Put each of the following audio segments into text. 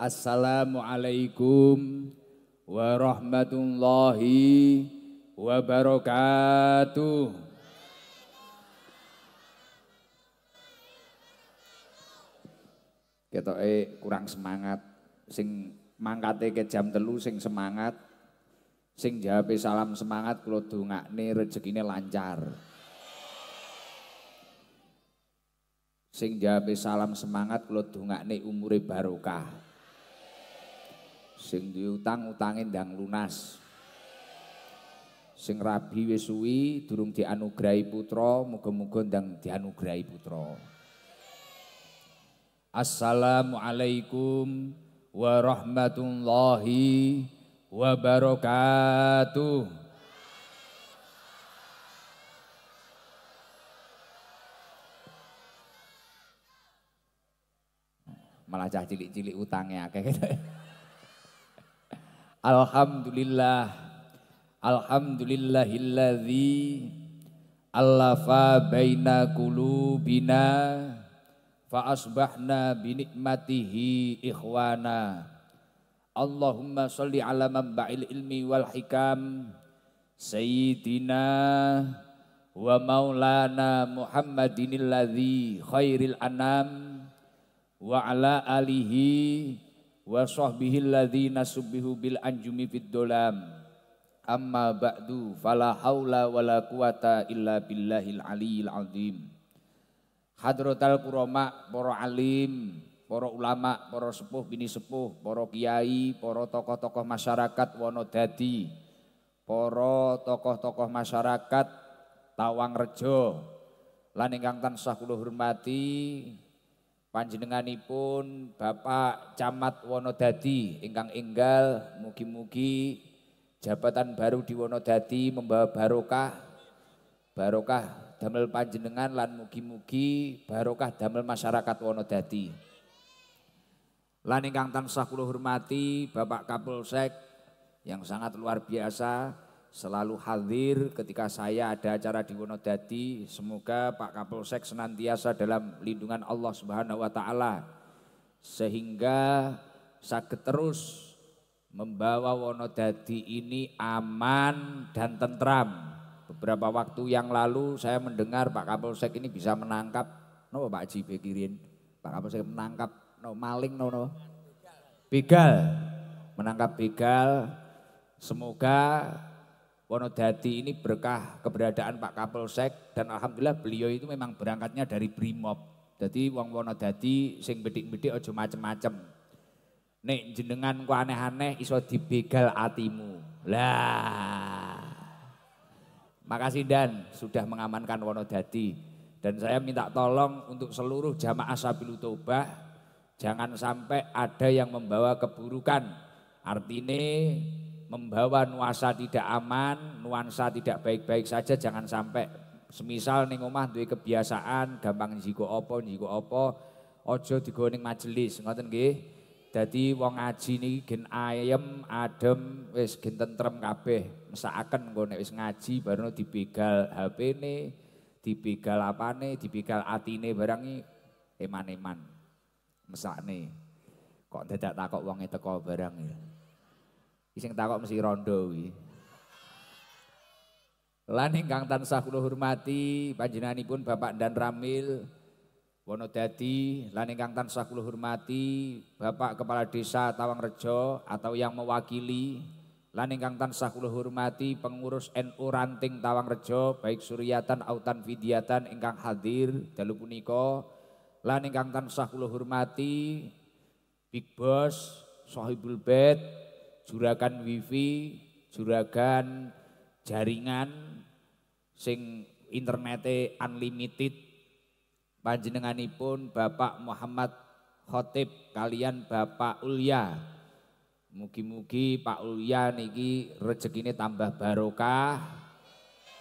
Assalamualaikum warahmatullahi wabarakatuh. eh kurang semangat, sing mangkate ke jam telu sing semangat, sing jawab salam semangat kalau nggak nih rezekinya lancar. Sing jawab salam semangat kalau nggak nih umure barokah. Sing diutang utang utange ndang lunas. Sing rabi wis suwi durung dianugrahi putra, muga-muga ndang dianugrahi putra. Assalamualaikum warahmatullahi wabarakatuh. malah cah cilik-cilik utangnya kayak gitu. Alhamdulillah Alhamdulillahilladzi Allafa baina kulubina Fa asbahna binikmatihi ikhwana Allahumma salli ala mamba'il ilmi wal hikam Sayyidina wa maulana Muhammadinilladzi khairil anam Wa ala alihi wa sahbihi ladzina subbihu bil anjumi fid dolam amma ba'du fala haula wala quwata illa billahil aliyil azim hadrotal kurama para alim para ulama para sepuh bini sepuh para kiai para tokoh-tokoh masyarakat dadi para tokoh-tokoh masyarakat Tawang Rejo lan ingkang tansah kula hormati Panjenenganipun Bapak Camat Wonodadi ingkang enggal mugi-mugi jabatan baru di Wonodadi membawa barokah barokah damel panjenengan lan mugi-mugi barokah damel masyarakat Wonodadi. Lan ingkang tansah kula hormati Bapak Kapolsek yang sangat luar biasa selalu hadir ketika saya ada acara di Wonodadi. Semoga Pak Kapolsek senantiasa dalam lindungan Allah Subhanahu wa taala sehingga saya terus membawa Wonodadi ini aman dan tentram. Beberapa waktu yang lalu saya mendengar Pak Kapolsek ini bisa menangkap no Pak Haji Bekirin. Pak Kapolsek menangkap no maling no no. Begal. Menangkap begal. Semoga Wonodati ini berkah keberadaan Pak Kapolsek dan alhamdulillah beliau itu memang berangkatnya dari Brimob. Jadi wong Wonodati sing bedik-bedik aja macem-macem. Nek jenengan ku aneh-aneh iso dibegal atimu. Lah. Makasih Dan sudah mengamankan Wonodati dan saya minta tolong untuk seluruh jamaah Sabilu Toba jangan sampai ada yang membawa keburukan. Artinya membawa nuansa tidak aman, nuansa tidak baik-baik saja jangan sampai semisal ning omah duwe kebiasaan gampang jigo apa jigo apa aja digo ning majelis ngoten nggih. Dadi wong ngaji niki gen ayem, adem, wis gen tentrem kabeh. Mesakaken engko nek wis ngaji baru dibegal HP-ne, dibegal apane, dibegal atine barang eman-eman. Mesakne. Kok dadak takok wonge teko barang ya. Iseng takok mesti rondo wi. Lan ingkang tansah kula hormati panjenenganipun Bapak Dan Ramil Wonodadi lan ingkang tansah kula hormati Bapak Kepala Desa Tawangrejo atau yang mewakili lan ingkang tansah kula hormati pengurus NU Ranting Tawangrejo baik Suryatan Autan Vidyatan ingkang hadir dalu punika lan ingkang tansah kula hormati Big Boss Sohibul Bed juragan wifi, juragan jaringan sing internete unlimited panjenenganipun Bapak Muhammad Khotib kalian Bapak Ulya mugi-mugi Pak Ulya niki rezekine tambah barokah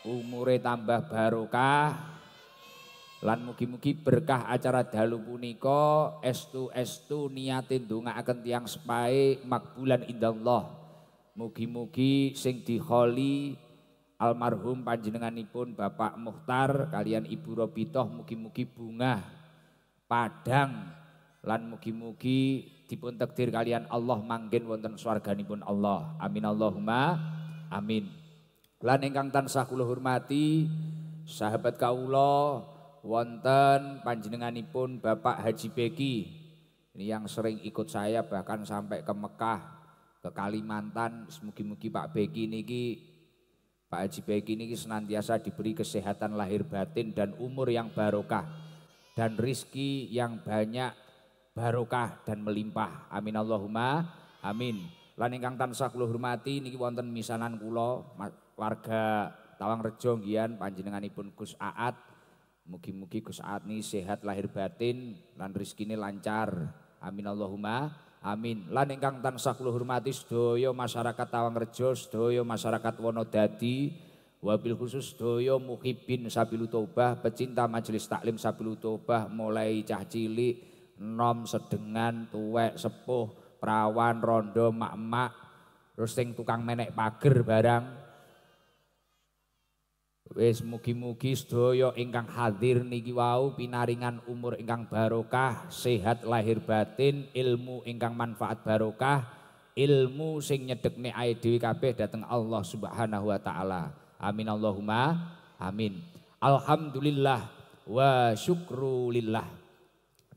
umure tambah barokah Lan mugi-mugi berkah acara dalu punika estu estu niate akan tiang sepae makbulan allah Mugi-mugi sing diholi almarhum panjenenganipun Bapak Muhtar kalian Ibu Robitoh mugi-mugi bunga padang lan mugi-mugi dipun takdir kalian Allah manggen wonten swarganipun Allah. Amin Allahumma amin. Lan ingkang tansah kula hormati sahabat kaula wonten panjenenganipun Bapak Haji Beki yang sering ikut saya bahkan sampai ke Mekah, ke Kalimantan. Semugi-mugi Pak Beki niki Pak Haji Beki niki senantiasa diberi kesehatan lahir batin dan umur yang barokah dan rizki yang banyak barokah dan melimpah. Amin Allahumma amin. Lan ingkang tansah kula hormati niki wonten misanan kula warga Tawang Rejo panjenenganipun Gus Aat Mugi-mugi Gus Atni sehat lahir batin lan rezekine lancar. Amin Allahumma amin. Lan ingkang tansah kula hormati sedaya masyarakat Tawangrejo, sedaya masyarakat Wonodadi, wabil khusus sedaya muhibin Sabilu Tobah, pecinta majelis taklim Sabilu Tobah mulai cah cilik, nom sedengan, tuwek, sepuh, perawan, rondo, mak-mak, terus tukang menek pager barang Wis mugi-mugi sedaya ingkang hadir niki wau pinaringan umur ingkang barokah, sehat lahir batin, ilmu ingkang manfaat barokah, ilmu sing nyedekne ae dhewe kabeh dhateng Allah Subhanahu wa taala. Amin Allahumma amin. Alhamdulillah wa syukrulillah.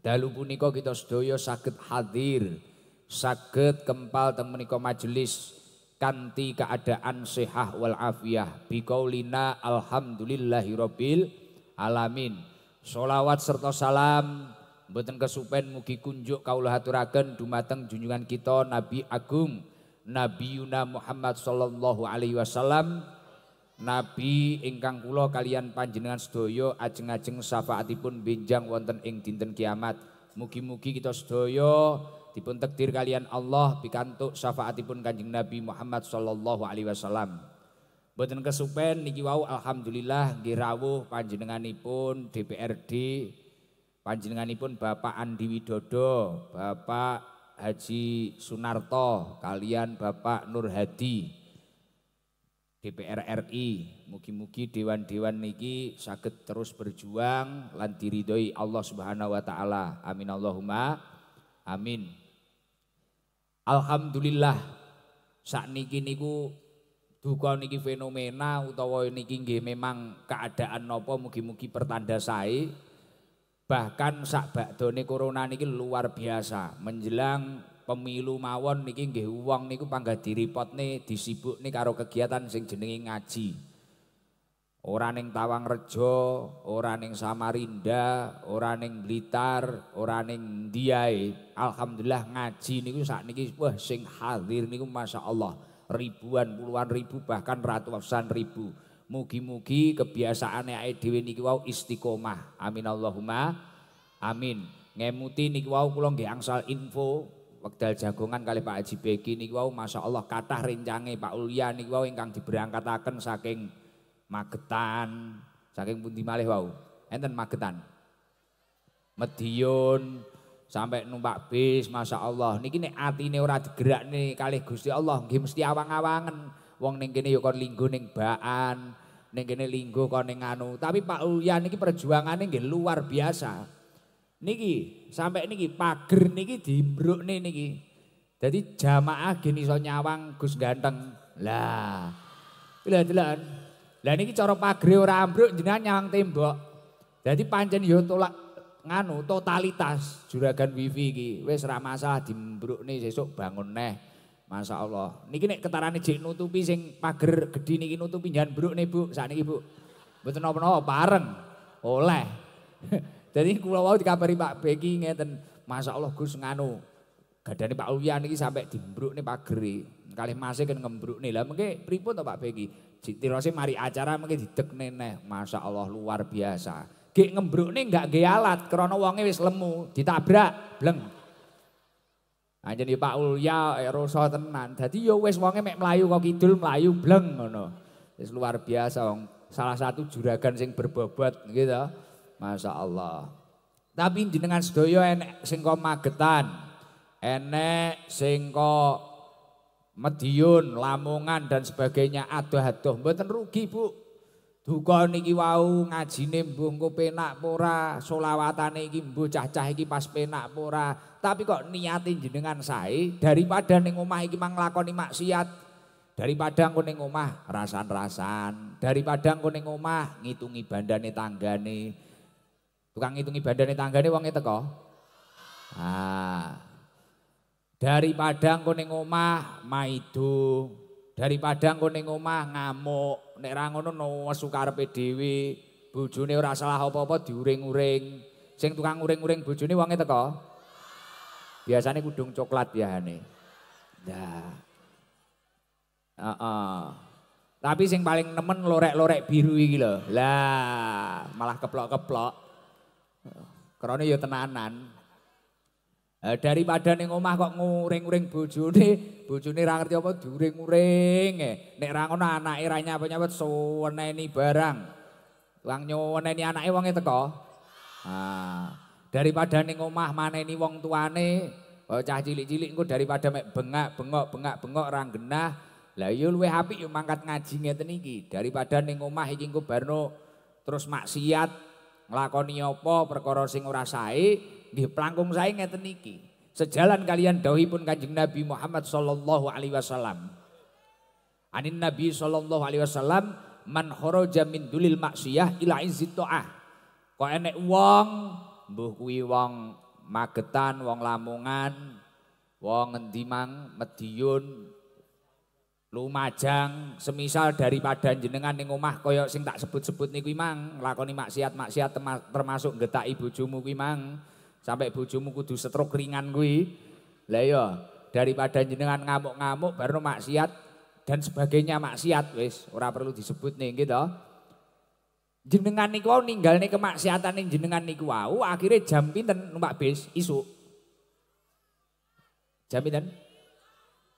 Dalu punika kita sedaya saged hadir, saged kempal teng menika majelis kanti keadaan sehat wal afiyah biqaulina alhamdulillahirabbil alamin solawat serta salam mboten kesupen mugi kunjuk kaula aturaken dumateng junjungan kita Nabi Agung Nabi Yuna Muhammad sallallahu alaihi wasallam Nabi ingkang kula kalian panjenengan sedaya ajeng-ajeng syafaatipun benjang wonten ing dinten kiamat mugi-mugi kita sedaya dipun tekdir kalian Allah pikantuk syafaatipun Kanjeng Nabi Muhammad sallallahu alaihi wasallam. Mboten kesupen niki wau alhamdulillah nggih rawuh panjenenganipun DPRD panjenenganipun Bapak Andi Widodo, Bapak Haji Sunarto, kalian Bapak Nur Hadi. DPR RI. Mugi-mugi dewan-dewan niki sakit terus berjuang lan diridhoi Allah Subhanahu wa taala. Amin Allahumma. Amin. Alhamdulillah niki niku duka niki fenomena utawa niki nggih memang keadaan nopo mugi-mugi pertanda sae bahkan sak bakdone corona niki luar biasa menjelang pemilu mawon niki nggih wong niku panggah diripotne nih karo kegiatan sing jenenge ngaji Orang yang Tawang Rejo, orang yang Samarinda, orang yang Blitar, orang yang Diai. Alhamdulillah ngaji niku sakniki wah sing hadir niku Allah ribuan puluhan ribu bahkan ratusan ribu. Mugi-mugi kebiasaan ae dhewe niku wau istiqomah. Amin Allahumma. Amin. Ngemuti niku wau kula angsal info wekdal jagongan kali Pak Haji Beki niki wau Allah kathah rencangnya Pak Ulya niku wau ingkang diberangkataken saking Magetan, saking pundi malih wau. Enten Magetan. Medion sampai numpak bis, masa Allah. Niki hati atine ora digerak nih kali gusti Allah, nggih mesti awang awangan Wong neng gini yukon ya kon linggo neng baan, neng gini linggo kon neng anu. Tapi Pak Uya niki perjuangan nggih luar biasa. Niki sampai niki pager niki nih niki. Jadi jamaah gini so nyawang Gus Ganteng. Lah, Gila-gilaan. Lah niki cara pagre ora ambruk jenengan nyawang tembok. Jadi pancen yo tolak nganu totalitas juragan wifi iki wis di masalah dimbrukne sesuk bangun neh. Masya Allah. Niki nek ketarane jek nutupi sing pager gedhi niki nutupi njan bruk nih Bu, sakniki Bu. Mboten napa-napa bareng oleh. Jadi kula wau dikabari Pak Beki ngeten, Masya Allah Gus nganu. Gadane Pak Uyan niki sampai dimbruk nih pageri. Kalih masih kan ngembruk nih. Lah mengke pripun to Pak Beki? Ditirose mari acara mengke didekne neh. Masya Allah luar biasa. Gek nih, enggak nggih alat krana wonge wis lemu, ditabrak, bleng. Anjen nih Pak Ulya eroso eh, tenan. Dadi ya wis wonge mek mlayu kok kidul Melayu, bleng ngono. Wis luar biasa wong salah satu juragan sing berbobot gitu. Masya Allah. Tapi dengan Sedoyo enek singko magetan, enek singko kok Madiun, Lamongan dan sebagainya aduh-aduh mboten rugi Bu. Duka niki wau ngajine mbuh penak pora, selawatane iki mbuh Cacah cah iki pas penak pora. Tapi kok niatin jenengan sae daripada ning omah iki mang lakoni maksiat. Daripada engko ning omah rasan-rasan, daripada engko ning omah ngitungi bandane tanggane. Tukang ngitungi bandane tanggane wong e teko. Ah. Daripada engko ning omah maido, daripada engko ning omah ngamuk, nek ra ngono nesu karepe dhewe, bojone ora salah apa-apa diuring-uring. Sing tukang uring-uring bojone wonge teko. Biasane kudung coklat biasane. Nah. Uh Tapi sing paling nemen lorek-lorek biru iki lho. Lah, malah keplok-keplok. Krone ya tenanan. Eh, daripada ning omah kok nguring-uring bojone, bojone ra ngerti apa diuring-uring. Eh, nek ra ngono anake ra nyapet-nyapet suweneni barang. Wong nyuweneni anake wonge teko. Ah, daripada ning omah maneni wong tuane, oh, cah cilik-cilik engko daripada mek bengak, bengok, bengak, bengok ra genah. Lah iya luwe apik yo mangkat ngaji ngeten iki daripada ning omah iki engko barno terus maksiat nglakoni apa perkara sing ora sae Di pelangkung saya ngerti niki. Sejalan kalian pun Kanjeng Nabi Muhammad sallallahu alaihi wasallam. Anin Nabi sallallahu alaihi wasallam man kharaja min dulil maksiyah ila izi to'ah. Kok enek wong mbuh kuwi wong Magetan, wong Lamongan, wong Endimang, Medion, Lumajang, semisal daripada jenengan ning omah kaya sing tak sebut-sebut niku mang, lakoni maksiat-maksiat termasuk ibu jumu kuwi mang. Sampai bojomu kudu setruk ringan gue, Lah ya, daripada jenengan ngamuk-ngamuk baru maksiat dan sebagainya maksiat wis ora perlu disebut nih gitu. Jenengan niku wau ninggalne kemaksiatan ning jenengan niku wau akhirnya jam dan numpak bis isu, Jam pinten?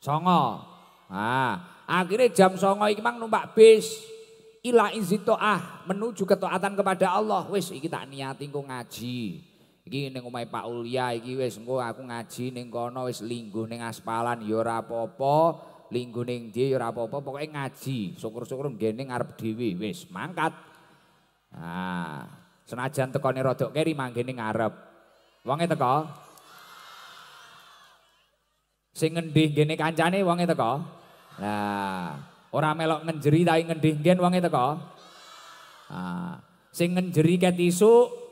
Songo. Ah, akhirnya jam songo iki mang numpak bis ila izitoah menuju ketaatan kepada Allah. Wis iki tak niati ngaji. iki ning omahe Pak Ulya iki wis engko aku ngaji ning kono wis lingguh ning aspalan ya ora apa-apa lingguh ning ya ora apa-apa pokoke ngaji syukur-syukur ngene ngarep dhewe wis mangkat nah senajan tekone rodok keri manggene ngarep wonge teko sing ngendih ngene kancane wonge teko nah ora melok ngenjeri tapi ngendih ngen wonge teko nah sing ngenjeri ketisuk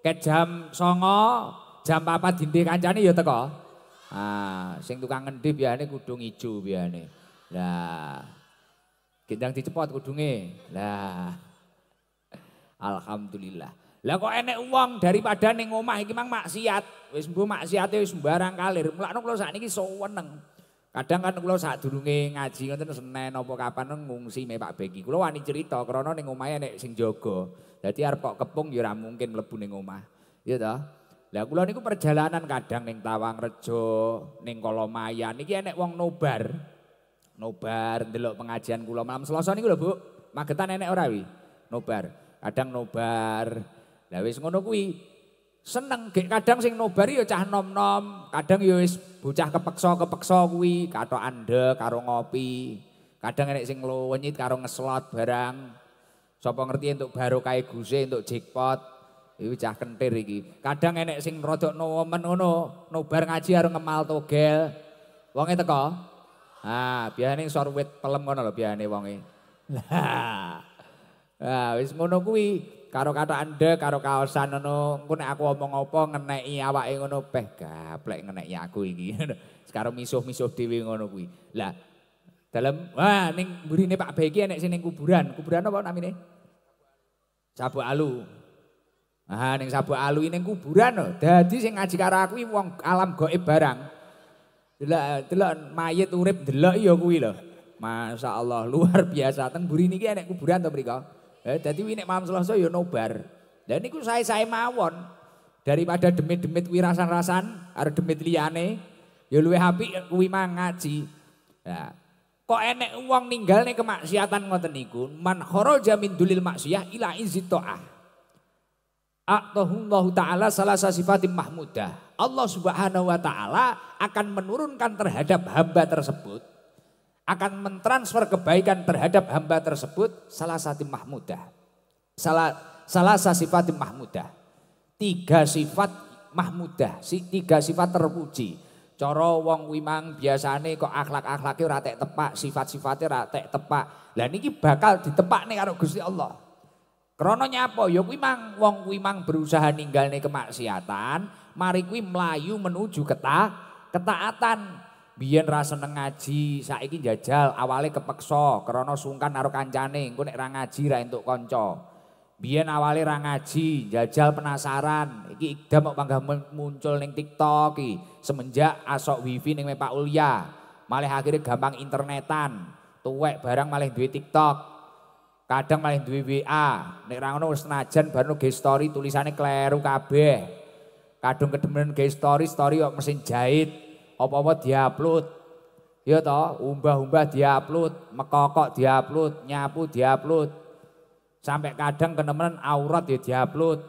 ke jam songo, jam apa dinding kancane ya teko. Ah, sing tukang ngendi biane kudu ijo biane. Lah. Gendang dicepot kudunge. Lah. Alhamdulillah. Lah kok enek uang daripada ning omah iki mang maksiat. Wis mbuh maksiate wis sembarang kalir. Mulakno kula sakniki soweneng. Kadang kan kula sadurunge ngaji ngoten Senin apa kapan ngungsi me Pak Beki. Kula wani cerita krana ning omahe nek sing jaga. Jadi arep kok kepung ya ora mungkin mlebu ning omah. Ya ta? Lah kula niku perjalanan kadang ning Tawangrejo, ning Kolomayan niki enek wong nobar. Nobar ndelok pengajian kula malam Selasa niku lho, Bu. Magetan enek ora wi? Nobar. Kadang nobar. Lah wis ngono kuwi seneng gek kadang sing nobari ya cah nom-nom, kadang ya wis bocah kepeksa-kepeksa kuwi, katok ande karo ngopi. Kadang enek sing luwenyit karo ngeslot barang. Sopo ngerti untuk baru kayak guse untuk jackpot, itu cah kentir iki. Kadang enek sing rodok nuwun menuno, nubar ngaji harus ngemal togel. Wonge teko. Ah, biyane sorwet pelem ngono lho biyane wonge. Lah. Ah, wis ngono kuwi, karo kata anda, karo kaosan ngono, engko nek aku omong apa ngeneki awake ngono peh gaplek ngeneki aku iki. Sekarang misuh-misuh dewi ngono kuwi. Lah, Dalam wah ning burine Pak Beki enek sing kuburan. Kuburan apa namine? Sabuk Alu. Ah ning Sabuk Alu ini kuburan loh Dadi sing ngaji karo aku wong alam gaib barang. Delok delok mayit urip delok ya kuwi lho. Masya Allah luar biasa. Teng buri niki enek kuburan to mriko. Eh dadi nek malam Selasa ya nobar. Dan niku saya-saya mawon. Daripada demit-demit wirasan rasan ada demit liyane ya luwe apik kuwi mang ngaji. Nah, Kok enek uang ninggal nih kemaksiatan ngoten niku. Man kharaja min dulil maksiyah ila izi ta'ah. Allah Ta'ala salah sifatim mahmudah. Allah Subhanahu Wa Ta'ala akan menurunkan terhadap hamba tersebut. Akan mentransfer kebaikan terhadap hamba tersebut salah satu mahmudah. Salah, salah sifatim mahmudah. Tiga sifat mahmudah, tiga sifat terpuji Coro wong wimang biasane kok akhlak-akhlake ora tek tepak, sifat sifatnya ora tek tepak. Lah niki bakal nih karo Gusti Allah. krononya apa ya kuwi mang wong kuwi mang berusaha ninggalne kemaksiatan, mari kuwi mlayu menuju keta ketaatan. Biyen ra seneng ngaji, saiki jajal awale kepeksa krono sungkan karo kancane, engko nek ra ngaji ra entuk kanca. Biyen awalnya ra ngaji, jajal penasaran. Iki Igdam kok bangga muncul neng TikTok Semenjak asok wifi neng Pak Ulia, malah akhirnya gampang internetan. Tuwek barang malah duit TikTok. Kadang malah duit WA. Nek ra ngono wis senajan baru ge story tulisannya kleru kabeh. Kadung kedemen ge story, story kok mesin jahit. Apa-apa diupload. Yo iya toh, umbah-umbah diupload, mekokok diupload, nyapu diupload. Sampai kadang kenemenan aurat ya diupload.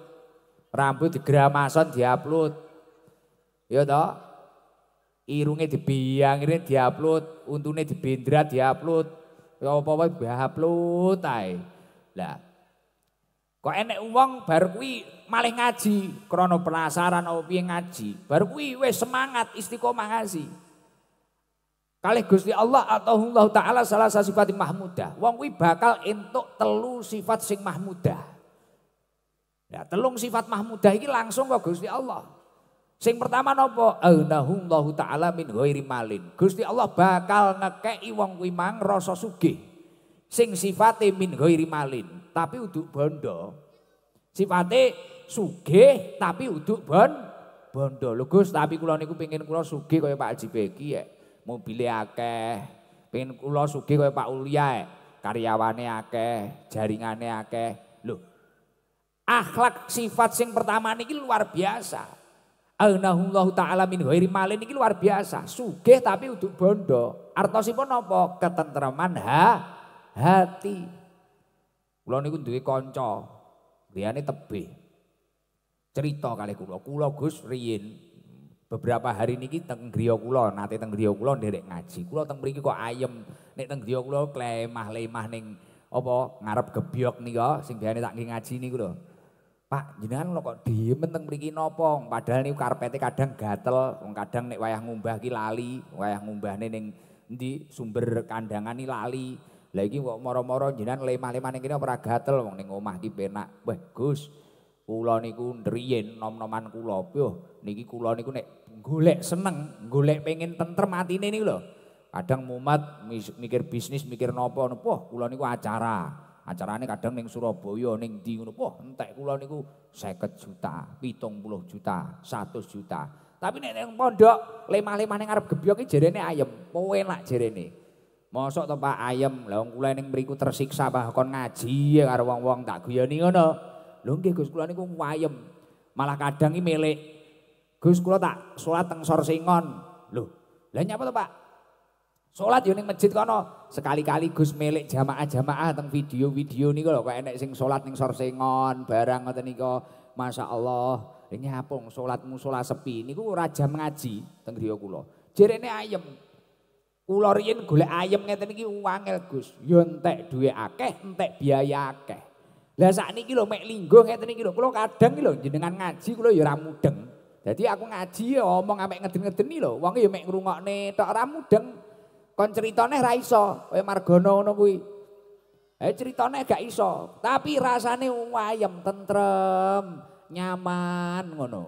Rambut digramason diupload. Ya toh? Irunge dibiang, irunge diupload, untune dibendrat diupload. Ya apa-apa diupload ae. Lah, Kok enek uang baru kuwi malah ngaji, krono penasaran opo ngaji. Baru kuwi wis semangat istiqomah ngaji. Kalih Gusti Allah atau Allah Ta'ala salah satu sifat mahmudah. Wong kuwi bakal entuk telu sifat sing mahmudah. Ya, telung sifat mahmudah ini langsung kok Gusti Allah. Sing pertama nopo? Aunahum Allah Ta'ala min ghairi malin. Gusti Allah bakal ngekei wong kuwi mang rasa sugih. Sing sifate min ghairi malin, tapi uduk bondo. Sifate sugih tapi uduk bon bondo. Lho Gus, tapi kula niku pengin kula sugih kaya Pak Haji Beki ya. Mobilnya akeh. Pengen kulo sugih kaya Pak Ulia, karyawannya akeh, jaringannya akeh. lu, akhlak sifat sing pertama niki luar biasa. Agnahullahu ta'ala min ghairi malin ini luar biasa. Sugih tapi untuk bondo. Artosipun nopo ketentraman ha hati. kulo niku konco, dia nih tebih. Cerita kali kulo kulo Gus riin beberapa hari niki teng griya kula nate teng griya kula nderek ngaji kula teng mriki kok ayem nek teng griya kula klemah-lemah ning apa ngarep gebyok nika sing biasane tak ngaji niku lho Pak jenengan kok diem teng mriki napa padahal niku karpete kadang gatel wong kadang nek wayah ngumbah ki lali wayah ngumbahne ning endi sumber kandangan ni lali lah iki kok moro-moro jenengan lemah-lemah ning kene ora gatel wong ning omah ki penak weh Gus kula niku riyen nom-noman kula yo niki kula niku nek golek seneng, golek pengen tentrem atine niku lho. Kadang mumat mikir bisnis, mikir nopo nopo, wah kula niku acara. Acarane kadang ning Surabaya, ning ndi ngono, wah entek kula niku 50 juta, 70 juta, 100 juta. Tapi nek ning pondok, lemah-lemah ning arep gebyok iki jerene ayem, poe lak jerene. Mosok to Pak ayem, lha wong kula ning mriku tersiksa Pak kon ngaji ya karo wong-wong tak guyoni ngono. Lho nggih Gus kula niku wayem. Malah kadang iki melek Gus kula tak salat teng Sor Singon. Lho, lah nyapa to Pak? Salat yo ning masjid kono. Sekali-kali Gus milik jamaah-jamaah teng video-video niku lho kok enek sing salat ning Sor Singon barang ngoten niku. Masyaallah. Ini apa salatmu salat sepi niku ora jam ngaji teng griya kula. Jerene ayem. Kula riyen golek ayem ngeten iki wangel Gus. Yo entek duwe akeh, entek biaya akeh. Lah sakniki lho mek linggo ngeten iki lho kula kadang iki lho jenengan ngaji kula ya ora mudeng. Jadi aku ngaji ya omong amek ngeden-ngedeni Wangi wong ya mek ngrungokne tok ora mudeng. Kon critane ra iso, kaya margono ngono kuwi. Eh critane gak iso, tapi rasane wayem, tentrem, nyaman ngono.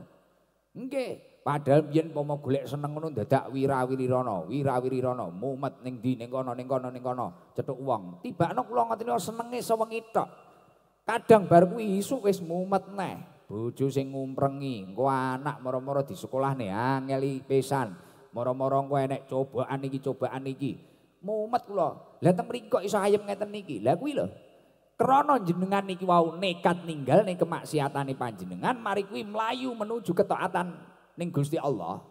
Nggih, padahal biyen pomo golek seneng ngono dadak wirawirana, wirawirana mumet ning ndi ning kono ning kono ning kono, cethuk wong. Tibakno kula ngatine senenge sewengi tok. Kadang bar kuwi isuk wis mumet neh. Bojo sing ngumprengi, engko anak moro-moro di nih angeli pesan Moro-moro engko enek cobaan iki, cobaan iki. Mumet kula. Lah teng kok iso ayem ngeten niki. Lah kuwi lho. Krana jenengan niki wau nekat ninggal ning kemaksiatane panjenengan, mari kuwi mlayu menuju ketaatan ning Gusti Allah.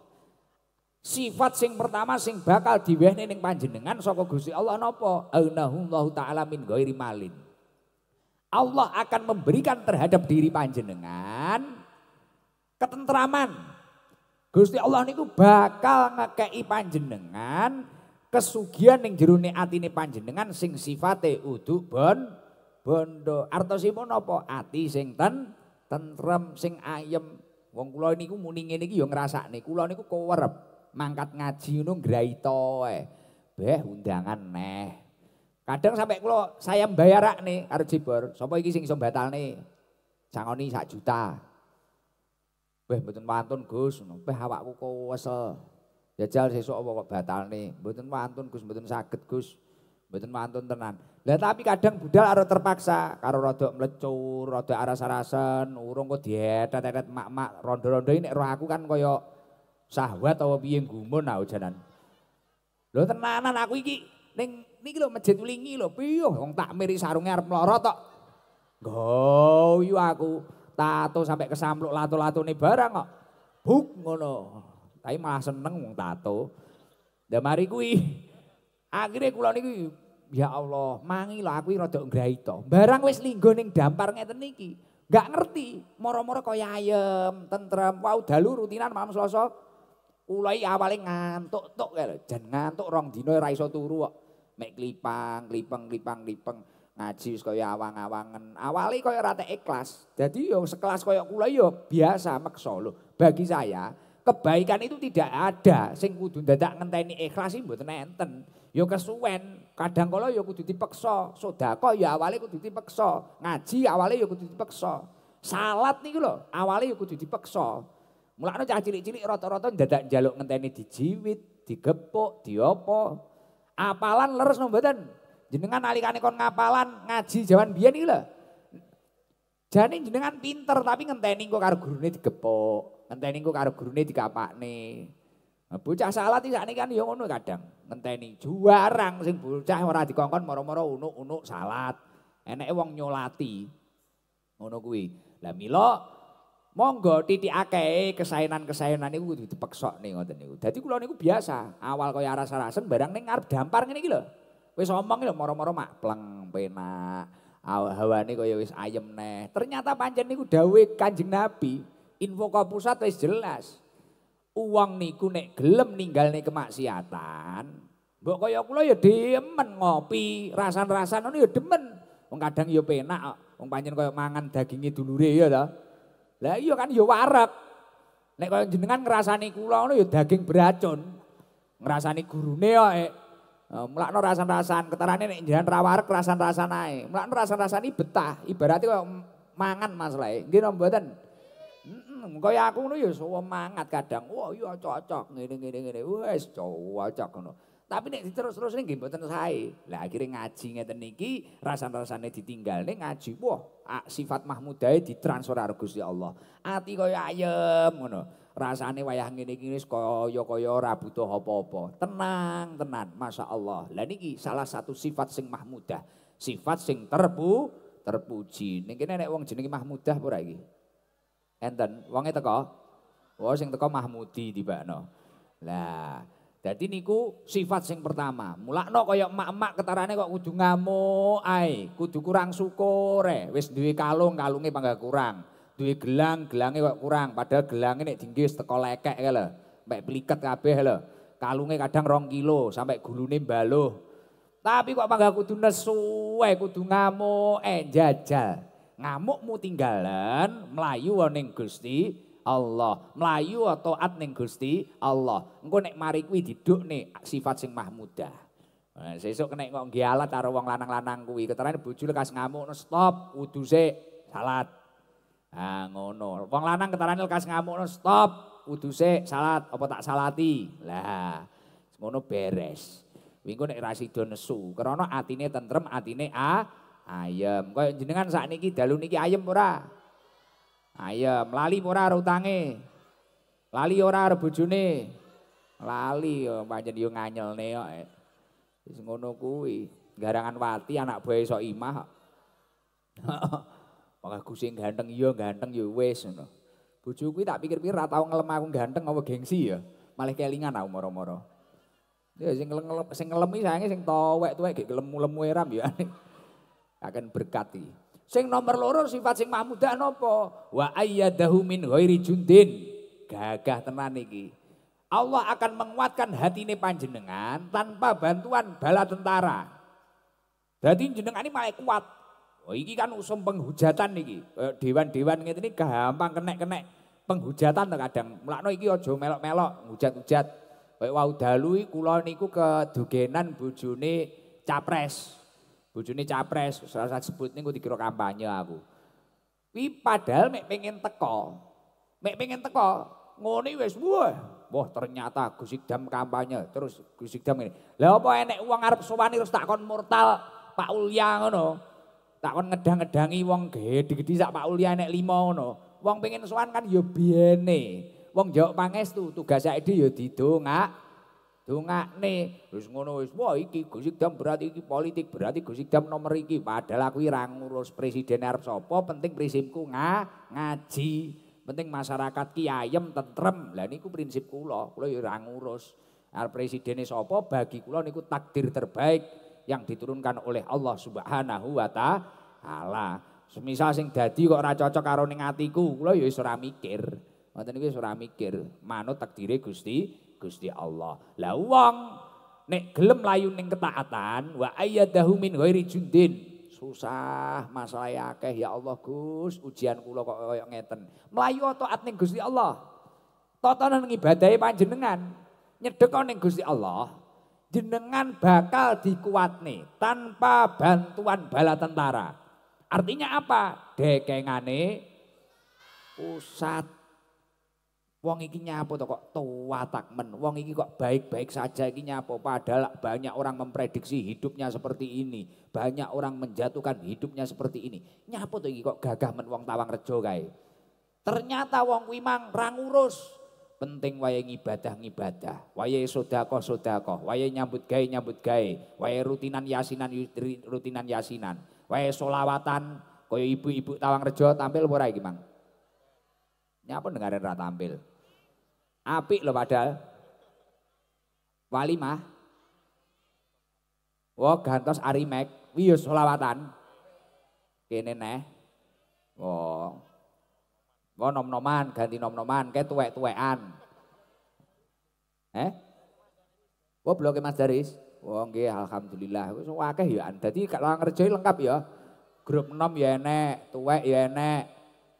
Sifat sing pertama sing bakal diwehne ning panjenengan saka Gusti Allah napa? Aunahullahu taala min ghairi malin. Allah akan memberikan terhadap diri panjenengan ketentraman. Gusti Allah niku bakal ngekei panjenengan kesugihan jeruni jerone ini panjenengan sing sifate udu bon bondo. Artosipun apa? Ati sing ten tentrem sing ayem. Wong kula niku muni ngene iki ya ngrasakne. Kula niku kowerep mangkat ngaji ngono graita ae. Beh undangan neh. Kadang sampai kalau saya mbayarak nih karo Jibor, sapa iki sing iso nih, Sangoni sak juta. Weh mboten wantun Gus, weh awakku kesel. Jajal sesuk apa kok nih, Mboten wantun Gus, mboten saged Gus. Mboten wantun tenan. Lah tapi kadang budal karo terpaksa, karo rodok melecur, rodok aras-arasen, urung kok dietet-etet mak-mak rondo-rondo ini roh aku kan koyo, sahwat apa piye gumun ah jalan. Lho tenanan aku iki ning niki lo, masjid wingi lho piye wong tak miri sarunge arep lara tok goyu aku tato sampai kesamluk lato-lato nih barang kok buk ngono tapi malah seneng wong tato dan mari kui akhirnya kula niku ya Allah mangi lah aku rada ngraito barang wis linggo ning dampar ngeten niki enggak ngerti moro-moro kaya ayem tentrem wau dalu rutinan malam selasa Ulai awalnya ngantuk tok kalau ngantuk rong dino raiso turu kok. mek klipang, klipeng, klipang, klipeng ngaji wis kaya awang-awangen. Awali kaya ora ikhlas. Dadi yo sekelas kaya kula yo biasa meksa lho. Bagi saya kebaikan itu tidak ada sing kudu dadak ngenteni ikhlas iki mboten enten. Yo kesuwen kadang kala yo kudu dipeksa sedekah yo awale kudu dipeksa ngaji awale yo kudu dipeksa salat niku lho awale yo kudu dipeksa mulane cah cilik-cilik rata-rata dadak njaluk ngenteni dijiwit digepuk diopo apalan leres nombatan. Jenengan alikane kon ngapalan ngaji jaman biyen iki lho. Jane jenengan pinter tapi ngenteni kok karo gurune digepok, ngenteni kok karo gurune digapakne. Bocah salat tidak kan ya ngono kadang. Ngenteni juarang sing bocah ora dikongkon moro-moro unuk-unuk salat. Eneke wong nyolati. Ngono kuwi. Lah mila monggo titik akeh kesaenan itu niku kudu nih ngoten niku. Dadi kula niku biasa, awal kaya aras-arasen barang nengar ngarep dampar ngene gitu lho. Wis omong lo moro-moro mak pleng penak. nih kaya wis ayem neh. Ternyata pancen niku dawuhe Kanjeng Nabi, info ka pusat wis jelas. Uang niku nek gelem nih kemaksiatan, mbok kaya kula ya demen ngopi, rasan-rasan ngono ya demen. Wong kadang ya penak, wong pancen kaya mangan daginge dulure ya ta. Lah iya kan ya warek. Nek kaya jenengan ngrasani kula ngono ya daging beracun. Ngrasani gurune kok. Eh. Mulakno rasan-rasan, keterane nek jenengan ra warek rasan-rasan ae. Mulakno rasan-rasan iki betah, ibaratnya kaya mangan masalahe. Nggih napa mboten? Heeh, kaya aku ngono ya sowo mangat kadang. Wah, iya cocok ngene-ngene ngene. Wis cocok ngono. Cok, Tapi nek diterus-terus nggih mboten sae. Lah akhire ngaji ngeten rasa-rasanya rasane nih ngaji. Wah, sifat mahmudahe ditransfer karo Gusti Allah. Ati kaya ayem ngono. Rasane wayah ngene iki wis kaya-kaya ora butuh apa Tenang, tenan, Masya Allah. Lah niki salah satu sifat sing mahmudah. Sifat sing terpu terpuji. Ning kene nek wong jenenge mahmudah apa lagi? iki? Enten, wonge teko? Oh sing teko Mahmudi di bano Lah, Jadi niku sifat sing pertama. Mulakno kaya emak-emak ketarane kok kudu ngamuk ae, kudu kurang syukur eh. Wis duwe kalung, kalunge pangga kurang. Duwe gelang, gelange kok kurang. Padahal gelange nek dinggih teko lekek ae lho. Mbek pliket kabeh lho. Kalunge kadang rong kilo sampai gulune mbaluh. Tapi kok pangga kudu nesu eh, kudu ngamuk eh jajal. Ngamukmu tinggalan, melayu wening Gusti, Allah. Melayu atau at ning Gusti Allah. Engko nek mari kuwi diduk nih sifat sing mahmudah. Nah, sesuk kena kok gialat, taro karo wong lanang-lanang kuwi. Keterane bojone kas ngamuk, no stop, wudu sik, salat. Ah ngono. Wong lanang keterane kas ngamuk, no stop, wudu sik, salat, apa tak salati? Lah, ngono beres. Wingko nek ra nesu, krana atine tentrem, atine a ayem. Kaya jenengan sakniki dalu niki ayem ora? Ayo, lali ora utange. Lali ora bojone. Lali yo oh, pancen yo nganyelne kok. Eh. Wis ngono kuwi. Garangan wati anak boy iso imah. Maka Gusti ganteng yo iya ganteng yo wis ngono. kuwi tak pikir-pikir ra tau ngelem aku ganteng apa gengsi ya. Malah kelingan aku moro-moro. Ya sing ngelem sing ngelemi sayange sing towek-towek gek gelem-lemu eram ya. Akan berkati. Sing nomor loro sifat sing mahmudah napa? Wa ayyadahu min ghairi jundin. Gagah tenan iki. Allah akan menguatkan hati ini panjenengan tanpa bantuan bala tentara. Jadi jenengan ini malah kuat. Oh, iki kan usum penghujatan niki Dewan-dewan ngene ini gampang kenek-kenek penghujatan terkadang Mulakno iki ojo melok-melok, hujat-hujat. Kayak wau dalu kula niku kedugenan bojone capres. bojone capres salah sebut niku dikira kampanye aku Wi padahal mek pengen teko mek pengen teko ngene wis wah wah ternyata Gus Idam kampanye terus Gus Idam ngene lha apa enek uang arep sowan terus tak kon mortal Pak Ulya ngono tak ngedang-ngedangi wong gede-gede sak Pak Ulya enek lima ngono wong pengen sowan kan ya biyene wong jawab pangestu tugas saiki ya didongak dongakne wis ngono wis wah iki Gusik Dam berarti iki politik berarti Gusik Dam nomor iki padahal aku irang ngurus presiden arep Sopo, penting prinsipku nga, ngaji penting masyarakat ki ayem tentrem lah niku prinsip kula kula ya ora ngurus arep presiden Sopo bagi kula niku takdir terbaik yang diturunkan oleh Allah Subhanahu wa taala semisal sing dadi kok ora cocok karo ning atiku kula ya wis ora mikir ngoten niku wis ora mikir manut takdire Gusti Gusti Allah. Lah wong nek gelem layu ning ketaatan wa ayyadahu min ghairi jundin. Susah masalah akeh ya Allah Gus, ujian kula kok koyo ngeten. Melayu taat ning Gusti Allah. Tatanan ngibadahi panjenengan, nyedekon ning Gusti Allah, jenengan bakal dikuatne tanpa bantuan bala tentara. Artinya apa? Dekengane pusat Wong iki nyapa to kok tua takmen. Wong iki kok baik-baik saja iki nyapa padahal banyak orang memprediksi hidupnya seperti ini. Banyak orang menjatuhkan hidupnya seperti ini. Nyapa to iki kok gagah men wong Tawang Rejo kae. Ternyata wong kuwi mang ra Penting waya ngibadah ngibadah, waya sedekah sodako, waya nyambut gawe nyambut gawe, waya rutinan yasinan rutinan yasinan, waya solawatan kaya ibu-ibu Tawang Rejo tampil ora gimang, mang. Nyapa dengarin rata tampil. Apik loh padahal. Walimah. Wo oh, gantos arimek. wius selawatan. Kene neh. Wah. Oh. Oh, nom-noman ganti nom-noman. Kayak tuwek-tuwekan. Eh? Wo bloke Mas Daris. Wah nggih alhamdulillah. Wis akeh ya. Dadi kalau ngerjain lengkap ya. Grup nom ya enek, tuwek ya enek,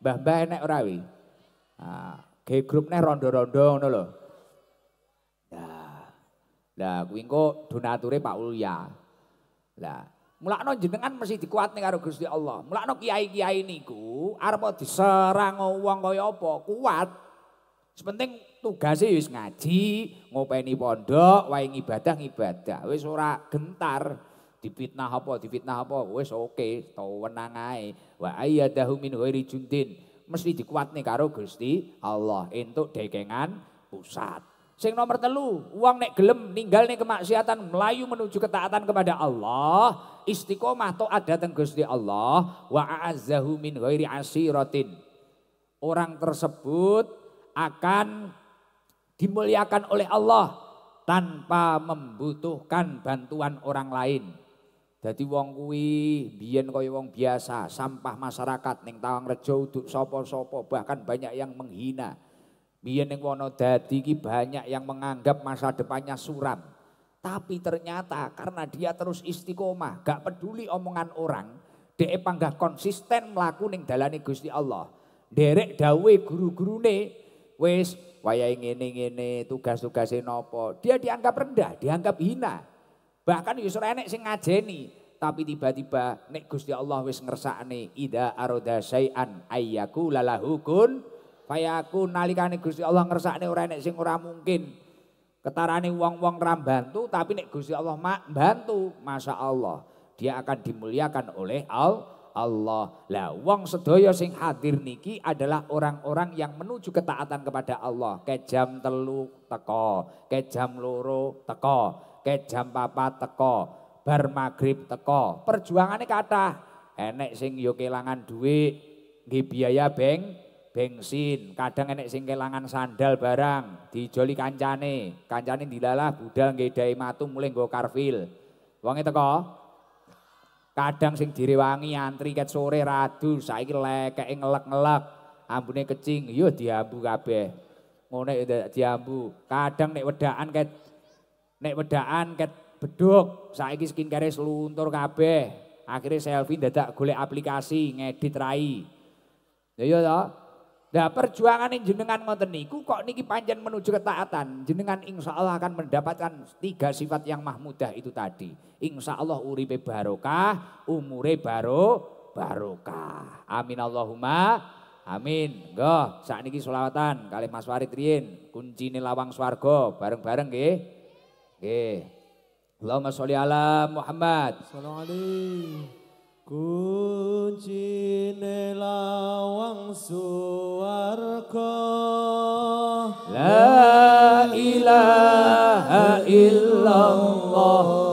mbah-mbah enek ora wi. Nah, ke grup neh rondo-rondo ngono lho. Nah. Lah kuwi engko donature Pak Ulya. Lah, mulakno jenengan mesti dikuatne karo Gusti Allah. Mulakno kiai-kiai niku arep diserang wong kaya apa, kuat. Sepenting tugasnya wis ngaji, ngopeni pondok, wae ibadah ngibadah. Wis ora gentar. dipitnah apa dipitnah apa wis oke okay. to wenang ae wa ayyadahu min ghairi jundin mesti dikuat nih karo Gusti Allah untuk dekengan pusat. Sing nomor telu, uang nek gelem ninggal nih kemaksiatan melayu menuju ketaatan kepada Allah, istiqomah to ada teng Gusti Allah wa a'azzahu min ghairi asiratin. Orang tersebut akan dimuliakan oleh Allah tanpa membutuhkan bantuan orang lain. Jadi wong kuwi biyen kaya wong biasa, sampah masyarakat ning Tawang Rejo uduk sapa-sapa, bahkan banyak yang menghina. Biyen ning Wonodadi iki banyak yang menganggap masa depannya suram. Tapi ternyata karena dia terus istiqomah, gak peduli omongan orang, dhek panggah konsisten mlaku ning dalane Gusti Allah. Derek dawe guru-gurune wis wayahe ngene-ngene, tugas-tugase nopo. Dia dianggap rendah, dianggap hina. Bahkan Yusuf enek sing ngajeni, tapi tiba-tiba nek Gusti Allah wis ngersakne ida aroda syai'an ayyaku lalahu kun fayaku nalikane Gusti Allah ngersakne ora enek sing ora mungkin. Ketarane wong-wong rambantu tapi nek Gusti Allah mak bantu, Masya Allah. Dia akan dimuliakan oleh Allah. Allah. Lah wong sedaya sing hadir niki adalah orang-orang yang menuju ketaatan kepada Allah. Kejam telu teko, kejam loro teko. Ket jam papa teko, bar maghrib teko. ini kata, Enek sing yo kelangan duit, di biaya beng bensin, kadang enek sing kelangan sandal barang, dijoli kancane. Kancane dilalah budal gede dae matu mulai nggo karfil. Wonge teko, kadang sing direwangi antri ket sore radu saiki lekek ngelek-ngelek ambune kecing yo diambu kabeh ngene diambu kadang nek wedaan ket Nek wedaan ket beduk, saiki skincare seluntur kabeh. Akhirnya selfie dadak golek aplikasi ngedit rai. Ya iya toh. Nah perjuangan jenengan ngoten niku kok niki panjen menuju ketaatan. Jenengan insya Allah akan mendapatkan tiga sifat yang mahmudah itu tadi. Insya Allah uripe barokah, umure baro, barokah. Amin Allahumma. Amin. Nggih, niki selawatan kali Mas Warid riyin, kuncine lawang swarga bareng-bareng nggih. -bareng Oke. Allahumma sholli ala Muhammad. Sallallahu alaihi. Kuncine lawang suwarga La ilaha illallah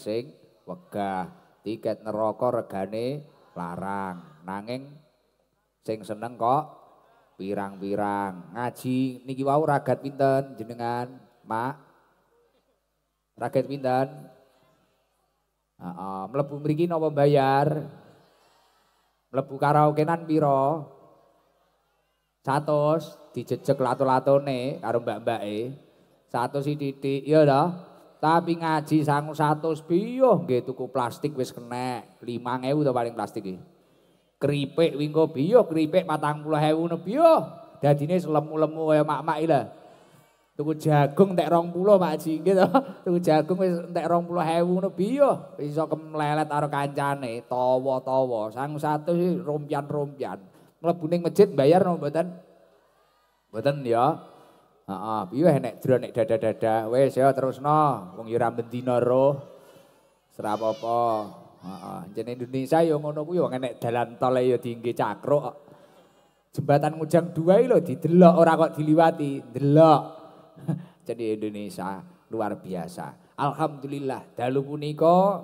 sing wegah. Tiket neraka regane larang. Nanging sing seneng kok pirang-pirang. Ngaji niki wau ragat pinten jenengan, Mak? Ragat pinten? Heeh, mlebu mriki napa bayar? Mlebu karaokean piro Satos dijejeg lato-latone karo mbak-mbake. si titik iya toh? Tapi ngaji sangu satu sepiyo, gitu tuku plastik wis kena lima ngewu paling plastik ini. Keripik wingko biyo, keripik patang puluh hewu nebiyo. Jadi ini selemu-lemu kaya mak-mak ini Tuku jagung entek rong puluh mak jing gitu. Tuku jagung wis tak rong puluh hewu nebiyo. Bisa kemlelet taruh kancane, tawa-tawa, Sangu satu sih rumpian-rumpian. Mlebu ning masjid bayar nopo mboten? Mboten ya. Heeh, piye nek dron nek dada-dada, wis ya terusno. Wong yo ora bendina roh. Serapa-apa. Heeh, jeneng Indonesia yo ngono kuwi wong nek dalan tol e yo diengge cakruk. Jembatan mujang 2 iki lho didelok ora kok diliwati, delok. Jadi Indonesia luar biasa. Alhamdulillah dalu punika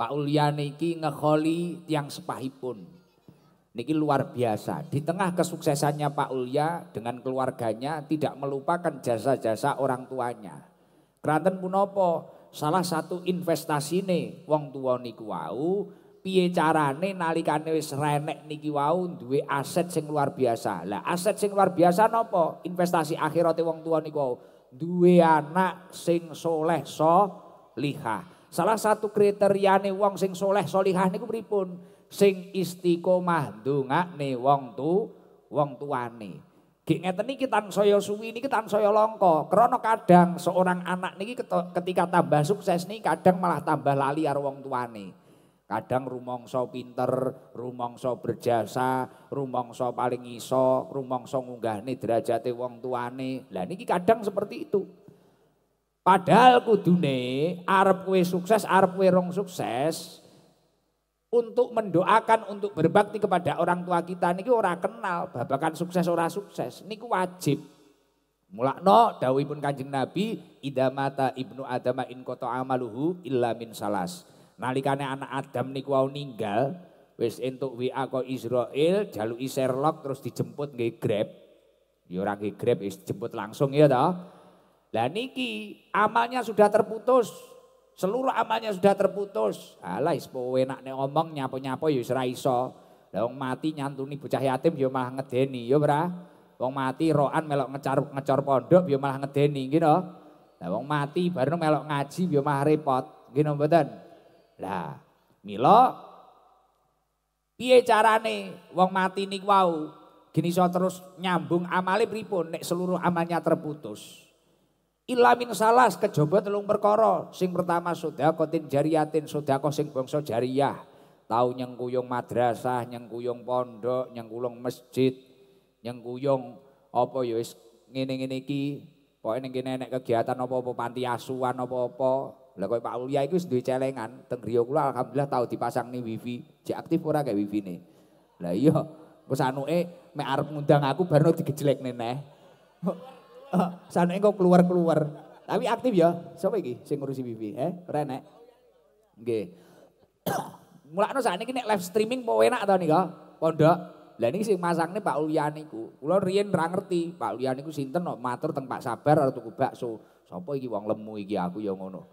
Pak Ulian iki ngekholi tiang sepahipun. Niki luar biasa. Di tengah kesuksesannya Pak Ulya dengan keluarganya tidak melupakan jasa-jasa orang tuanya. Keranten punopo salah satu investasi nih wong tua niku wau piye carane nalikane wis renek niki wau duwe aset sing luar biasa. Lah aset sing luar biasa nopo? Investasi akhirat e wong tua niku wau duwe anak sing soleh solihah. Salah satu kriteria kriteriane wong sing soleh solihah niku pripun? sing istiqomah ndongakne wong tu wong tuane. Gek ngeten iki tansaya suwi niki tansaya longko. Krana kadang seorang anak niki ketika tambah sukses niki kadang malah tambah lali karo wong tuane. Kadang rumangsa pinter, rumangsa berjasa, rumangsa paling iso, rumangsa ngunggahne derajate wong tuane. Lah niki kadang seperti itu. Padahal kudune arep kowe sukses, arep kowe rong sukses, untuk mendoakan untuk berbakti kepada orang tua kita niki ora kenal babakan sukses ora sukses niku wajib mulakno dawuhipun kanjeng nabi idamata ibnu adama in koto amaluhu illa min salas nalikane anak adam niku wau ninggal wis entuk WA kok Israel jaluki Sherlock terus dijemput nggih Grab ya ora nggih Grab dijemput langsung ya toh lah niki amalnya sudah terputus Seluruh amalnya sudah terputus. Alah ispo enak nih ngomong nyapo-nyapo ya raiso. iso. Lah wong mati nyantuni bocah yatim ya malah ngedeni ya ora. Wong mati roan melok ngecar ngecor pondok ya malah ngedeni gitu. wong mati baru melok ngaji ya malah repot. gitu mboten? Lah milo piye carane wong mati nih wau gini so terus nyambung amali pripun nek seluruh amalnya terputus. Ilamin salas kejaba telung perkara. Sing pertama sedekah tin jariyatin, sedekah sing bangsa jariyah. Tau nyengkuyung madrasah, nyengkuyung pondok, nyengkulung masjid, nyengkuyung apa ya wis ngene-ngene iki. Pokoke ning kene enek kegiatan apa-apa panti asuhan apa-apa. Lah kok Pak Ulya iku wis duwe celengan, teng griya kula alhamdulillah tau dipasang ni wifi, jek aktif ora kayak wifi ne. Lah iya, wis anuke mek arep ngundang aku baru digejlek neneh. Eh, sana engkau keluar-keluar. Tapi aktif ya. siapa lagi sing ngurusi pipi? Eh, ora oke mulai Mulakno sakniki kini live streaming mau enak ta nika? Pondok. Lah si sing nih Pak Uliani ku Kula Rien ra ngerti Pak Uliani ku sinten no, matur teng Pak Sabar atau tuku bakso. siapa lagi uang lemu iki aku ya ngono.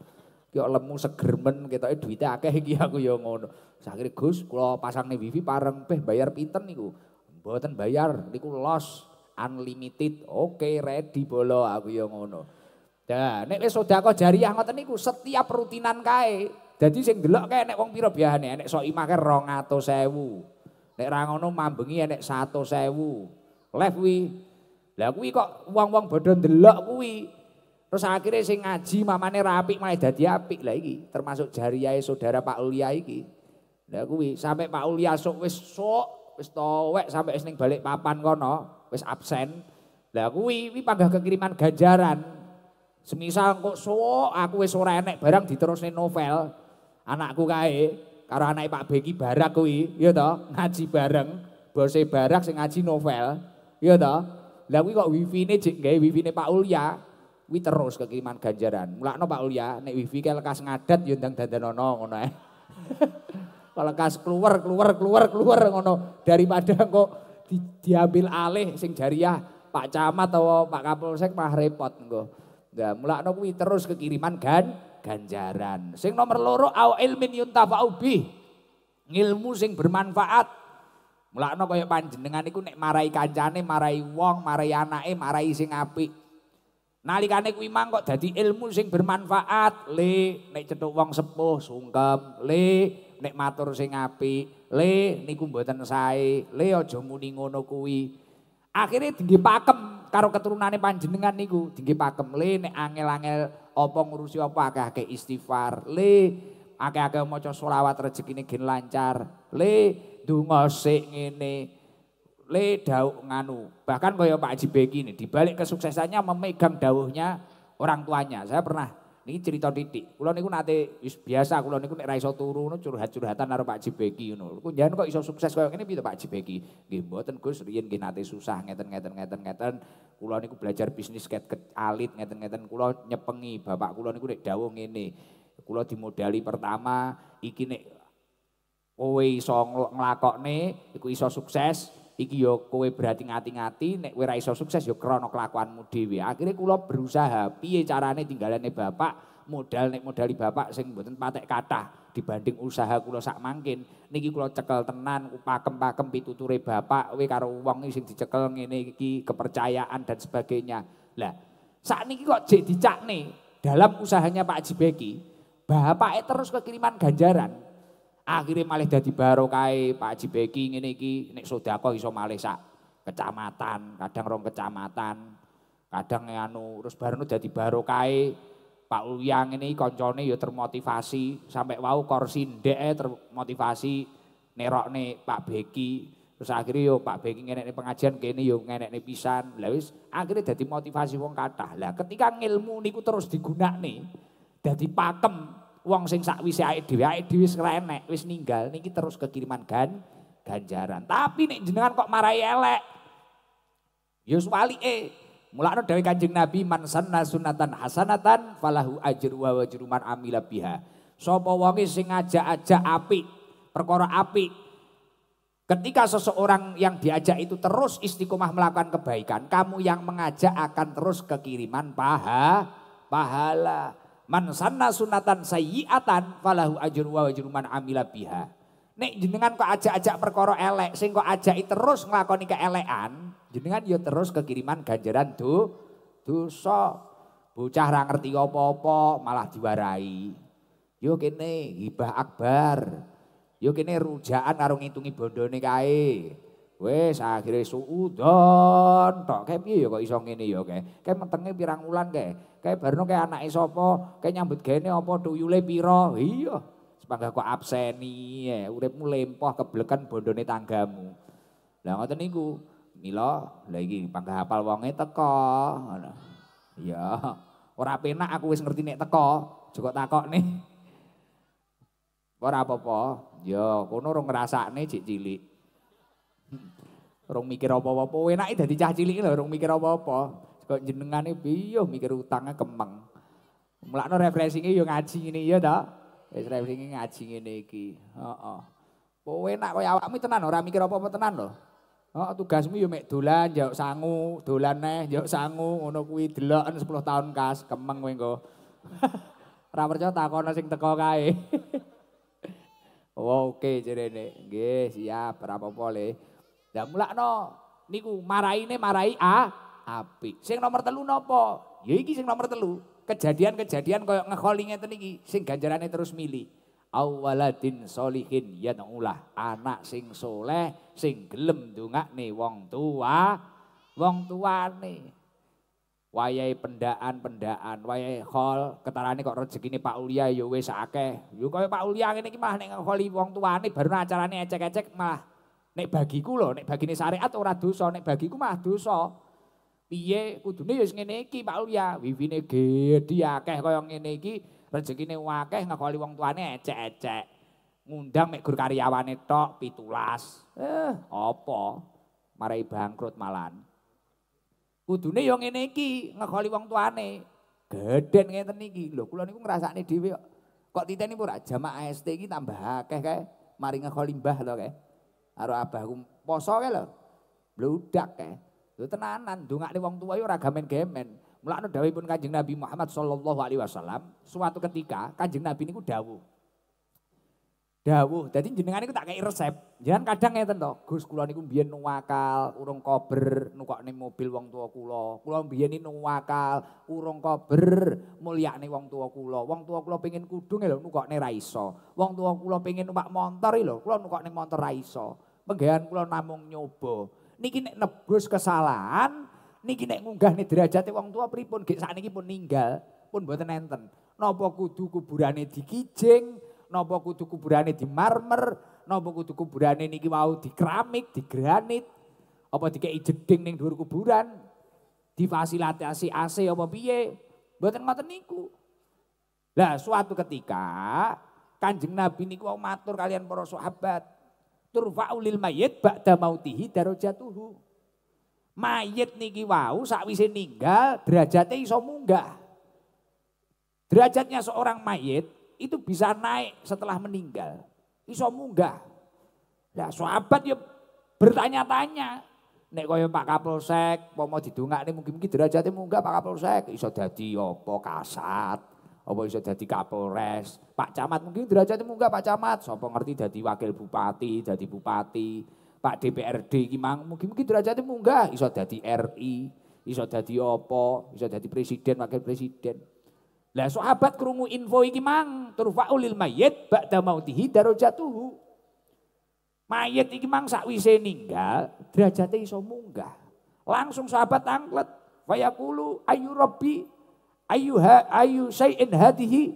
Ki lemu segermen ketoke duitnya akeh iki aku ya ngono. akhirnya Gus pasang nih wifi pareng peh bayar nih ku buatan bayar niku los. unlimited. Oke, ready bolo aku yo ngono. Nah, nek wis sedekah jariah ngoten niku setiap rutinan kae. Jadi sing delok kae nek wong pira biahane, nek sok imake 200.000. Nek ra ngono mambengi nek 100.000. Lah kuwi. Lah kuwi kok wong-wong bodho delok kuwi. Terus akhirnya sing ngaji mamane rapi malah dadi apik lah iki, termasuk jariahe saudara Pak Ulia iki. Lah kuwi sampai Pak Ulia sok wis sok wis towek sampai sing balik papan kono, wis absen. Lah kuwi iki panggah kekiriman ganjaran. Semisal kok sowo aku wis ora enek barang diterusne novel anakku kae karo anake Pak Beki Barak kuwi, ya to, ngaji bareng, bose Barak sing ngaji novel, ya to. Lah kuwi kok wifi-ne jek gawe wifi-ne Pak Ulya, kuwi terus kekiriman ganjaran. Mulakno Pak Ulya, nek wifi kae lekas ngadat ya ndang dandanono ngono ae. Kalau kas keluar keluar keluar keluar ngono daripada kok diambil alih sing jariah Pak Camat atau Pak Kapolsek mah repot nggo. Nggak mulak kuwi terus kekiriman gan ganjaran. Sing nomor loro au ilmin yuntafa'u bih. sing bermanfaat. Mulak no kaya panjenengan iku nek marai kancane, marai wong, marai anake, marai sing apik. Nalikane kuwi mang kok dadi ilmu sing bermanfaat. Le nek cetuk wong sepuh sungkem, le nek matur sing apik. Le niku mboten sae. Le aja muni ngono kuwi. Akhire dinggih pakem karo keturunane panjenengan niku, dinggih pakem. Le nek angel-angel apa ngurusi apa akeh-akeh istighfar. Le akeh-akeh maca selawat rezekine gen lancar. Le donga sik ngene. Le dawuh nganu. Bahkan kaya Pak Haji Beki ini dibalik kesuksesannya memegang dawuhnya orang tuanya. Saya pernah ini cerita titik. Kula niku nate wis biasa kula niku nek ra iso turu ngono curhat-curhatan karo Pak Jibeki ngono. Kok njenengan kok iso sukses koyo ngene piye Pak Jibeki? Nggih mboten Gus, riyen nggih nate susah ngeten ngeten ngeten ngeten. Kula niku belajar bisnis ket, alit ngeten ngeten kula nyepengi bapak kula niku nek dawuh ngene. Kula dimodali pertama iki nek kowe iso nglakokne iku iso sukses iki yo kowe berarti ngati-ngati nek kowe iso sukses yo krana kelakuanmu dhewe. Akhirnya kula berusaha piye carane tinggalane bapak modal nek modali bapak sing mboten patek kathah dibanding usaha kula sak mangkin niki kula cekel tenan pakem-pakem pituture bapak kowe karo wong sing dicekel ngene iki kepercayaan dan sebagainya. Lah saat niki kok cak nih dalam usahanya Pak Jibeki bapaknya terus kekiriman ganjaran akhirnya malih jadi barokai Pak Haji Beki ini iki nek sedekah iso sak kecamatan, kadang rong kecamatan, kadang anu terus bareng dadi barokai Pak Uyang ini koncone ya termotivasi sampai wau korsin ndek termotivasi nih Pak Beki terus akhirnya yo ya Pak Beki ngenekne pengajian gini yo ya ngenekne pisan lewis akhirnya jadi motivasi wong kata lah ketika ngilmu niku terus nih jadi pakem wong sing sakwise awake dhewe awake dhewe wis enek, wis ninggal niki terus kekiriman gan ganjaran. Tapi nek jenengan kok marai elek. Ya wis walike. Mulane dhewe Kanjeng Nabi man sanna sunatan hasanatan falahu ajru wa wajru man amila biha. Sapa wonge sing ngajak-ajak apik, perkara apik. Ketika seseorang yang diajak itu terus istiqomah melakukan kebaikan, kamu yang mengajak akan terus kekiriman paha, pahala. Man sanna sunatan sayyi'atan falahu ajrun wa ajru man amila biha. Nek jenengan kok ajak-ajak perkara elek, sing kok ajaki terus nglakoni keelekan, jenengan ya terus kekiriman ganjaran do dosa. Bocah ra ngerti apa-apa, malah diwarai. Yo kene hibah akbar. Yo kene rujaan karo ngitungi bondone kae. Wes akhire suudon tok kae piye ya kok iso ngene ya kae. Kae metenge pirang wulan kae. kayak barno kayak anak isopo, kayak nyambut gini apa, tuyule pira, iya. Sepangga kok abseni, ya. udah mulai lempoh kebelekan bondone tanggamu. Lah ngoten niku, Mila lagi pangga hafal wonge teko. Ya, ora penak aku wis ngerti nek teko, joko takok nih. Ora apa-apa. Ya, kono rung ngrasakne cik cilik. Rung mikir apa-apa, enak dadi cah cilik lho rung mikir apa-apa. kok jenengane piye oh, mikir utangnya kemeng. Mulakno refreshing yo ngaji ngene ya ta. Wis refreshing ngaji ngene iki. Heeh. Oh, Kowe nak koyo awakmu tenan ora mikir apa-apa tenan lho. Oh, tugasmu yo mek dolan njauk sangu, dolan neh sangu ngono kuwi deloken 10 tahun kas kemeng kowe engko. ora percaya takon sing teko kae. oh, oke okay, jerene. Nggih, siap, ora le. Lah mulakno niku maraine marai a ah. apik. Sing nomor telu nopo? Ya iki sing nomor telu. Kejadian-kejadian koyo ngekholinge ten iki sing ganjarane terus milih. Awaladin solihin yan'ulah anak sing soleh sing gelem nih, wong tua wong tua nih, wayai pendaan-pendaan, wayai hol, ketarane kok rezekine Pak Ulia ya wis akeh. Ya kaya Pak Ulia ini malah nek wong wong nih, baru acarane ecek-ecek malah nek bagiku lho, nek nih syariat ora duso, nek bagiku malah duso. Iye kudune ya ngene iki Pak Ulia wiwine gedhi akeh kaya ngene iki rezekine akeh ngakoli wong tuane ecek-ecek ngundang mek gur karyawane tok pitulas eh apa marai bangkrut malan kudune ya ngene iki ngakoli wong tuane geden ngeten iki lho kula niku ngrasakne dhewe kok titene ora jamaah AST iki tambah akeh kae mari ngakoli mbah to kae karo abahku poso kae lho bludak kae tenanan, tenanan nih wong tua yo ora gamen-gamen. Mulane pun Kanjeng Nabi Muhammad sallallahu alaihi wasallam, suatu ketika Kanjeng Nabi niku dawuh. Dawuh, Jadi jenengan ini tak kayak resep. Jangan kadang ngeten to, Gus kula niku biyen nuwakal, urung kober nukok nukokne mobil wong tua kula. Kula biyen nuwakal, urung kober mulyakne wong tua kula. Wong tua kula pengin kudung e lho nukokne ra iso. Wong tua kula pengin numpak montor e lho, kula nukokne montor ra iso. Penggawean kula namung nyoba niki nek nebus kesalahan, niki nek ngunggah nih derajate wong tua pripun gek sakniki pun ninggal, pun mboten enten. Napa kudu kuburane dikijing, napa kudu kuburane di marmer, napa kudu kuburane niki wau di keramik, di granit, apa tiga jeding neng dhuwur kuburan, difasilitasi AC apa piye? buat ngoten niku. Lah suatu ketika Kanjeng Nabi niku matur kalian para sahabat turfa'u lil mayit ba'da mautihi darajatuhu. Mayit niki wau sakwise ninggal derajatnya iso munggah. Derajatnya seorang mayit itu bisa naik setelah meninggal. Iso munggah. Lah sahabat ya bertanya-tanya, nek kaya Pak Kapolsek, mau didungak nih mungkin-mungkin derajatnya munggah Pak Kapolsek, iso jadi apa kasat, apa bisa jadi Kapolres, Pak Camat mungkin derajatnya munggah Pak Camat, sapa ngerti jadi wakil bupati, jadi bupati, Pak DPRD gimang mungkin mungkin derajatnya munggah iso jadi RI, iso jadi apa, iso jadi presiden, wakil presiden. Lah sahabat kerungu info iki mang turfaulil mayyit ba'da mautihi darajatuhu. Mayit iki mang sakwise ninggal derajate iso munggah. Langsung sahabat angklet, Wayakulu, ayu rabbi ayuha ayu sayin hadihi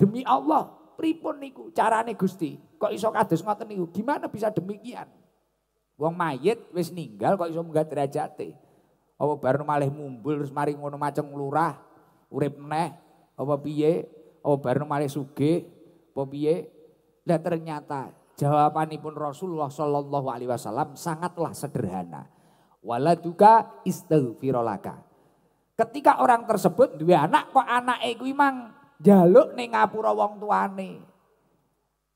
demi Allah pripun niku carane Gusti kok iso kados ngoten niku gimana bisa demikian wong mayit wis ninggal kok iso munggah derajate apa bar malih mumbul terus mari ngono macem lurah urip neh apa piye apa bar malih sugih apa piye lah ternyata jawabanipun Rasulullah Sallallahu alaihi wasallam sangatlah sederhana waladuka istaghfirolaka Ketika orang tersebut dua anak kok anak kuwi mang jaluk nih ngapura wong tuane.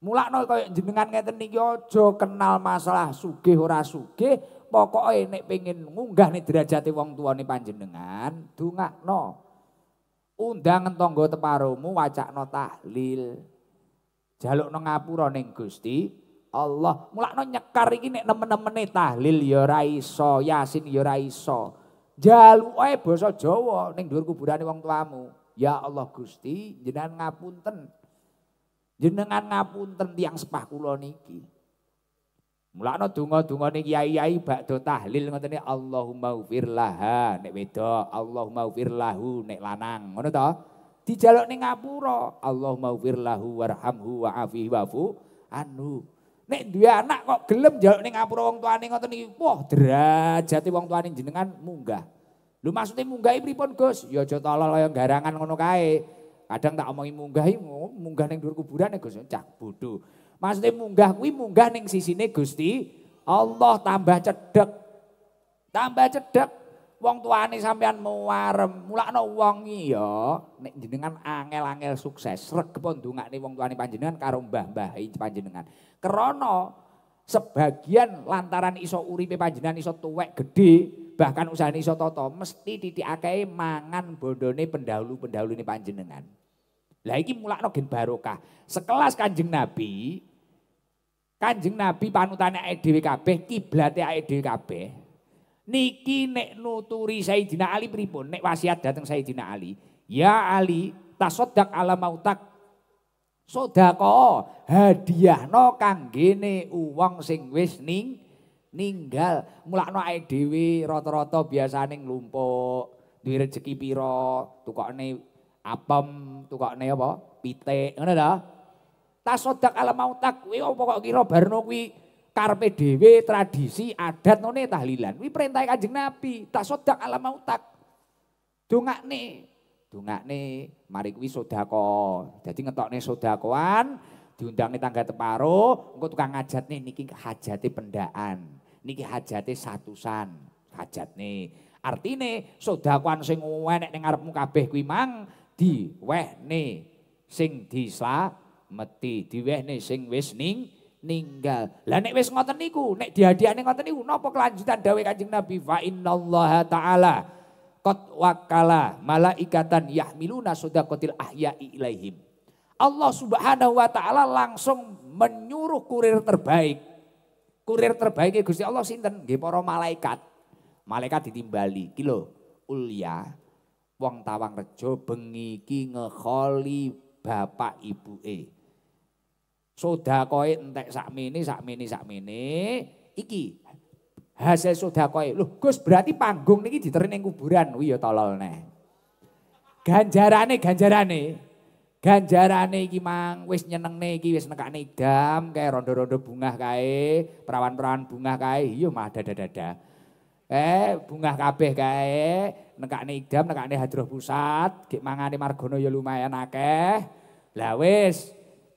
Mulakno koyo jenengan ngeten nih aja kenal masalah suge ora suge, pokoke nek pengen ngunggah nih derajate wong tuane panjenengan, dongakno. Undang tangga teparomu wacakno tahlil. Jalukno ngapura neng Gusti Allah. Mulakno nyekar ini nek nemen-nemene tahlil ya yasin ya Jaluke basa Jawa ning dhuwur kuburane wong tuamu. Ya Allah Gusti, jenengan ngapunten. Jenengan ngapunten tiang sepah kula niki. Mulane donga-donga ning kiai-kiai bakdo tahlil ngoten Allahumma ufir laha nek wedok, Allahumma ufir lahu nek lanang, ngono to? Dijaluk ning ngapura, Allahumma ufir lahu warhamhu wa afihi wafu anhu. Nek duwe anak kok gelem njaluk ning ngapura wong tuane ngoten iki. Wah, derajate wong tuane jenengan munggah. Lu maksudnya munggahi pripun, Gus? Ya aja tolol kaya garangan ngono kae. Kadang tak omongi munggahi, oh, munggah ning dhuwur kuburan ya Gus, cak bodho. Maksudnya munggah kuwi munggah ning sisine Gusti Allah tambah cedek. Tambah cedek. wong tuane sampean muarem, mulakno wong ya, nek jenengan angel-angel sukses, regep ndongakne wong tuane panjenengan karo mbah-mbah panjenengan. Krana sebagian lantaran iso uripe panjenengan iso tuwek gedhe, bahkan usaha iso toto, mesti titikake mangan bondone pendahulu-pendahulune panjenengan. Lah iki mulakno gen barokah. Sekelas Kanjeng Nabi Kanjeng Nabi panutane awake dhewe kabeh, kiblate awake dhewe kabeh. Niki nek nuturi Sayyidina Ali pripun? Nek wasiat datang Sayyidina Ali. Ya Ali, tasodak ala mautak. Sodako hadiah kanggene uang sing wis ning ninggal. Mulakno ae dhewe rata-rata biasane nglumpuk, duwe rezeki pira, tukokne apem, tukokne apa? Pitik, ngono ta? Tasodak ala mautak, kuwi opo kok kira barno kuwi karpe dewe tradisi adat none tahlilan wi perintah kanjeng nabi tak sodak ala mautak dongak nih dongak nih mari kuwi sodako jadi ngetok nih sodakoan diundang nih tangga teparo engko tukang ngajat nih niki hajati pendaan niki hajati satusan hajat nih artine sodakoan sing wenek neng arepmu kabeh kuwi mang di weh nih sing disla meti di weh nih sing wis ning ninggal. Lah nek wis ngoten niku, nek dihadiahne ngoten niku napa kelanjutan dawe Kanjeng Nabi fa innallaha taala qad wakala malaikatan yahmiluna sadaqatil ahya'i ilaihim. Allah Subhanahu wa taala langsung menyuruh kurir terbaik. Kurir terbaiknya Gusti Allah sinten? Nggih para malaikat. Malaikat ditimbali, iki lho, ulya wong tawang rejo bengi iki ngekholi bapak Eh. sodakoe entek sakmene sakmene sakmene iki hasil sodakoe lho Gus berarti panggung niki diterine kuburan wi ya tolol neh ganjarane ganjarane ganjarane iki mang wis nyenengne iki wis nekakne idam kae rondo-rondo bungah kae perawan-perawan bungah kae iya mah dadadada eh bungah kabeh kae nekakne idam nekakne hadroh pusat gek mangane margono ya lumayan akeh lah wis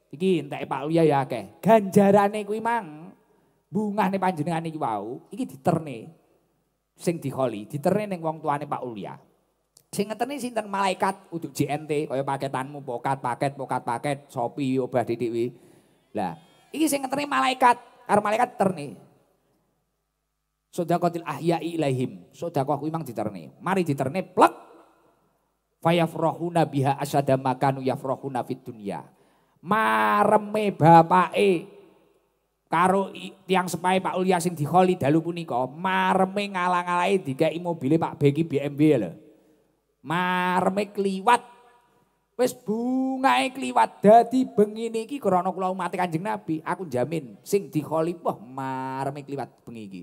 Iki entek Pak Uya ya akeh. Ganjarane kuwi mang bungahne panjenengan iki wau, iki diterne sing diholi, diterne ning wong tuane Pak Uya. Sing ngeterne sinten malaikat untuk JNT kaya paketanmu pokat paket pokat paket Shopee obah dhewe. Lah, iki sing ngeterne malaikat, karo malaikat terne. Sodakotil ahya ilaihim. Sodakoh kuwi mang diterne. Mari diterne plek fayafrohuna biha asyadama kanu yafrohuna fit fitunia mareme bapake karo tiang sepai Pak Ulya sing dikholi dalu punika mareme ngalang-alangi dikai mobile Pak Beki BMW ya lho. Mareme kliwat wis bungae kliwat dadi bengi niki krana kula mati Kanjeng Nabi, aku jamin sing dikholi wah mareme kliwat bengi iki.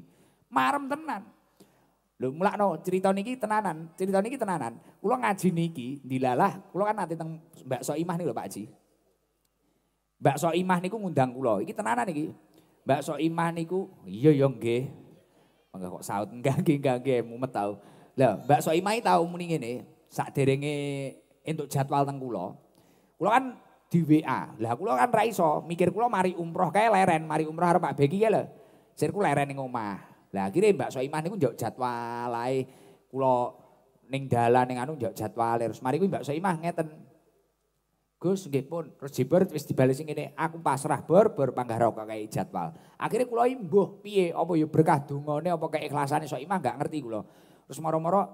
Marem tenan. Lho mulakno cerita niki tenanan, cerita niki tenanan. Kula ngaji niki dilalah, kula kan nati teng Mbak Soimah nih lho Pak Haji. Mbak imah niku ngundang kula. Iki tenanan iki. Mbak imah niku iya ya nggih. Enggak kok saut enggak nggih enggak nggih mumet tau. Lah Mbak Soimah tau muni ngene, derenge entuk jadwal teng kula. Kula kan di WA. Lah kula kan ra iso, mikir kula mari umroh kae leren, mari umroh karo Pak Beki kae lho. Sirku leren ning omah. Lah akhire Mbak Soimah niku njok jadwal ae kula ning dalan ning anu njok jadwal terus mari kuwi Mbak Soimah ngeten Gus nggih pun Reji Bor wis dibalesi ngene aku pasrah Bor Bor panggah roka kaya jadwal. Akhirnya kula imbuh piye apa ya berkah dungane apa keikhlasane sok imah enggak ngerti kula. Terus moro-moro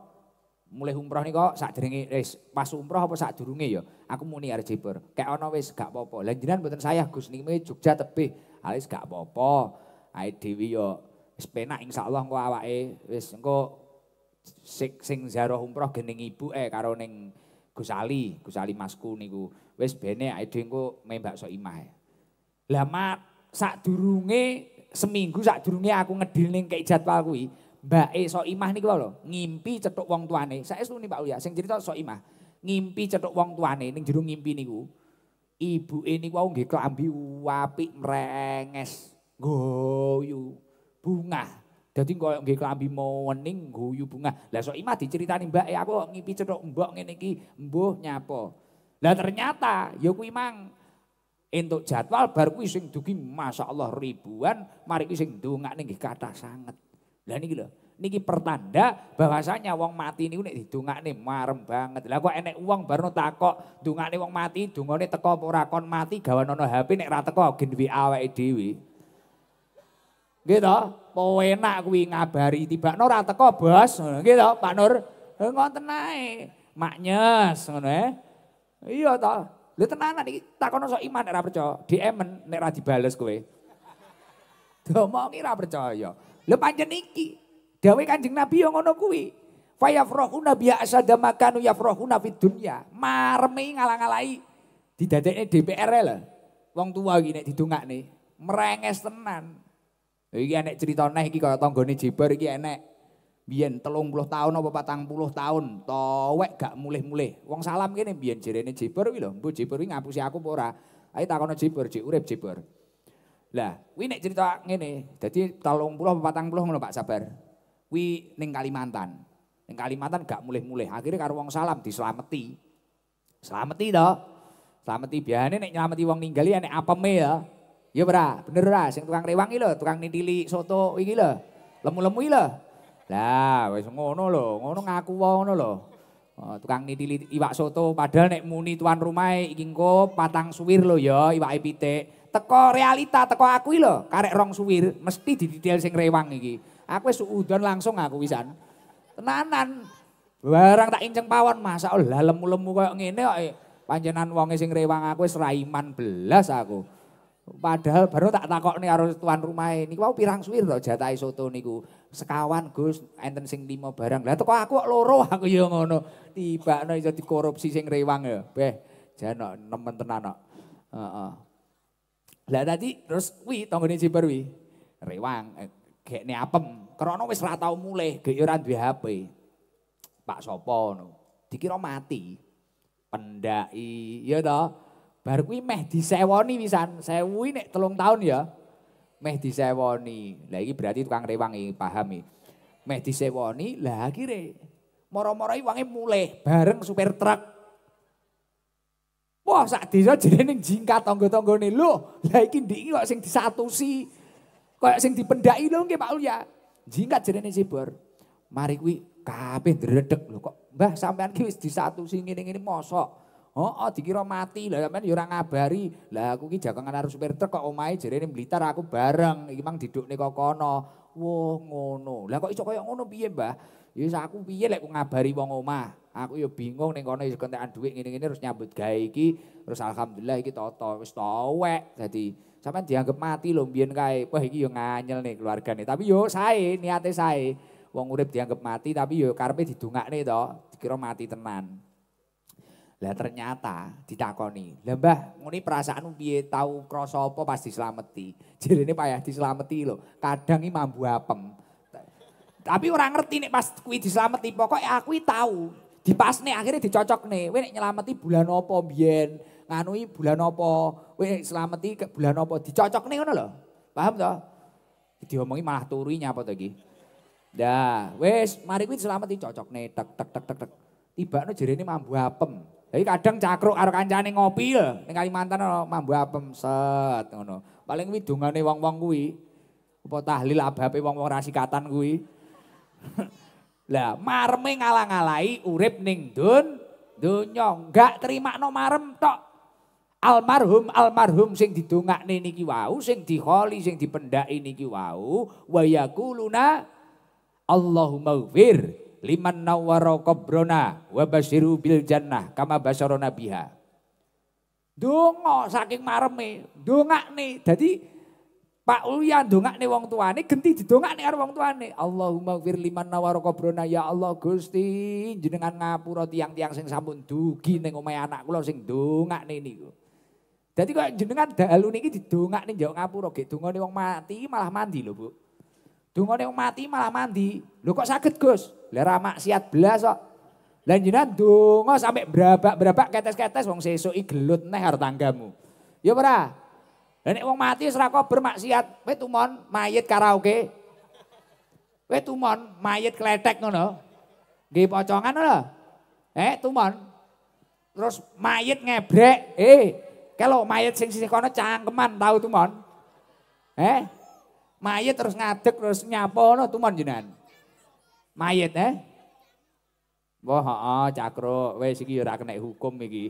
mulai umroh nih kok saat jaringi res pas umroh apa saat durungi yo aku muni arah jeber kayak ono wes gak apa lanjutan buatan saya gus nih me jogja tepi alis gak apa ait dewi yo sepena insya allah gua awa e wes engko sing sing zaro umroh gening ibu eh karo neng gus ali gus ali masku nih wis bene ayo engko mbak sok imah. Lah mak sadurunge seminggu sadurunge aku ngedil ning kei jadwal kuwi, Mbak e sok imah niku lho, ngimpi cethuk wong tuane. Saestune Pak Uya sing cerita sok imah. Ngimpi cethuk wong tuane ning jero ngimpi niku. Ibuke niku nggih klambi apik mrenges, goyu bunga. Dadi koyo nggih klambi mawening goyu bunga. Lah sok imah diceritani Mbak e aku ngimpi cethuk mbok ngene iki, mbuh nyapa. Lah ternyata ya kuwi mang entuk jadwal bar kuwi sing dugi masyaallah ribuan, mari kuwi sing ndongakne nggih kathah sanget. Lah niki lho, niki pertanda bahwasanya wong mati niku nek didongakne marem banget. Lah kok enek wong barno takok dongakne wong mati, dongane teko apa ora kon mati gawan ana HP nek ra teko gen duwe awake dhewe. Nggih to? enak kuwi ngabari tiba ora teko, Bos. Nggih Pak Nur? Ngoten ae. Maknyes ngono Iya ta. Lho tenanan iki kono sok iman nek ora percaya, diemen nek ora dibales kowe. Domongi ora percaya. Lho pancen iki dawuh Kanjeng Nabi yo ngono kuwi. Fa yafrahuna bi asada makanu yafrahuna fid dunya. marmi ngalang-alai didadekne DPR e lho. Wong tua iki nek didongakne merenges tenan. Iki enek cerita neh iki kaya tanggane Jibar iki enek biyen puluh tahun apa puluh tahun towek gak mulih-mulih. Wong salam gini biyen jerene Jiber wih loh, bu Jiber wih ngapusi aku pora Ayo takono Jiber, Jik urip Lah, wi nek cerita jadi telung puluh apa patang puluh Pak Sabar. Wih neng Kalimantan. neng Kalimantan gak mulih-mulih. Akhirnya karo wong salam diselamati selamati toh selamati biane nek nyelamati wong ninggal ya apa me ya. Ya bra, bener lah, sing tukang rewangi lho, tukang nindili soto wih loh, Lemu-lemu Lah wis ngono lho, ngono ngaku wae ngono lho. Oh, tukang nitili iwak soto padahal nek muni tuan rumah iki engko patang suwir lho ya iwake pitik. Teko realita teko aku lho, karek rong suwir mesti dititil sing rewang iki. Aku wis udan langsung aku wisan. Tenanan. Barang tak inceng pawon masak oh, lalem-lemu koyo ngene kok eh. panjenengan wong sing rewang aku wis raiman belas aku. Padahal baru tak takok nih harus tuan rumah ini. Wow pirang suwir loh iso soto niku. Sekawan gus enten sing lima barang. Lah kok aku loro aku ya ngono. Tiba no iso dikorupsi sing rewang ya. Beh jana nemen tenan no. Lah tadi terus wi tonggone jiber wi. Rewang. Eh, gek apem. Krono wis ratau mulai. Gek yoran di HP. Pak Sopo no. Dikira mati. Pendaki, ya you Baru kuwi meh disewoni wisan, sewu nek telung tahun ya. Meh disewoni. Lah iki berarti tukang rewang iki pahami, iki. Meh disewoni, lah akhire moro-moro iki mulai bareng supir truk. Wah, sak desa jenenge jingkat tangga nih Lho, lah iki ndik iki kok sing disatusi. Kayak sing dipendaki lho nggih Pak Ulya. Jingkat jenenge Sibor. Mari kuwi kape ndredeg loh kok Mbah sampean ki wis disatusi ngene ini mosok. Oh, oh dikira mati lah, sampean ya ora ngabari. Lah aku iki jagongan arus supir truk kok omahe jerene mlitar aku bareng. Iki mang didukne kok kono. Wah, ngono. Lah kok iso kaya ngono piye, Mbah? Ya wis aku piye lek ngabari wong omah. Aku ya bingung ning kono wis kentekan duit ngene-ngene terus nyambut gawe iki. Terus alhamdulillah iki toto wis tuwek. Dadi sampean dianggap mati lho mbiyen kae. Wah, iki ya nganyel nih keluargane. Tapi yo sae, niate sae. Wong urip dianggap mati tapi yo karepe didongakne to, dikira mati tenan. Lah ternyata ditakoni, "Lah Mbah, ngene perasaanmu piye tau krasa apa pas dislameti?" Jerene payah dislameti lho. Kadang iki mambu apem. Tapi orang ngerti nek pas kuwi dislameti, pokoknya aku tahu. nih akhirnya dicocok nih. Kowe nek nyelameti bulan apa biyen? Nganui bulan apa? Kowe selameti ke bulan apa? Dicocok nih ngono lho. Paham toh? Diomongi malah turunnya apa to iki. Dah, wes, mari kuwi selameti cocok nih tek tek tek tek tek. jadi jerene mambu apem. Jadi kadang cakruk karo kancane ngopi lho ning Kalimantan ana mambu apem set ngono. Paling widungane wong-wong kuwi apa tahlil abape wong-wong rasikatan kuwi. Lah marme ngala-ngalai urip ning dun dunya enggak terima no marem tok. Almarhum almarhum sing didongakne niki wau sing diholi sing dipendhaki niki wau wayakuluna Allahumma ghfir liman nawwara qabrona wa bil jannah kama basarona biha. Dungo saking mareme, nih. Jadi Pak Uya nih, wong tuane genti didongakne karo wong tuane. Allahumma fir liman nawwara qabrona ya Allah Gusti jenengan ngapura tiang-tiang sing sampun dugi neng omahe anak kula sing nih nih. Jadi kok jenengan dalu niki didongakne njawab ngapura gek dungane wong mati malah mandi lho, Bu nih wong mati malah mandi. Lu kok sakit Gus? Lera maksiat belas kok. Lah jenengan donga sampe berapa brabak ketes-ketes wong sesu i gelut neh tanggamu. Ya pera. Dan wong mati serako bermaksiat. Weh tumon mayit karaoke. Wei tumon mayit kletek ngono. Nggih pocongan ngono. Eh tumon. Terus mayit ngebrek. Eh, kalau mayat sing sisi kono cangkeman tahu tumon. Eh, Mayat terus ngadeg terus nyapono tuman jenengan. Mayat eh. Wah, heeh, cakro, wis iki ya ora kena hukum iki.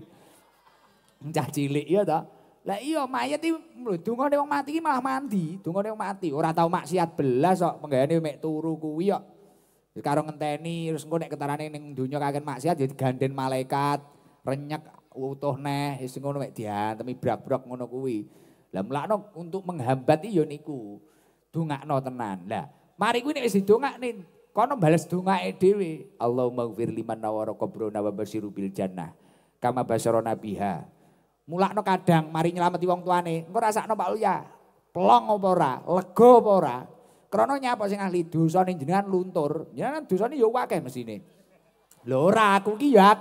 Cah cilik ya ta. Lah iya itu, iki dungane wong mati iki malah mandi, dungane wong mati orang tau maksiat belas kok penggaweane mek turu kuwi kok. Karo ngenteni terus engko nek ketarane ning kagak maksiat jadi ya diganden malaikat, renyek utuh neh wis ngono mek diantemi brak-brak ngono kuwi. Lah mlakno untuk menghambat iyo ya niku no tenan. Lah, mari kuwi nek nih. didongakne, kono balas dunga dhewe. Allahumma ghfir liman nawara qabrona wa bil jannah kama nabiha. biha. no kadang mari nyelamati wong tuane, Enggak rasakno Pak Uya. Plong apa opora. lego apa sih Krana nyapa ahli dosa ini jenengan luntur. Jenengan dosane ya wakai mesine. Lho Lora aku ki ya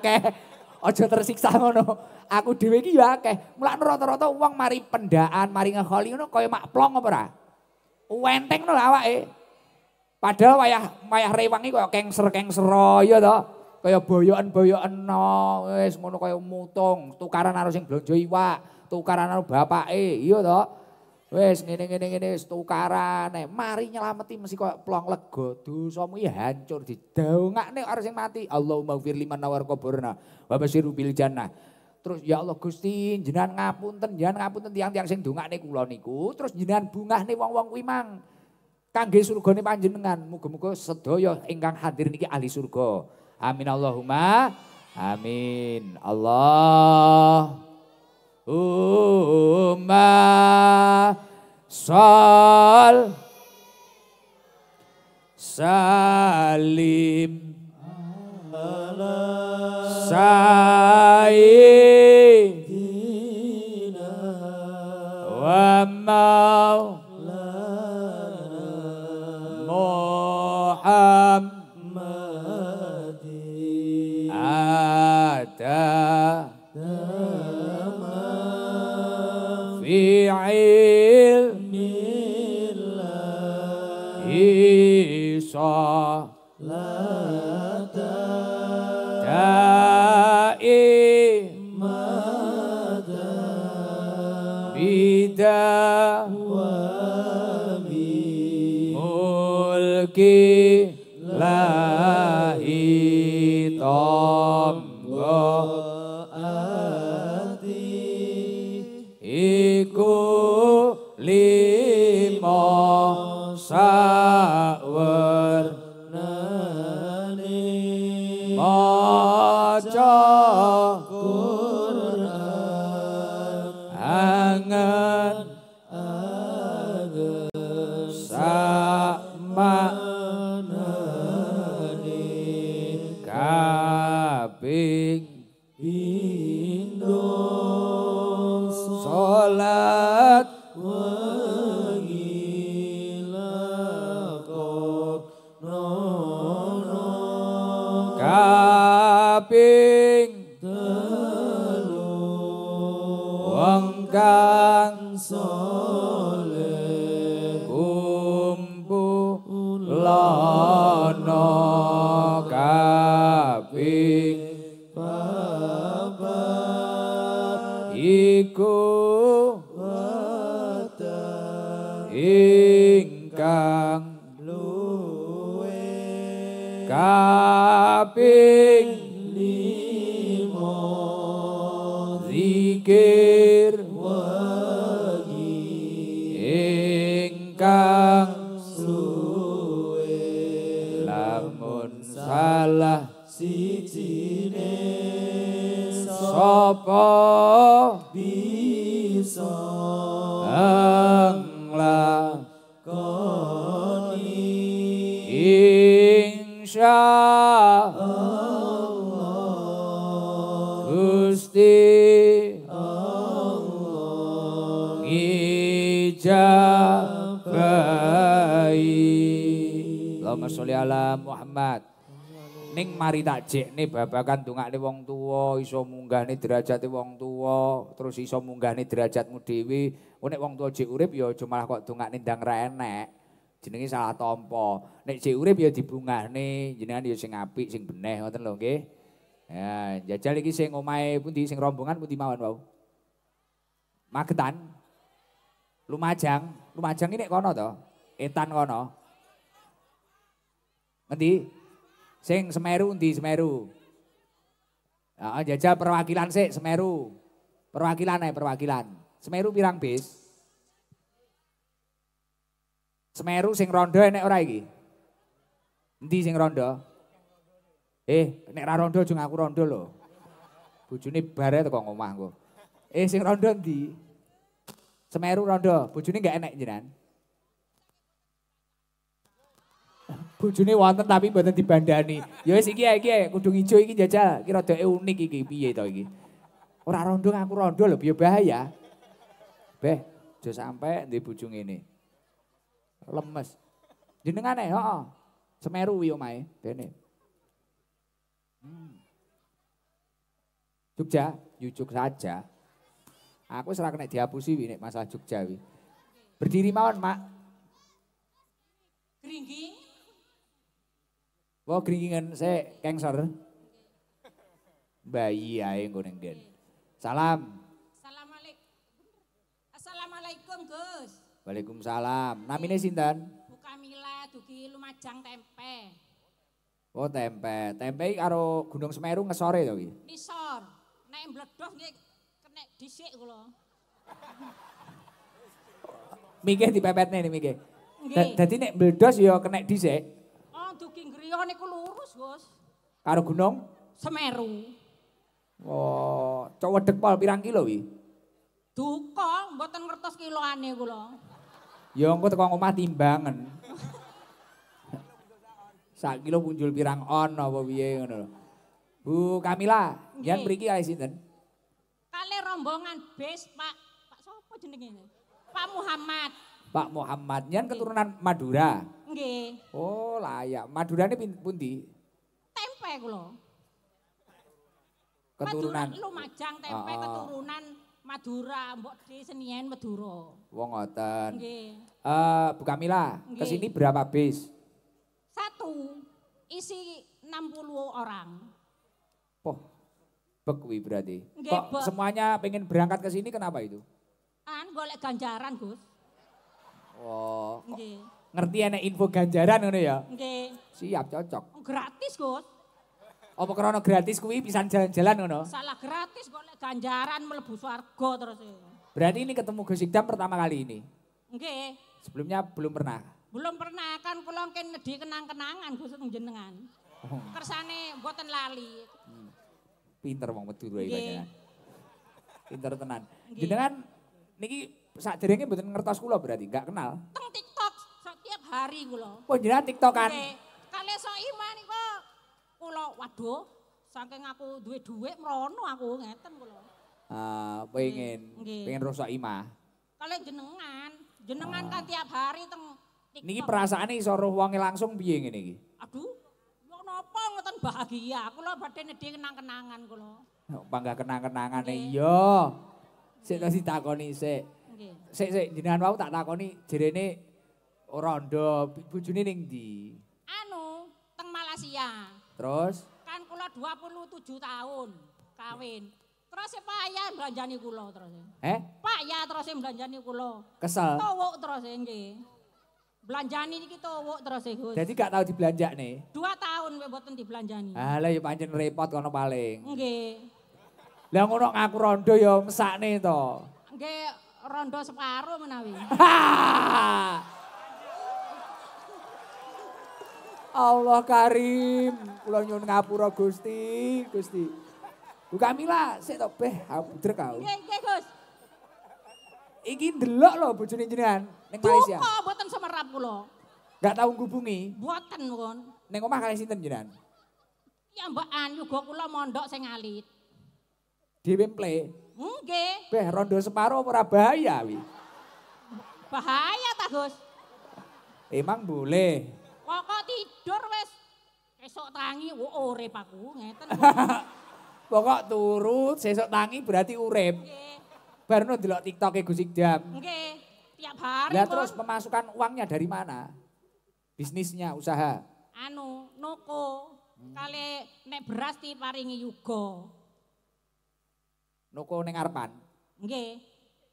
Ojo tersiksa ngono. Aku dhewe ki ya Mulak Mulakno rata-rata uang. mari pendaan, mari ngeholi ngono kaya mak plong apa ora? Wenteng lho awak eh. Padahal wayah, wayah rewang ini kaya kengser-kengser aja Kaya boyoan-boyoan no. Wes ngono kaya mutung. Tukaran harus yang belonjo iwa. Tukaran harus bapak Iya toh. Wes ngene ngene ngene tukaran eh. Mari nyelamati mesti kaya plong lega, Dusamu ya hancur. Didau nih harus mati. Allahumma gfir liman nawar koburna. Wabasiru bil jannah. terus ya Allah Gusti jenengan ngapunten jenengan ngapunten tiang-tiang sing dongane kula niku terus jenengan bungah nih wong-wong kuwi mang kangge surgane panjenengan muga-muga sedaya ingkang hadir niki ahli surga amin Allahumma amin Allah umma salim Allah. salim 啊 mari tak jekne babakan dongakne wong tuwa, iso munggahne derajate wong tuwa, terus iso munggahne derajatmu dhewe. Nek wong tuwa jek urip ya aja malah kok dongakne ndang ra enek. Jenenge salah tampa. Nek jek urip ya dibungahne, jenengan ya sing apik, sing beneh ngoten lho nggih. Ya, jajal iki sing omahe pundi, sing rombongan pundi mawon wau. Magetan. Lumajang, Lumajang iki nek kono to. Etan kono. Ngendi? Sing Semeru di Semeru. Heeh, ya, jajal perwakilan se, Semeru. Perwakilan ae perwakilan. Semeru pirang bis? Semeru sing rondo enek ora iki? Endi sing rondo? Eh, nek ra rondo jeng aku rondo lho. Bojone bare teko omah Eh sing rondo endi? Semeru rondo, bojone gak enek jenengan. bojone wonten tapi mboten dibandani. Ya wis iki iki kudung ijo iki jajal ki radoke unik iki piye to iki. Ora rondo aku rondo lho piye bahaya. Beh, aja sampe di bojo ini, Lemes. Jenengane, heeh. Semeru yo mai. dene. Hmm. Jogja, yujuk saja. Aku serah kena dihapusi nek masalah Jogja wi. Berdiri mawon, Mak. Gringging. Wah kringingan saya cancer. Bayi yang goreng ning Salam. Assalamualaikum. Assalamualaikum Gus. Waalaikumsalam. Namine sinten? Bu Kamila duki Lumajang Tempe. Oh tempe. Tempe karo Gunung Semeru ngesore to iki? Nisor. Nek mbledoh nggih kena dhisik kula. di pepetnya nih Mige. Jadi naik mbledos ya kena dhisik. Iya niku lurus, bos. Karo gunung Semeru. Oh, cowok wedeg pol pirang kilo wi? Duka, mboten ngertos kiloane kula. Ya engko teko omah timbangan. Sak kilo punjul pirang on apa piye ngono loh? Bu Kamila, yang mriki kalih sinten? Kalih rombongan bis Pak Pak sapa jenenge? Pak Muhammad. Pak Muhammad, yang keturunan Madura. Nggih. Oh, layak. Madurane pundi? Tempe kula. Keturunan Madura, Lumajang tempe oh. keturunan Madura, Mbok di Senien Madura. Wong ngoten. Nggih. Eh, uh, Bu Kamila, ke sini berapa bis? Satu. Isi 60 orang. Poh, bekwi berarti. Nggih, Kok bek. semuanya pengen berangkat ke sini kenapa itu? An golek ganjaran, Gus. Oh. Nggih. Ngerti enak info ganjaran ngono ya? Oke. Siap, cocok. Oh, gratis, Gus. Apa krono gratis kuwi bisa jalan-jalan ngono? Salah gratis golek ganjaran melebu swarga terus. E. Berarti ini ketemu Gus Sikdam pertama kali ini? Oke. Sebelumnya belum pernah. Belum pernah kan kula mungkin nedhi kenang-kenangan Gus jenengan. Oh. Kersane mboten lali. Hmm. Pinter wong Medhu wae panjenengan. Pinter tenan. Jenengan niki sak jaringe mboten ngertos kula berarti, enggak kenal. Teng hari kula. Penjenengan tiktokan. iman so Soimah gue kula waduh saking aku duit duit merono aku ngeten kula. Ah, uh, pengen pengen rusak imah. Kalih jenengan, jenengan uh. kan ah. tiap hari teng TikTok. Niki perasaane iso roh wonge langsung piye ngene iki? Aduh, napa ngoten bahagia, kula badhe nedhi kenang-kenangan kula. Oh, bangga kenang nih yo, saya tak takoni saya, saya sik jenengan wau tak takoni ini Rondo, bujuni ning di? Anu, teng Malaysia. Terus? Kan kula 27 tahun kawin. Terus si Pak Ayah belanjani kula terus. Eh? Pak Ayah terus belanja belanjani kula. Kesel? Tawuk terus ini. Belanjani ini tawuk terus ya Gus. Jadi gak tau dibelanja nih? Dua tahun gue buatan dibelanjani. Alah ah, ya panjen repot kono paling. Enggak. Lah ngono ngaku rondo ya mesak nih toh. Enggak rondo separuh menawi. Hahaha. Allah karim. Kula nyuwun ngapura Gusti, Gusti. mila, saya sik to beh terkau. kau. Nggih, nggih, Gus. Iki ndelok lho bojone jenengan ning Malaysia. Duka mboten semerap kula. Enggak tahu ngubungi. Mboten, Kon. Ning omah kalian sinten jenengan? Ya Mbak An juga kula mondok sing alit. Di mple. Hmm, nggih. Beh rondo separo ora bahaya wi. Bahaya ta, Gus? Emang boleh. Kok tidur wes Esok tangi wo urip aku ngeten. Pokok turu besok tangi berarti urip. baru Bar nu delok TikTok e Gus Ikdam. Oke, Tiap hari. Lah terus pemasukan uangnya dari mana? Bisnisnya, usaha. Anu, noko. Hmm. Kale nek beras paringi yugo Noko neng Arpan. Oke,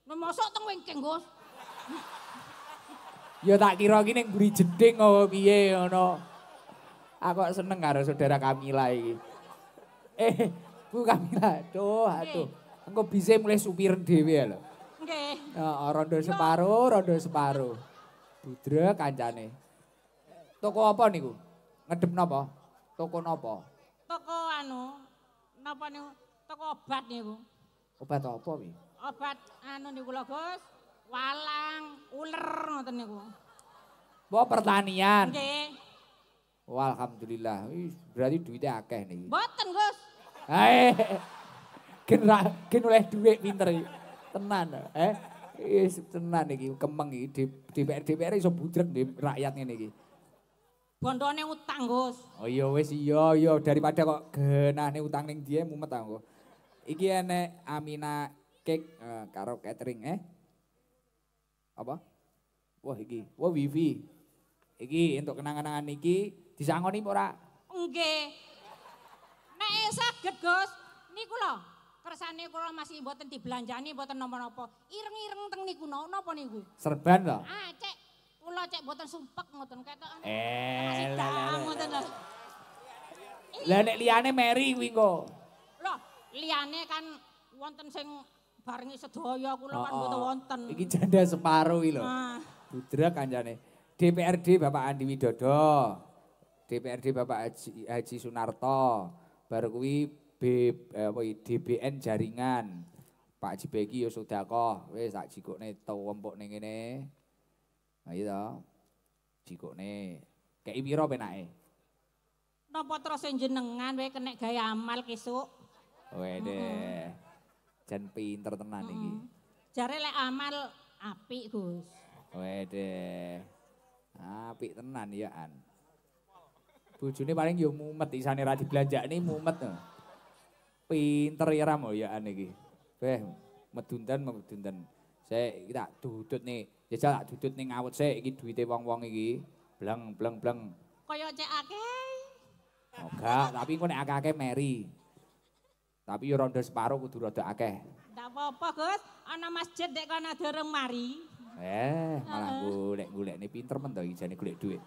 Nemosok teng wingking, Gus. Ya tak kira gini yang beri jeding oh ya, no. Aku seneng karo saudara Kamila iki. Eh, Bu Kamila, aduh, aduh. Engko bisa mulai supir dhewe lho. Nggih. Okay. rondo separo, rondo separo. Budra kancane. Toko apa niku? Ngedep napa? Toko napa? Toko anu, napa niku? Toko obat niku. Obat apa iki? Obat anu niku lho, Gus. Walang, uler ngoten niku. Bawa pertanian. Nggih. Alhamdulillah. Berarti duitnya akeh nih. Boten, Gus. Hei. Gen oleh duit pinter. Tenan. Eh. Yes, tenan nih. Kemeng nih. Di DPR, DPR iso budrek nih rakyatnya nih. Bondone utang, Gus. Oh iya, wes iya, iya. Daripada kok genah nih utang nih dia, mumet tau. Iki ene Amina Kek, uh, eh, karo catering, eh. Apa? Wah, iki. Wah, Wiwi. Iki, untuk kenangan-kenangan iki, disangoni apa ora? Nggih. Nek saged, Gus, niku lho. Kersane kula masih mboten dibelanjani mboten napa-napa. Ireng-ireng teng niku napa niku? Serban to. Ah, Cek. Kula Cek mboten sumpek ngoten ketok. Eh, lha ngoten lho. Lah nek liyane meri kuwi kok. Lho, liyane kan wonten sing barengi sedaya kula kan oh, oh. mboten wonten. Iki janda separo iki lho. Ah. Budra kancane. DPRD Bapak Andi Widodo. DPRD Bapak Haji, Sunarto, baru kuwi B, eh, B, DBN jaringan. Pak Haji Beki ya sudah kok, wis tak jikukne tuwempuk ning ngene. Ayo to. Jikukne. Kayak piro penake? Napa terus jenengan wae kena gaya amal kesuk? Wede. Jan pinter tenan iki. Jare lek amal apik, Gus. Wede. Apik tenan ya an. Bojone paling ya mumet isane ra dibelanjakne mumet. Eh. Pinter ya ramo ya ane iki. Beh, medunten medunten. Sik iki tak dudut nih. Ya jalak dudut ning awet sik iki duite wong-wong iki. Bleng bleng bleng. Kaya cek akeh. Oga, oh, tapi kok nek akeh-akeh meri. Tapi yo rondo separo kudu rada akeh. Ndak apa-apa, Gus. Ana masjid dek kana dereng mari. Eh, malah golek-golekne pinter men to ijane golek duit.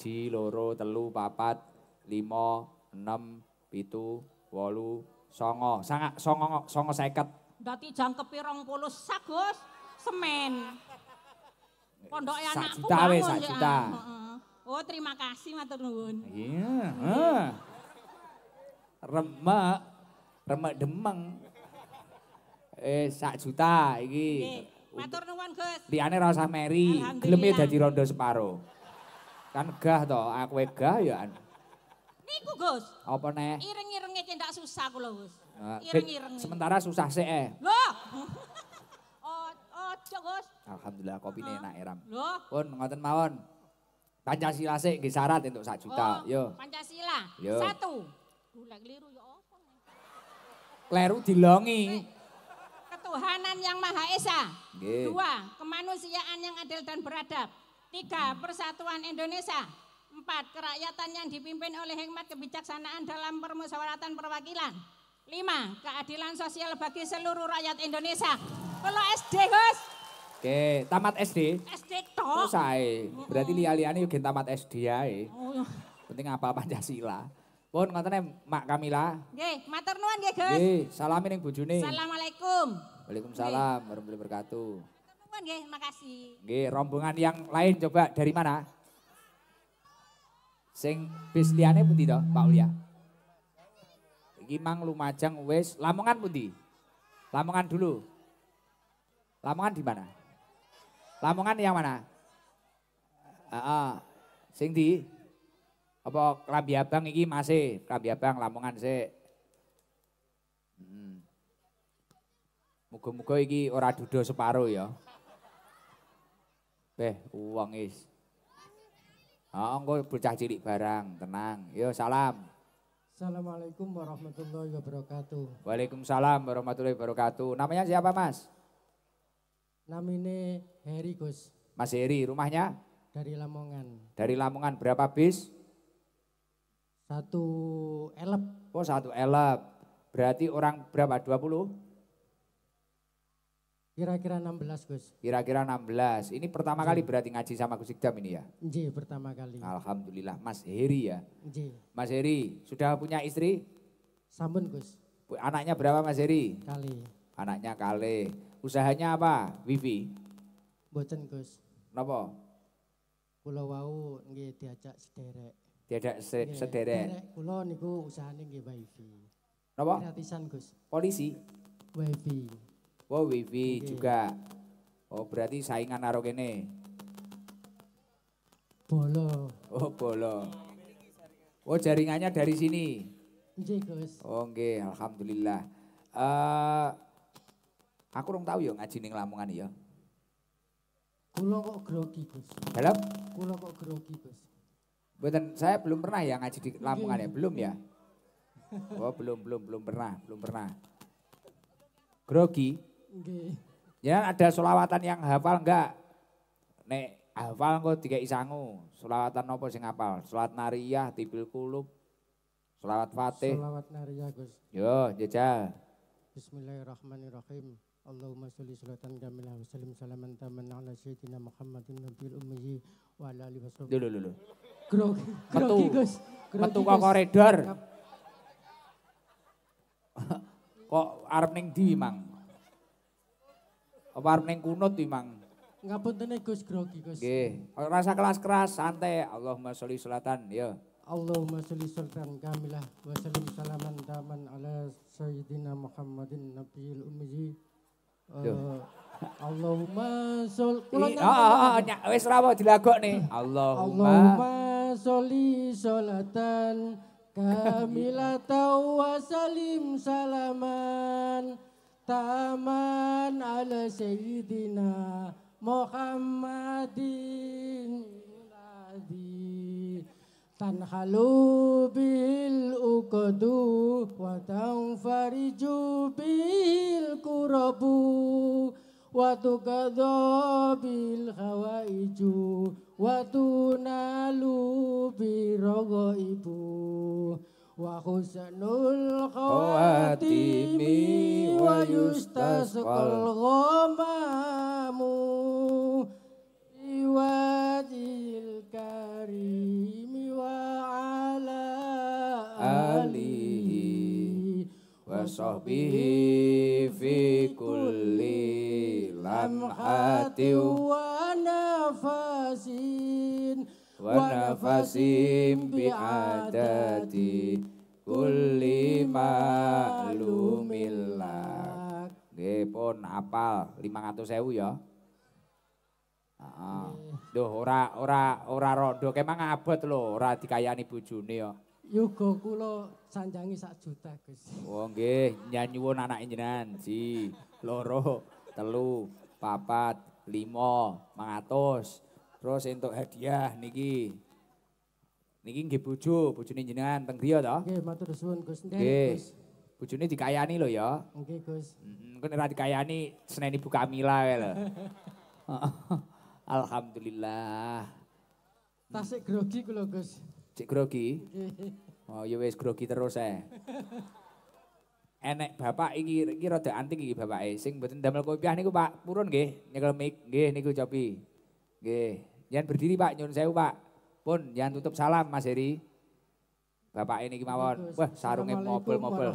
siji loro telu papat lima enam pitu wolu songo sanga songo songo seket dati jangkepi rong puluh sagus semen pondok ya anakku juta wes sak ya. juta oh terima kasih matur nuwun iya yeah. remek remek demeng eh sak juta iki okay. matur nuwun Gus liyane ra usah meri geleme ya dadi rondo separo Kan gah toh aku ah, gah ya. Niku Gus. Apa neh? ireng irengnya cendak susah kula Gus. Ah, Ireng-ireng. Sementara susah sih eh. Loh. Ojo Gus. Alhamdulillah kopi ini enak eram. Loh. Pun ngoten mawon. Pancasila sih, nggih syarat untuk 1 juta. Oh, Yo. Pancasila. Yo. Satu. Gula keliru ya apa? Keliru dilongi. Eh, ketuhanan yang Maha Esa. Gye. Dua, kemanusiaan yang adil dan beradab. Tiga, persatuan Indonesia. Empat, kerakyatan yang dipimpin oleh hikmat kebijaksanaan dalam permusyawaratan perwakilan. Lima, keadilan sosial bagi seluruh rakyat Indonesia. Kalau SD, Gus. Oke, tamat SD. SD toh. Usai. Oh, berarti lia-liane bikin tamat SD ya. Oh. Iya. Penting apa Pancasila. Pun ngoten Mak Kamila. Oke, Maternuan ya, Gus. Oke, Salamin yang bujuni Assalamualaikum. Waalaikumsalam warahmatullahi wabarakatuh. Pun makasih. rombongan yang lain coba dari mana? Sing bis liyane pundi to, Pak Ulia? Iki mang Lumajang wis, Lamongan pundi? Lamongan dulu. Lamongan di mana? Lamongan yang mana? Ah, Uh, uh, sing di apa Krabi Abang iki masih Krabi Abang Lamongan sih. Hmm. Muga-muga iki ora separuh ya. Beh, uang is. Oh, enggak bocah cilik barang, tenang. Yo salam. Assalamualaikum warahmatullahi wabarakatuh. Waalaikumsalam warahmatullahi wabarakatuh. Namanya siapa, Mas? Namine Heri, Gus. Mas Heri, rumahnya? Dari Lamongan. Dari Lamongan berapa bis? Satu elep. Oh, satu elep. Berarti orang berapa? dua puluh? Kira-kira 16 Gus. Kira-kira 16. Ini pertama kali iya. berarti ngaji sama Gus Ikdam ini ya? Iya pertama kali. Alhamdulillah Mas Heri ya? Iya. Mas Heri sudah punya istri? Samun Gus. Anaknya berapa Mas Heri? Kali. Anaknya kali. Usahanya apa? Vivi? Boten Gus. Kenapa? Pulau wau nggih diajak sederek. Diajak se nge, sederek. Kulau niku usahanya nggih wifi. Kenapa? Gratisan Gus. Polisi? Wifi. Oh Wiwi okay. juga. Oh berarti saingan karo kene. Bolo. Oh bolo. Oh jaringannya dari sini. Nggih, Gus. Oh nggih, alhamdulillah. Uh, aku rong tahu ya ngaji ning Lamongan ya. Kula kok grogi, Gus. Halo? Kula kok grogi, Gus. Buatan saya belum pernah ya ngaji di Lamongan ya, belum ya? Oh belum belum belum pernah, belum pernah. Grogi? Jangan Ya ada solawatan yang hafal enggak? Nek hafal kok tiga isangu. Solawatan nopo sing hafal? Solawat nariyah, tibil kulub, solawat fatih. Solawat nariyah, Gus. Yo, jajal. Bismillahirrahmanirrahim. Allahumma sholli sholatan kamilah wa sallim salaman taman ala sayyidina Muhammadin nabiyil ummi wa ala alihi Dulu dulu. Grogi, grogi Gus. Metu kok koridor. kok arep ning di, Mang? Apa neng ning imang. iki, Mang? Ngapuntene Gus grogi, Gus. Nggih, rasa keras-keras, santai. Allahumma sholli sholatan, ya. Allahumma sholli sholatan kamilah wa sholli salaman daman ala sayyidina Muhammadin nabiyil ummi. Uh, eh, Allahumma sol kula wes iya, ah, ah, ah, wis rawo dilagokne. Allahumma Allahumma sholli sholatan kamilatan wa salim salaman taman ala sayyidina Muhammadin ladhi tanhalubil bil uqadu wa tanfariju bil kurabu wa tukadu bil khawaiju wa tunalu bi ibu wa husnul khawatimi wa yustasqal ghamamu diwajil karimi wa ala alihi wa sahbihi fi kulli lamhati wa nafasin wa nafasin biadati. kulli lumilak. Nggih pun apal 500.000 ya. Heeh. Duh ora ora ora rondo kemang abot lho ora dikayani bojone ya. Yoga kula sanjangi sak juta Gus. Oh nggih nyanyuwun anak jenengan ji loro telu papat lima mangatus terus untuk hadiah niki Niki nggih bojo, bojone jenengan teng griya to? Nggih, matur suwun Gus. Nggih. Bojone dikayani lho ya. Nggih, Gus. Heeh, kene ra dikayani seneni Bu Kamila kae lho. Alhamdulillah. Tasik grogi kula, Gus. Cek grogi? Oh, ya wis grogi terus ae. Enek bapak iki iki rada antik iki bapake sing mboten damel kopiah niku Pak, purun nggih, nyekel mic nggih niku copi. Nggih. Jangan berdiri Pak, nyun sewu Pak. Pun yang tutup salam Mas Heri. Bapak ini kemauan. Wah, sarungnya mobil-mobil.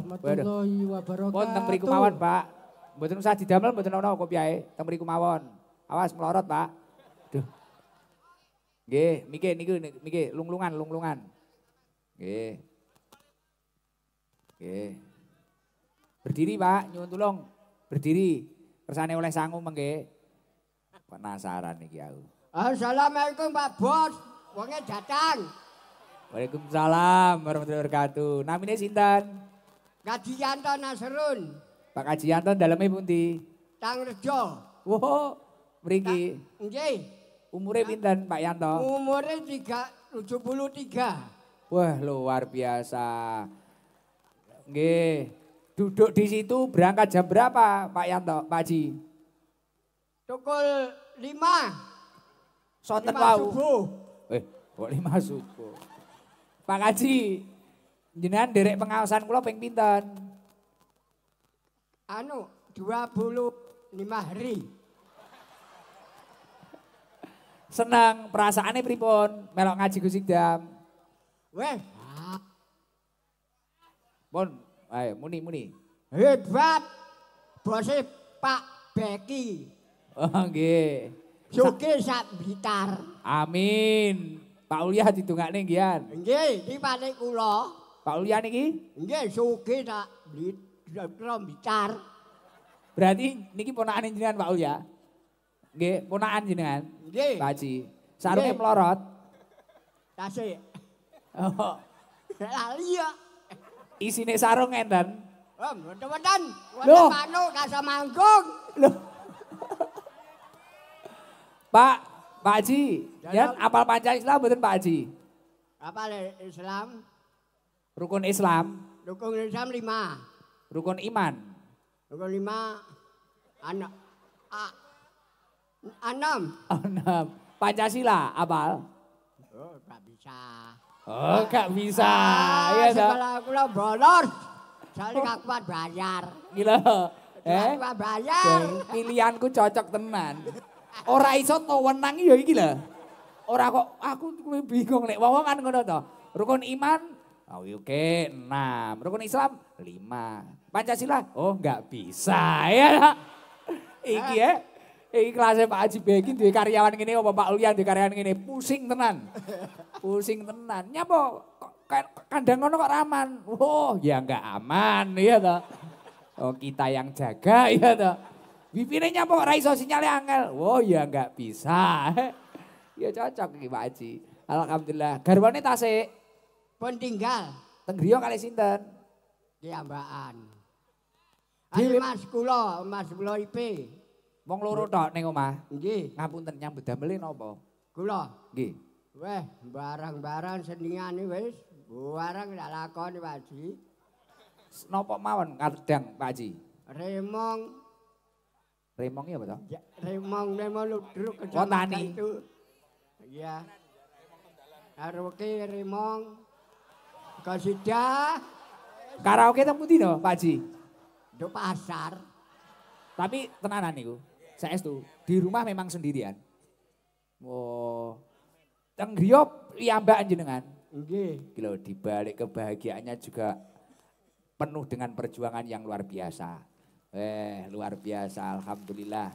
Pun teng mriku mawon, Pak. betul usah didamel betul ana kok piyae. Teng mriku mawon. Awas melorot, Pak. Duh. Nggih, mikir niku mikir lunglungan, lunglungan. g, g, Berdiri, Pak. Nyuwun tulung. Berdiri. Kersane oleh sangu mengge. Penasaran nih, aku. Assalamualaikum Pak Bos. Wongnya datang. Waalaikumsalam warahmatullahi wabarakatuh. Namine sinten? Yanto Nasrun. Pak Kajianto daleme pundi? Tangrejo. Wow, mriki. Oke. Umurnya Bintan Pak Yanto? Umurnya tiga tujuh puluh tiga. Wah, luar biasa. Oke. Duduk di situ berangkat jam berapa Pak Yanto, Pak Ji? Tukul 5. Sonten wau. Boleh lima Pak Haji, jenengan derek pengawasan kula ping pinten? Anu, lima hari. Senang, perasaannya pripun melok ngaji Gus Dam. Weh. Pun, ayo muni muni. Hebat. Bose Pak Beki. Oh nggih. Suki sak Amin. Pak Ulia ditunggak nih gian. Nggih, di panik kula. Pak Ulia niki? Nggih, suki tak beli drum bicar. Berarti niki ponakan jenengan Pak Ulia. Nggih, ponakan jenengan. Nggih. Pak Haji. Sarunge melorot. Kasih. Oh. Lah iya. Isine sarung enten. Oh, teman-teman, wonten panu kasa manggung. Loh. Pak, Pak Haji, ya apal Pancasila betul Pak Haji? Apal Islam? Rukun Islam. Rukun Islam lima. Rukun iman. Rukun lima. Anak. Enam. Enam. Pancasila, apal? Oh, gak bisa. Oh, gak bisa. Ah, ya, Sekolah aku lah bolos. Soalnya gak kuat bayar. Gila. Eh? Gak kuat bayar. Pilihanku cocok teman Ora iso to wenang ya iki lah. Ora kok aku bingung nek wong kan ngono to. Rukun iman Oh, iya, oke, enam. Rukun Islam, lima. Pancasila, oh nggak bisa ya. iki ya, Iki kelasnya Pak Haji Begi di karyawan gini, apa Pak Ulian karyawan gini pusing tenan. Pusing tenan. Nyapa kandang ngono kok raman. Oh, ya enggak aman ya toh. Oh, kita yang jaga ya toh. Wipine nyamuk ra iso sinyale angel. Oh ya enggak bisa. ya cocok iki Pak Haji. Alhamdulillah. Garwane tasik. Pun tinggal. Teng griya kalih sinten? ambaan. Ayo Mas kula, Mas kula IP. Wong loro tok ning omah. Nggih. Ngapunten nyambut damel napa? Kula. Nggih. Weh, barang-barang seningane wis barang tak lakoni Pak Haji. Napa mawon kadang Pak Haji? Remong Remong ya betul? Ya, remong remong ludruk kecamatan itu. Ya, Karaoke remong. sudah Karaoke itu putih no, Pak Haji? Nduk pasar. Tapi tenanan saya itu di rumah memang sendirian. Oh. Teng ya Mbak dengan. Oke. Kalau dibalik kebahagiaannya juga penuh dengan perjuangan yang luar biasa. Weh, luar biasa, alhamdulillah.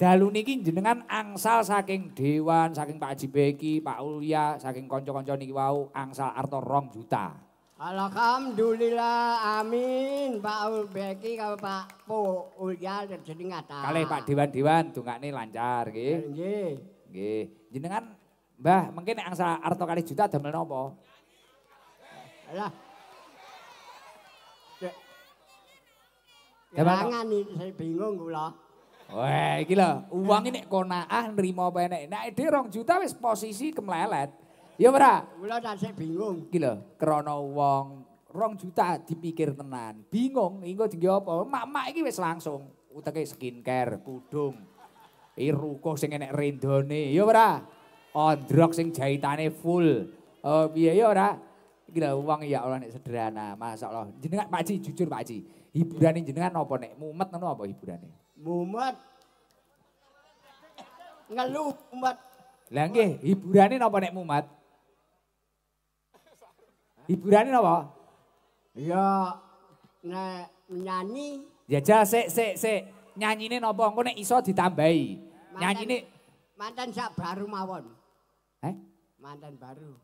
Dalu niki jenengan angsal saking dewan, saking Pak Haji Beki, Pak Ulya, saking konco-konco niki wau, angsal arto rong juta. Alhamdulillah, amin. Pak Ulbeki, kalau Pak Po Ulya, jadi ngata. Kali Pak Dewan-Dewan, tuh nggak lancar, gitu. Iya. Gitu. Jadi kan, Mbah, mungkin angsal Arto kali juta ada melenopo. Alah, Jangan ini saya bingung gula. Wah, iki lho, uang ini konaah nrimo apa enak. Nah, ini rong juta wis posisi kemelelet. Ya ora? Kula tak sik bingung. Iki lho, krana wong rong juta dipikir tenan. Bingung engko dinggo apa? Mak-mak iki wis langsung uteke skincare, kudung. Iruko sing enek rendone. Ya ora? Ondrok sing jahitane full. Oh, uh, piye ya ora? Iki lho, ya Allah nek sederhana, masyaallah. Jenengan Pak Ji, jujur Pak hiburane jenengan apa nek mumet ngono apa hiburane? Mumet. Ngelu mumet. Lah nggih, hiburane napa nek mumet? Hiburane napa? Ya nek nyanyi. Ya aja sik sik sik. Nyanyine napa? Engko nek iso ditambahi. Nyanyine mantan sak baru mawon. Eh? Mantan baru.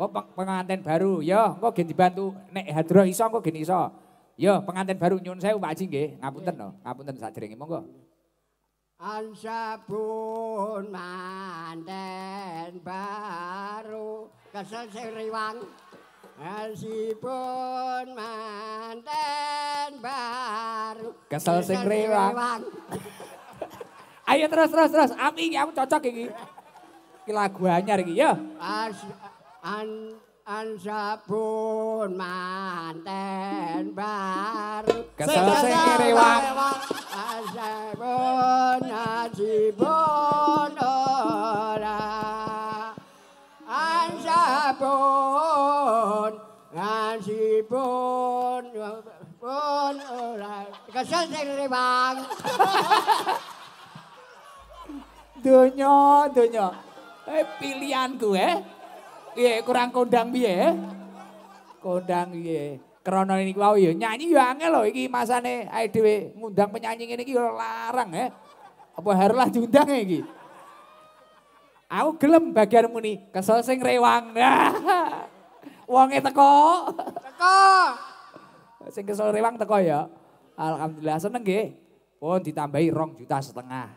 Oh pengantin baru, ya engko gen dibantu nek hadroh iso engko gen iso. Yo, pengantin baru nyun saya Mbak Aji nggih, ngapunten to, ngapunten sajrenge monggo. Ansa pun manten baru kesel seriwang Ansi pun manten baru kesel seriwang Ayo terus terus terus Amin ya aku cocok ini Ini lagu anyar ini ya Ansa Ansapun manten baru Kesel Ansapun ajibun ora Ansapun ajibun pun ora Kesel sing Dunyo, dunyo. Eh, pilihan gue, eh. Iya, kurang kondang piye? Kondang piye? Krono ini wow, ya nyanyi ya angel loh iki masane ae dhewe ngundang penyanyi ngene iki larang ya. Eh. Apa harlah diundang eh, iki? Aku gelem bagian muni, kesel sing rewang. Wonge teko. Teko. Sing kesel rewang teko ya. Alhamdulillah seneng nggih. Pun ditambahi rong juta setengah.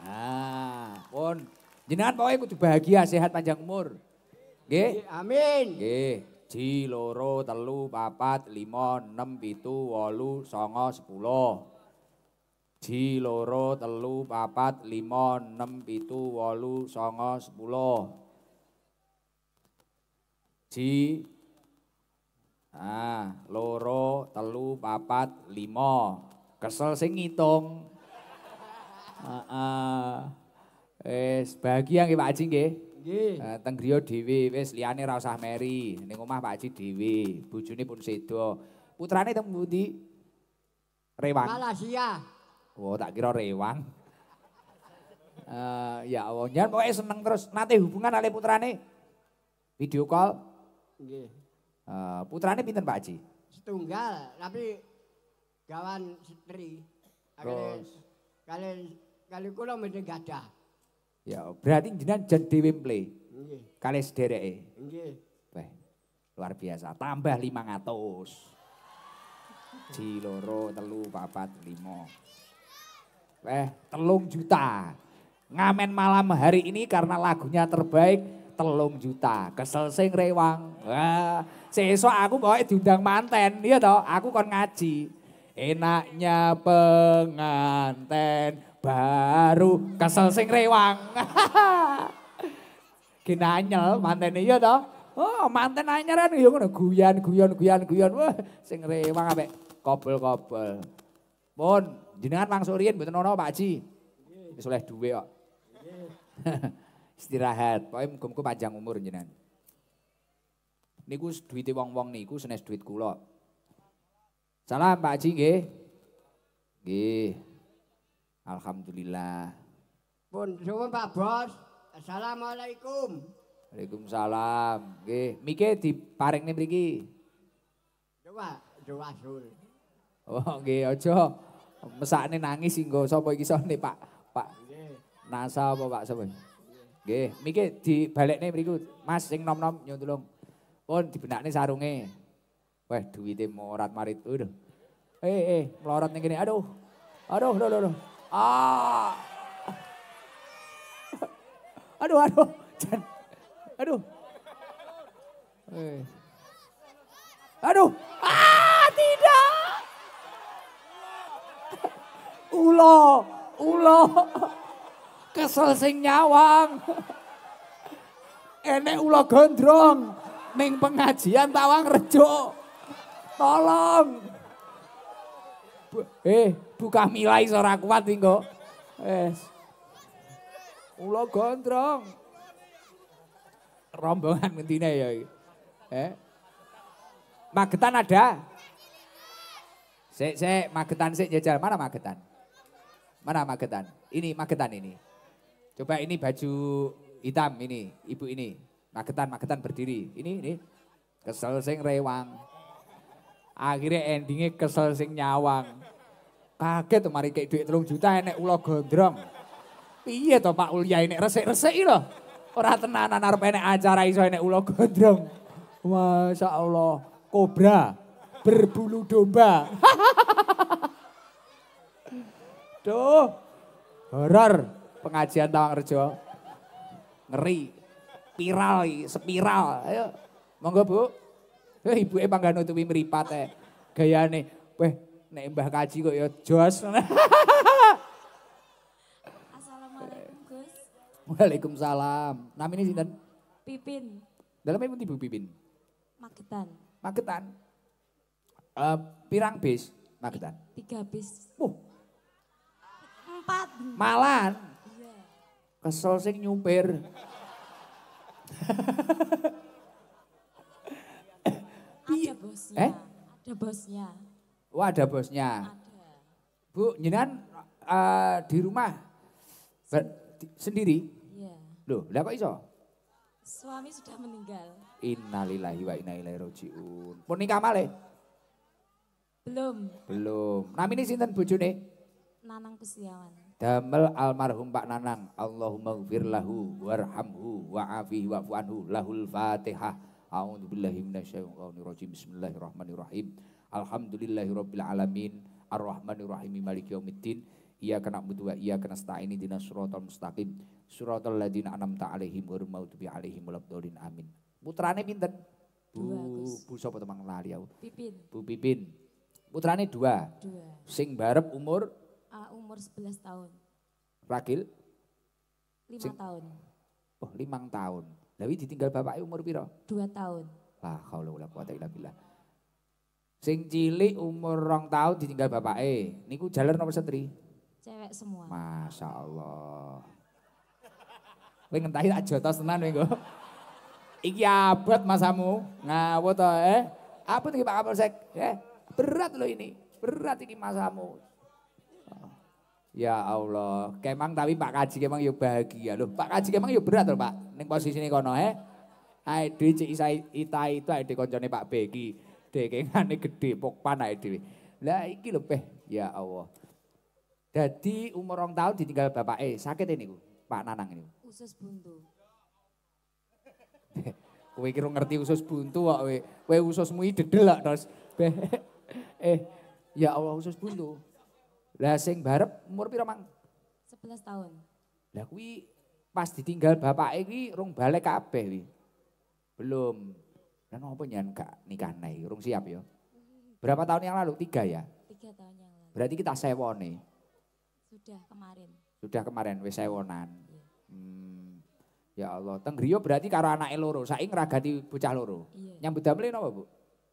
Nah, pun Jenengan pokoknya kudu bahagia, sehat panjang umur. Nggih. Amin. Nggih. Ji, loro, telu, papat, lima, enam, pitu, walu songo, sepuluh. Ji, loro, telu, papat, lima, enam, pitu, walu songo, sepuluh. Ji, ah, loro, telu, papat, lima. Kesel sing ngitung. Ah, ah. Wes bahagia nggih Pak Haji nggih. Nggih. Uh, teng griya dhewe wis liyane ra usah meri. Ning omah Pak Haji dhewe, bojone pun sedo. Putrane teng pundi? Rewang. Malaysia. Oh, tak kira Rewang. Uh, eh, ya Allah, nyen pokoke seneng terus nate hubungan kali putrane. Video call. Nggih. Uh, putrane pinten Pak Haji? Setunggal, tapi gawan setri. Terus. Kalian kalian kali kula mending gadah. Ya, berarti jenengan jen dewe mle. Kalih sedereke. Nggih. Wah, luar biasa. Tambah 500. Ji loro, telu, papat, limo. Eh, telung juta. Ngamen malam hari ini karena lagunya terbaik telung juta. Kesel sing rewang. Wah, sesok aku bawa diundang manten, iya toh. Aku kon ngaji. Enaknya penganten baru kesel sing rewang. Ginanyel mantene ya toh. Oh, manten anyaran ya ngono guyon, guyon guyon, guyon. Wah, sing rewang ape kobol-kobol. Pun jenengan langsung riyen mboten ono Pak Ji. Wis oleh duwe kok. Istirahat, pokoknya mugo-mugo panjang umur jenengan. Niku duwite wong-wong niku senes duit kula. Salam Pak Ji nggih. Nggih. Alhamdulillah. Pun suwun Pak Bos. Assalamualaikum. Waalaikumsalam. Oke, Miki, di paringnya beri Coba, coba sul. Oh, oke, ojo. Mesak nangis sih, gak usah bagi nih Pak. Pak, nasa apa Pak Sobo? Oke, Miki di baliknya berikut. Mas, sing nom nom nyuntulung. Pun di benak sarungnya. Wah, duitnya morat marit. Eh, eh, melorot nih gini. Aduh, aduh, aduh, aduh. aduh. Ah. Aduh, aduh. Jangan. Aduh. Eh. Aduh. Ah, tidak. Ulo, ulo. Kesel sing nyawang. Enek ulo gondrong. Ning pengajian tawang rejo. Tolong. Eh, buka milai ora kuat iki kok. gondrong. Rombongan mentine ya Eh. Magetan ada? Sik, sik, Magetan sik jajal. Mana Magetan? Mana Magetan? Ini Magetan ini. Coba ini baju hitam ini, ibu ini. Magetan, Magetan berdiri. Ini, ini. Kesel sing rewang. Akhirnya endingnya kesel sing nyawang. Kaget tuh, mari kayak duit telung juta enek ulo gondrong. Iya toh Pak Ulya enek resik loh. Orang tenang tenanan arep enek acara iso enek ulo gondrong. Masya Allah, kobra berbulu domba. Duh, horor pengajian Tawang Rejo. Ngeri, spiral, spiral. Ayo, monggo Bu. Eh, ibu emang gak nutupi meripat eh. Gaya nih, weh Nek Mbah Kaji kok ya jos. Assalamualaikum Gus. Waalaikumsalam. ini sinten? Pipin. Dalamnya pun tibu Pipin. Magetan. Magetan. Uh, pirang bis Magetan. Tiga bis. Oh. Empat. Malan. Iya. Kesel sing nyupir. Ada bosnya. Eh? Ada bosnya. Oh ada bosnya. Ada. Bu, jenengan uh, di rumah ber, di, sendiri? Iya. Loh, lah kok iso? Suami sudah meninggal. Innalillahi wa inna ilaihi rajiun. Pun nikah malih? Belum. Belum. ini sinten bojone? Nanang Kusiawan. Damel almarhum Pak Nanang, Allahumma gfir lahu warhamhu wa'afihi wa'fu anhu lahul Fatihah. A'udzu minasyaitonir rajim. Bismillahirrahmanirrahim. Alhamdulillahirabbil alamin arrahmanir rahim maliki yaumiddin iyyaka na'budu wa iyyaka nasta'in ihdinas siratal mustaqim siratal ladzina an'amta 'alaihim ghairil maghdubi 'alaihim waladdallin amin putrane pinten Bu Bu sapa temang lali aku Pipin Bu Pipin putrane dua dua sing barep umur uh, umur 11 tahun ragil 5 sing... tahun oh 5 tahun lawi ditinggal bapaknya umur piro 2 tahun la haula wala quwata billah Sing cilik umur rong tahun ditinggal e. Niku jalan nomor setri? Cewek semua. Masya Allah. Kowe ngentahi tak jotos tenan kok. Iki abot masamu. Ngawo to eh. Apa nih Pak Kapolsek? Eh, berat loh ini. Berat iki masamu. Ya Allah, kemang tapi Pak Kaji kemang yuk bahagia loh. Pak Kaji kemang yuk berat loh Pak. Neng posisi ini kono eh. Aduh cik Isa Ita itu aide koncone Pak Beki gede, kengane gede, pok ae dhewe. Lah iki lho peh, ya Allah. jadi umur rong tahun ditinggal bapak eh sakit ini Pak Nanang ini. Usus buntu. Kowe kira ngerti usus buntu kok kowe. Kowe ususmu iki dedelak terus. eh ya Allah usus buntu. Lah sing barep umur pira mang? 11 tahun. Lah kuwi pas ditinggal bapak iki rong balik kabeh kuwi. Belum. Dan apa nyan kak nikah nih, urung siap ya. Berapa tahun yang lalu? Tiga ya? Tiga tahun yang lalu. Berarti kita nih. Sudah kemarin. Sudah kemarin, wis sewonan. Iya. Hmm. Ya Allah, teng berarti karo anak loro, saing ragati bocah loro. Iya. Nyambut damel apa Bu?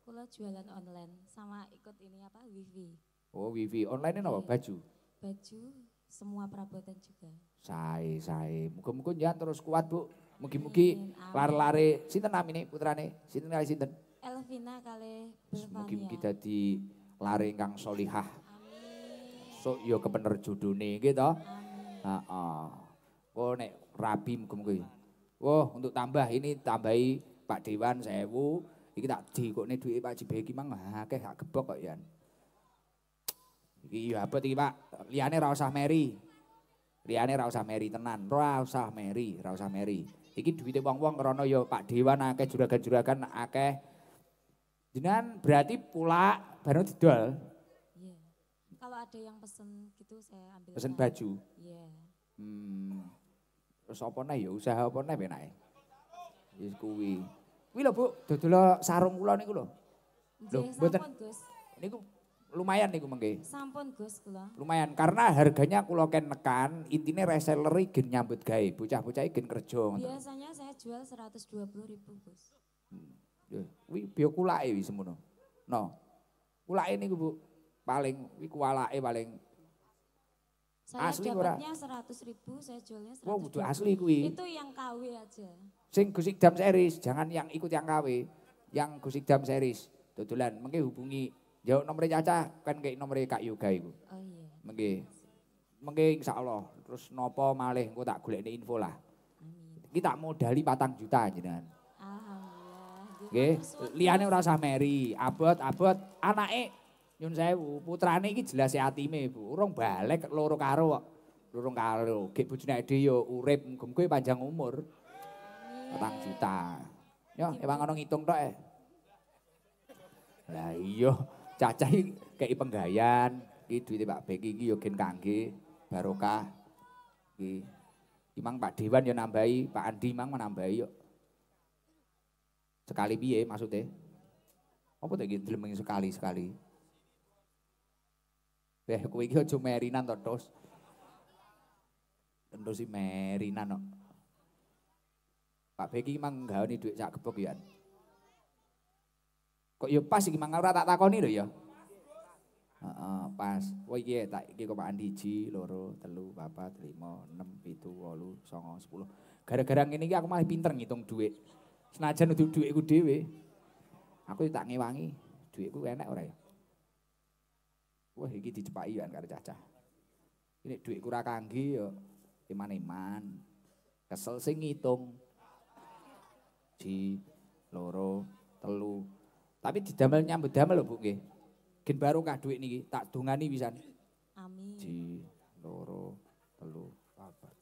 Kalau jualan online sama ikut ini apa wifi. Oh, wifi. Online apa? Iya. Baju. Baju, semua perabotan juga. Sae, sae. Muka-muka jangan terus kuat, Bu. Mugi-mugi lari-lari sinten namine putrane? Sinten kali sinten? Elvina kali Mugi-mugi dadi lari kang solihah. Sok ke ya kepener judune nggih to. Heeh. nek rabi mugi-mugi. Wah, untuk tambah ini tambahi Pak Dewan sewu. Iki tak dikokne duit Pak Jibe iki mang akeh gak gebok kok ya. Iki ya abot iki Pak. Liyane ra usah meri. Liyane ra meri tenan. Ra usah meri, ra meri. iki duwite wong-wong krana ya Pak Dewan akeh juragan-juragan akeh. Jenengan berarti pula baru didol. Iya. Kalau ada yang pesen gitu saya ambil. Pesen baju. Iya. Hmm. Terus apa nih ya usaha apa nih benar? Ya kuwi. Kuwi lho Bu, dodol sarung kula niku lho. Lho, mboten. Niku Lumayan nih gue, Sampun Gus kula. Lumayan karena harganya kula ken nekan, intine reseller gen nyambut gawe, bocah-bocah gen kerja. Biasanya saya jual 120 ribu Gus. Hmm, Yo, ya, kuwi biyo ya kulake wis semono. No. Kulake niku Bu paling wi kualake paling Saya asli dapatnya seratus ribu, saya jualnya oh, seratus. Wow, asli kui. Itu yang KW aja. Sing Gusik Dam Series, jangan yang ikut yang KW, yang Gusik Dam Series. Dodolan, mungkin hubungi Jauh nomor caca kan kayak nomor kak yoga ibu. Oh, iya. Mengi, mengi insya Allah. Terus nopo malih, gue tak gulek info lah. Amin. tak modali patang juta aja dan. Alhamdulillah. Oke, liane rasa Mary, abot abot, anak nyun saya bu, putrane ini jelas si e hatime bu, urung balik loro karo, kok. lorong karo, gak bujuna edio, urep mungkin gue panjang umur, Amin. patang juta. Yo, emang ngono ngitung doa. E? Lah iyo. iyo. Cacah kayak kei penggayan, itu itu eh, kan Pak Beki iki yakin kangge barokah. ki Imang Pak Dewan yang nambahi, Pak Andi Imang menambahi yuk Sekali biye maksudnya? Apa tuh gitu dlemeng sekali-sekali? Beh, kowe iki cuma Erinan toto, Tos. Tentu si merinan Pak Beki mang gak nih cak kepok ya. kok yo pas iki mangga ora tak takoni lho ya. Heeh, pas. Oh iya, tak iki kok Pak Andi 1 2 3 4 5 6 7 8 9 10. Gara-gara ngene iki aku malah pinter ngitung dhuwit. Senajan duwe dhuwitku dhewe. Aku tak ngewangi, dhuwitku enak ora ya. Wah, iki dicepak iya karo cacah. Ini duit kurang kanggi ya, iman-iman, kesel sih ngitung. Ji, loro, telu, Tapi didamel nyambut damel loh Bu nggih. Gen nggak duit nih, tak bisa nih. Amin. Ji loro telu papat.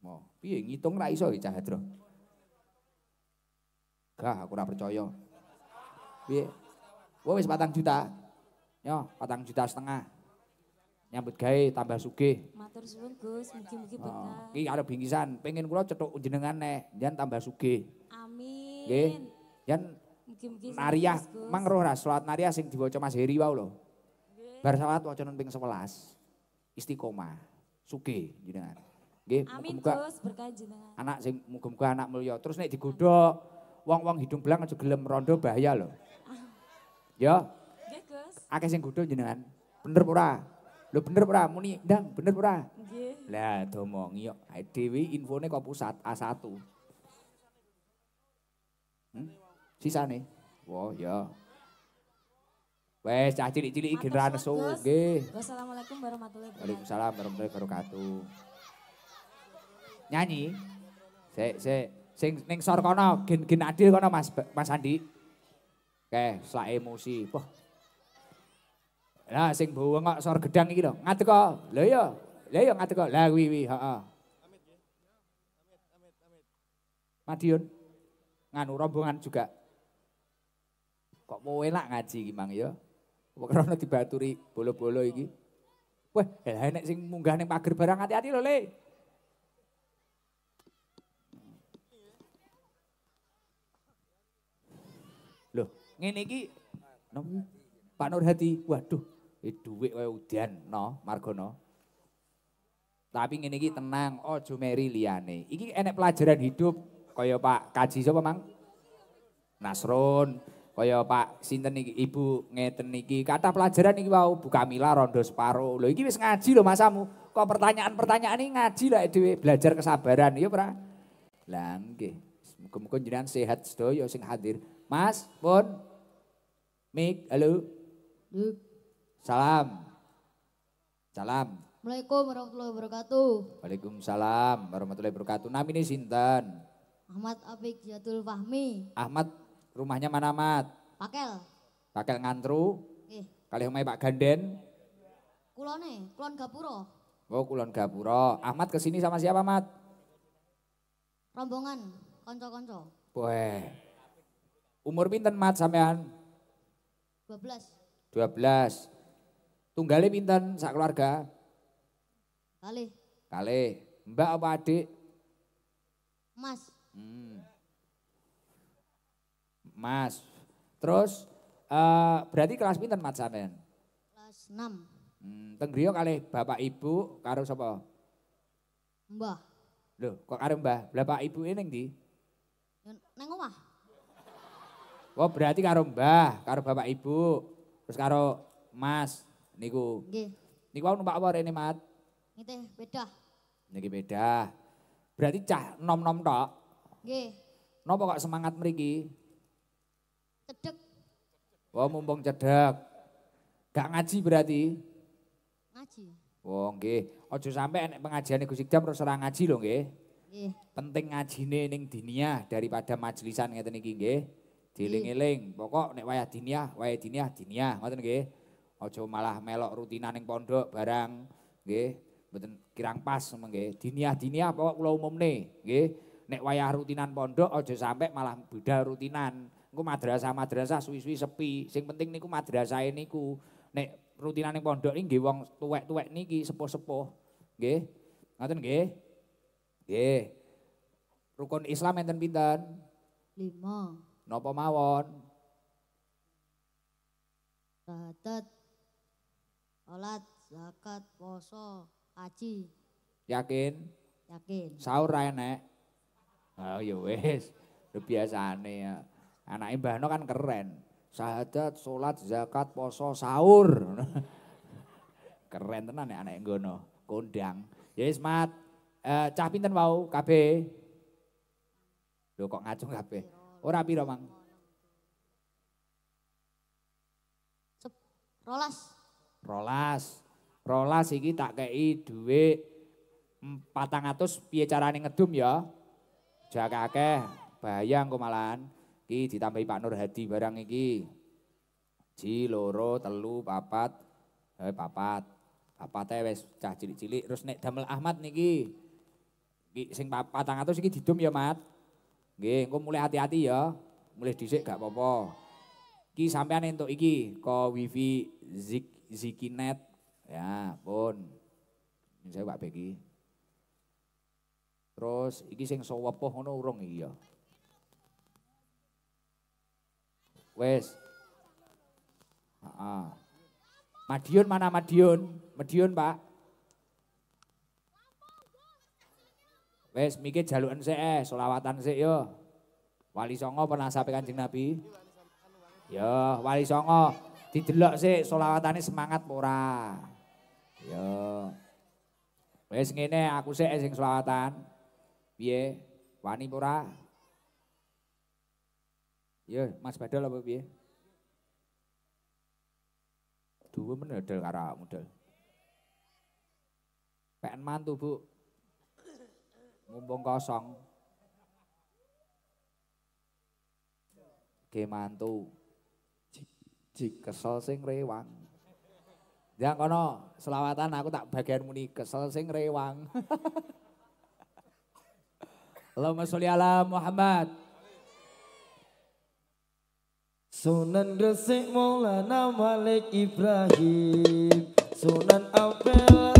Mo, piye ngitung ra iso iki Cah Hadro? Gah aku ora percaya. Piye? Wis patang juta. Yo, patang juta setengah. nyambut gawe tambah sugih. Matur suwun Gus, mugi-mugi bener. Iki ada bingkisan, pengen kula cethuk jenengan nek, jangan tambah sugih. Nggih. Yen Nariah mang roh ra salat Nariah sing diwaca Mas Heri wau lho. Bar salat waca nang ping 11. Istiqomah. suki, jenengan. Nggih, muga berkah Anak sing muga-muga anak mulya. Terus nek digodhok wong-wong hidung belang aja gelem rondo bahaya lho. Ah. Ya. Nggih, Gus. Akeh sing godhok jenengan. Bener ora? lo bener ora muni ndang bener ora? Nggih. Lah domong ngiyok dewi infone kok pusat A1. Hmm? Sisa nih? Wah, ya. Wes, cah cilik-cilik ikin ranesu. Wassalamualaikum warahmatullahi wabarakatuh. Waalaikumsalam warahmatullahi wabarakatuh. Nyanyi. Sik, sik. Sing, ning sor kono, gin, gin adil kono mas, mas Andi. Oke, selak emosi. Wah. Nah, sing bawa ngak sor gedang ini dong. Ngatuh kok, lo yo. Lah yo ngate kok. Lah wi heeh. Amit ya. Amit, amit, amit. Madiun. nganu rombongan juga kok mau enak ngaji gimang ya karena dibaturi bolo-bolo iki wah elah enak sing munggah nih pagar barang hati-hati loh le loh ngene iki Pak Nur Hadi, waduh, itu duit wae udian, no, Margono. Tapi ini tenang, oh cumeri liane. Iki enek pelajaran hidup, kaya Pak Kaji sapa Mang? Nasrun, kaya Pak sinten niki Ibu ngeten niki. Kata pelajaran niki wau Bu Kamila rondo separo. Lho iki wis ngaji lho masamu. Kok pertanyaan-pertanyaan ini ngaji lah dhewe belajar kesabaran ya pra. Lah nggih. Muga-muga jenengan sehat sedaya sing hadir. Mas, pun Mik, halo. Mik. Salam. Salam. Assalamualaikum warahmatullahi wabarakatuh. Waalaikumsalam warahmatullahi wabarakatuh. ini sinten? Ahmad Abik Jatul Fahmi. Ahmad rumahnya mana Ahmad? Pakel. Pakel Ngantru. Eh. Kali rumahnya Pak Ganden. Kulone, Kulon Gapuro. Oh, Kulon Gapuro. Ahmad kesini sama siapa, Ahmad? Rombongan, konco-konco. Boleh. Umur pinten, Mat, sampean? 12. 12. Tunggalnya pinten sak keluarga? Kali. Kali. Mbak apa adik? Mas. Hmm. Mas. Terus uh, berarti kelas pinten Mas sampean? Kelas 6. Hmm, teng kali bapak ibu karo sapa? Mbah. Loh, kok karo Mbah? Bapak ibu ini di? Neng omah. Oh, berarti karo Mbah, karo bapak ibu, terus karo Mas niku. Gye. Niku numpak apa ini Mat? Ini beda. Niki beda. Berarti cah nom-nom tok. Nggih. Napa kok semangat mriki? Cedek. Wah, mumpung cedek. Gak ngaji berarti? Ngaji. Wah, oh, nggih. Aja sampe enek pengajiane Gus Ikdam terus ora ngaji lho, nggih. Nggih. Penting ngajine ning dunia daripada majelisan ngeten iki nggih. Diling-eling, pokok nek wayah dunia, wayah dunia, dunia. ngoten nggih. Aja malah melok rutinan ning pondok barang, nggih. Mboten kirang pas nggih. dunia dinia pokok kula umumne, nggih. nek wayah rutinan pondok aja sampe malah beda rutinan. Engko madrasah-madrasah suwi-suwi sepi. Sing penting niku madrasah niku. Nek rutinan pondok iki nggih wong tuwek-tuwek niki sepuh-sepuh. Nggih. Ngaten nggih. Nggih. Rukun Islam enten pinten? 5. Napa mawon? Tahat. Salat, zakat, puasa, haji. Yakin? Yakin. Sahur enek? Oh ya wes, udah biasa aneh ya. Anak Mbah no kan keren. Sahadat, sholat, zakat, poso, sahur. keren tenan ya anak Enggono. Kondang. Ya wes mat, uh, cah pinten mau KB? Loh kok ngacung KB? Orang piro mang? Rolas. Rolas. Rolas iki tak kei duwe empatang piye carane ngedum ya. Jak akeh, bayang kok malahan. Ki ditambahi Pak Nur Hadi barang iki. Ji loro, telu, papat. Eh papat. Papate wis cah cilik-cilik terus nek Damel Ahmad niki. Ki sing papat 400 iki didum ya, Mat. Nggih, engko mulai hati-hati ya. Mulai dhisik gak apa-apa. Ki sampean entuk iki ko wifi Zik Zikinet. Ya, pun. Bon. Saya Pak Beki. Terus iki sing sawepuh ngono urung iya. Wes. Heeh. Madiun mana Madiun? Madiun, Pak. Wes mikir jalukan sik eh selawatan sik yo. Wali Songo pernah sampai kanjeng Nabi? Ya, Wali Songo didelok sik selawatane semangat ora. Yo. Wes ngene aku sik sing selawatan. Ya. Piye? Wani pura? Ya, Mas Badal apa piye? Duwe men dal karo awakmu dal. Pengen mantu, Bu. Mumpung kosong. Ge mantu. Jik, jik kesel sing rewang. Ya kono selawatan aku tak bagian muni kesel sing rewang. Allahumma sholli ala Muhammad. Sunan Gresik Maulana Malik Ibrahim Sunan Ampel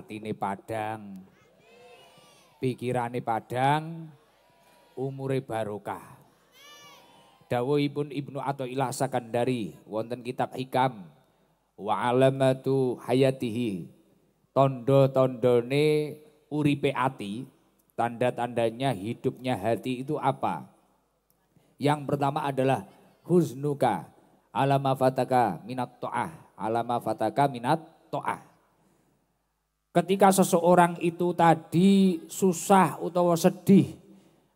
atine padang. Pikirane padang, umure barokah. Dawuhipun Ibnu Athaillah Sakandari wonten kitab Hikam wa alamatu hayatihi. Tondo-tondone uripe ati, tanda-tandanya hidupnya hati itu apa? Yang pertama adalah husnuka. alama fataka minat to'ah, alama fataka minat to'ah ketika seseorang itu tadi susah utawa sedih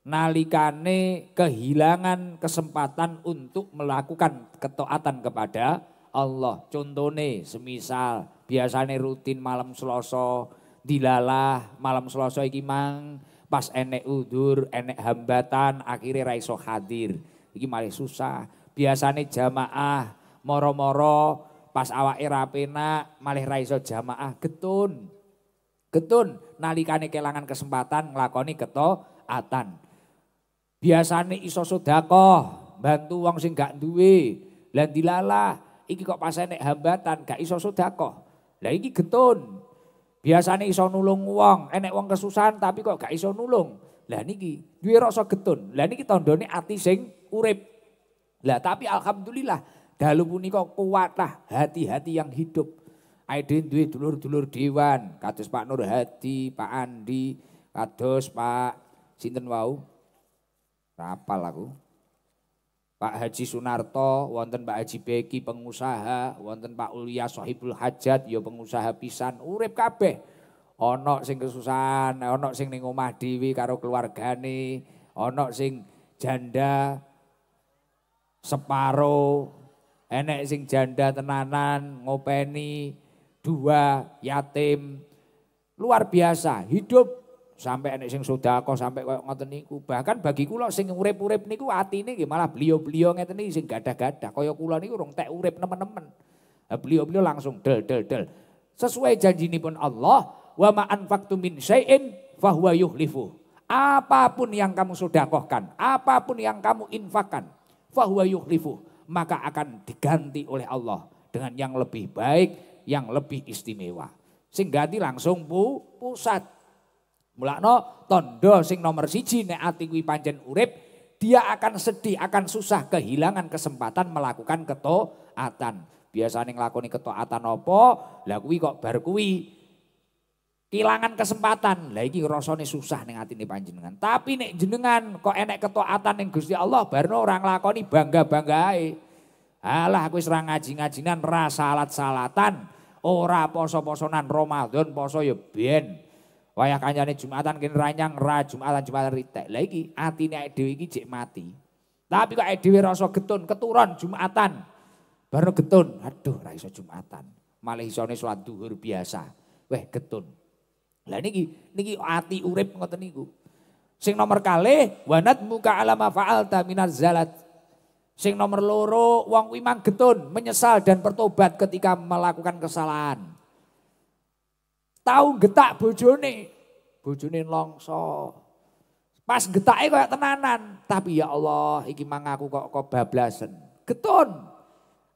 nalikane kehilangan kesempatan untuk melakukan ketaatan kepada Allah. Contohnya semisal biasanya rutin malam seloso dilalah malam seloso iki mang pas enek udur enek hambatan akhirnya raiso hadir iki malah susah biasanya jamaah moro-moro pas awak rapenak malah raiso jamaah getun Getun nalikane kelangan kesempatan nglakoni ketaatan. Biasane iso sedekah, bantu wong sing gak duwe. Lah dilalah, iki kok pas enek hambatan gak iso sedekah. Lah iki getun. Biasane iso nulung wong, enek wong kesusahan tapi kok gak iso nulung. Lah niki duwe rasa getun. Lah niki tandane ati sing urip. Lah tapi alhamdulillah dalu punika kuatlah hati-hati yang hidup. Aidin duit dulur-dulur dewan, kados Pak Nur Hadi, Pak Andi, kados Pak sinten wau? Rapal aku. Pak Haji Sunarto, wonten Pak Haji Beki pengusaha, wonten Pak Ulia Sohibul Hajat ya pengusaha pisan, urip kabeh. Ana sing kesusahan, ana sing ning omah dhewe karo keluargane, ana sing janda separo, enek sing janda tenanan ngopeni dua yatim. Luar biasa, hidup sampai anak sing kok sampai kok ngoten niku. Bahkan bagi kulo sing urip-urip niku atine nggih malah beliau-beliau ngeten nih sing gada-gada koyo kulo niku rong tek urip nemen-nemen. Beliau-beliau langsung del del del. Sesuai janji pun Allah, wa ma anfaqtum min syai'in fahuwa yuhlifu. Apapun yang kamu sodakohkan, apapun yang kamu infakkan, fahuwa yuhlifu, maka akan diganti oleh Allah dengan yang lebih baik yang lebih istimewa. Sing ganti langsung pu, pusat. Mulakno tondo sing nomor siji nek ati kuwi pancen urip dia akan sedih, akan susah kehilangan kesempatan melakukan ketaatan. Biasane nglakoni ketaatan apa? Lah kuwi kok bar kuwi kehilangan kesempatan. Lah iki rasane susah ning atine panjenengan. Tapi nek jenengan kok enek ketaatan ning Gusti Allah barno orang lakoni bangga-bangga Alah aku wis ra ngaji-ngajinan ra salat-salatan ora poso-posonan Ramadan poso ya bien, Wayah kancane Jumatan kene ranyang ra Jumatan Jumatan ritek. lagi iki atine awake dhewe iki mati. Tapi kok awake dhewe rasa getun, keturon Jumatan. Baru getun, aduh ra Jumatan. Malah isone salat duhur biasa. Weh getun. Lah niki niki ati urip ngoten niku. Sing nomor kalih wanat muka alama fa'alta minaz zalat. Sing nomor loro, wong wimang getun, menyesal dan bertobat ketika melakukan kesalahan. Tahu getak bojone, bojone longso. Pas getake kayak tenanan, tapi ya Allah, iki mang aku kok kok bablasen. Getun.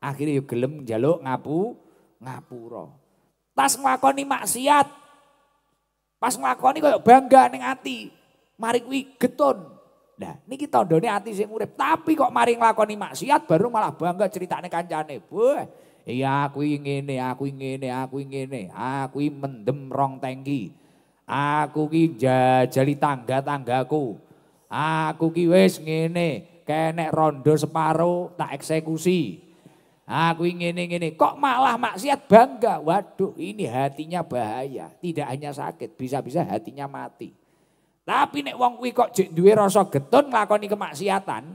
Akhirnya yo ya gelem njaluk ngapu ngapura. Tas nglakoni maksiat. Pas nglakoni kayak bangga ning ati. Mari kuwi getun. Nah, kita tandane ati sing urip, tapi kok mari nglakoni maksiat baru malah bangga ceritane kancane. Wah, iya aku ingin ngene, aku ingin ngene, aku ingin ngene. Aku mendem rong tangki. Aku ki jajali tangga-tanggaku. Aku ki wis ngene, kenek rondo separo tak eksekusi. Aku ngene-ngene, kok malah maksiat bangga. Waduh, ini hatinya bahaya. Tidak hanya sakit, bisa-bisa hatinya mati. Tapi nek wong kuwi kok jek duwe rasa getun nglakoni kemaksiatan,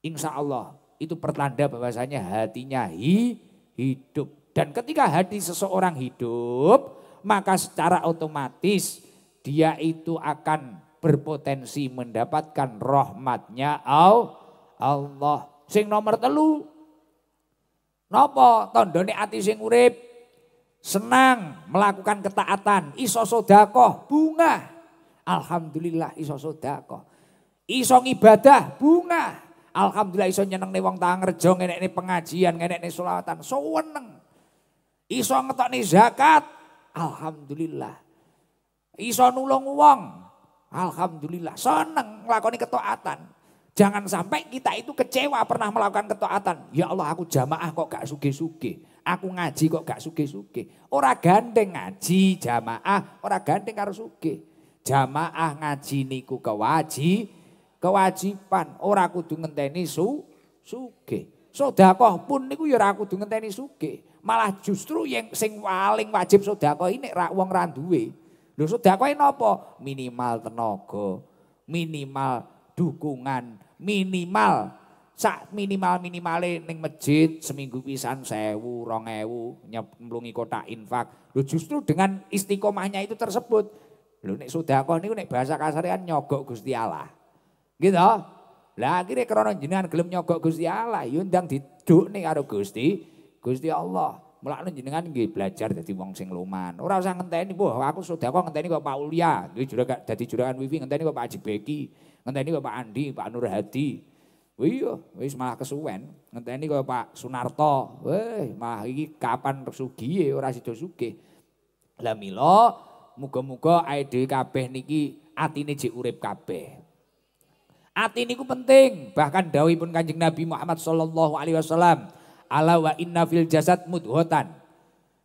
insya Allah itu pertanda bahwasanya hatinya hi, hidup. Dan ketika hati seseorang hidup, maka secara otomatis dia itu akan berpotensi mendapatkan rahmatnya Allah. Sing nomor telu, nopo tondone ati sing urip, senang melakukan ketaatan, iso sodakoh, bunga, alhamdulillah iso sodako. Iso ibadah bunga. Alhamdulillah iso nih wong Tangerjo nih pengajian, ngenekne selawatan, seneng. Iso nih zakat. Alhamdulillah. Iso nulung wong. Alhamdulillah. Seneng ngelakoni ketaatan. Jangan sampai kita itu kecewa pernah melakukan ketaatan. Ya Allah aku jamaah kok gak suge-suge. Aku ngaji kok gak suge-suge. orang gandeng ngaji jamaah, orang gandeng harus suge. Jamaah ngaji niku kewaji, kewajiban. Ora kudu ngenteni su sugih. Sedekah pun niku ya ora kudu ngenteni suke Malah justru yang sing paling wajib sedekah ini rak wong ra duwe. Lho sedekah napa? Minimal tenaga, minimal dukungan, minimal sak minimal minimale ning masjid seminggu pisan sewu rong ewu nyemplungi kotak infak lu justru dengan istiqomahnya itu tersebut Lho nek sedekah niku nek bahasa kasar kan nyogok Gusti Allah. Gitu. Lah akhirnya krana jenengan gelem nyogok Gusti Allah, yo ya ndang didukne karo Gusti Gusti Allah. Mulane jenengan nggih belajar jadi wong sing luman. Ora usah ngenteni, wah aku sedekah ngenteni kok Pak Ulia, iki juragan dadi juragan Wiwi ngenteni kok Pak Haji Beki, ngenteni kok Pak Andi, Pak Nur Hadi. Iya, wis malah kesuwen. Ngenteni kok Pak Sunarto. wah malah iki kapan sugihe ora sida sugih. Lah mila Muga-muga ae dhewe kabeh niki atine jek urip kabeh. Ati niku penting, bahkan pun Kanjeng Nabi Muhammad sallallahu alaihi wasallam, "Ala wa inna fil jasad mudghatan."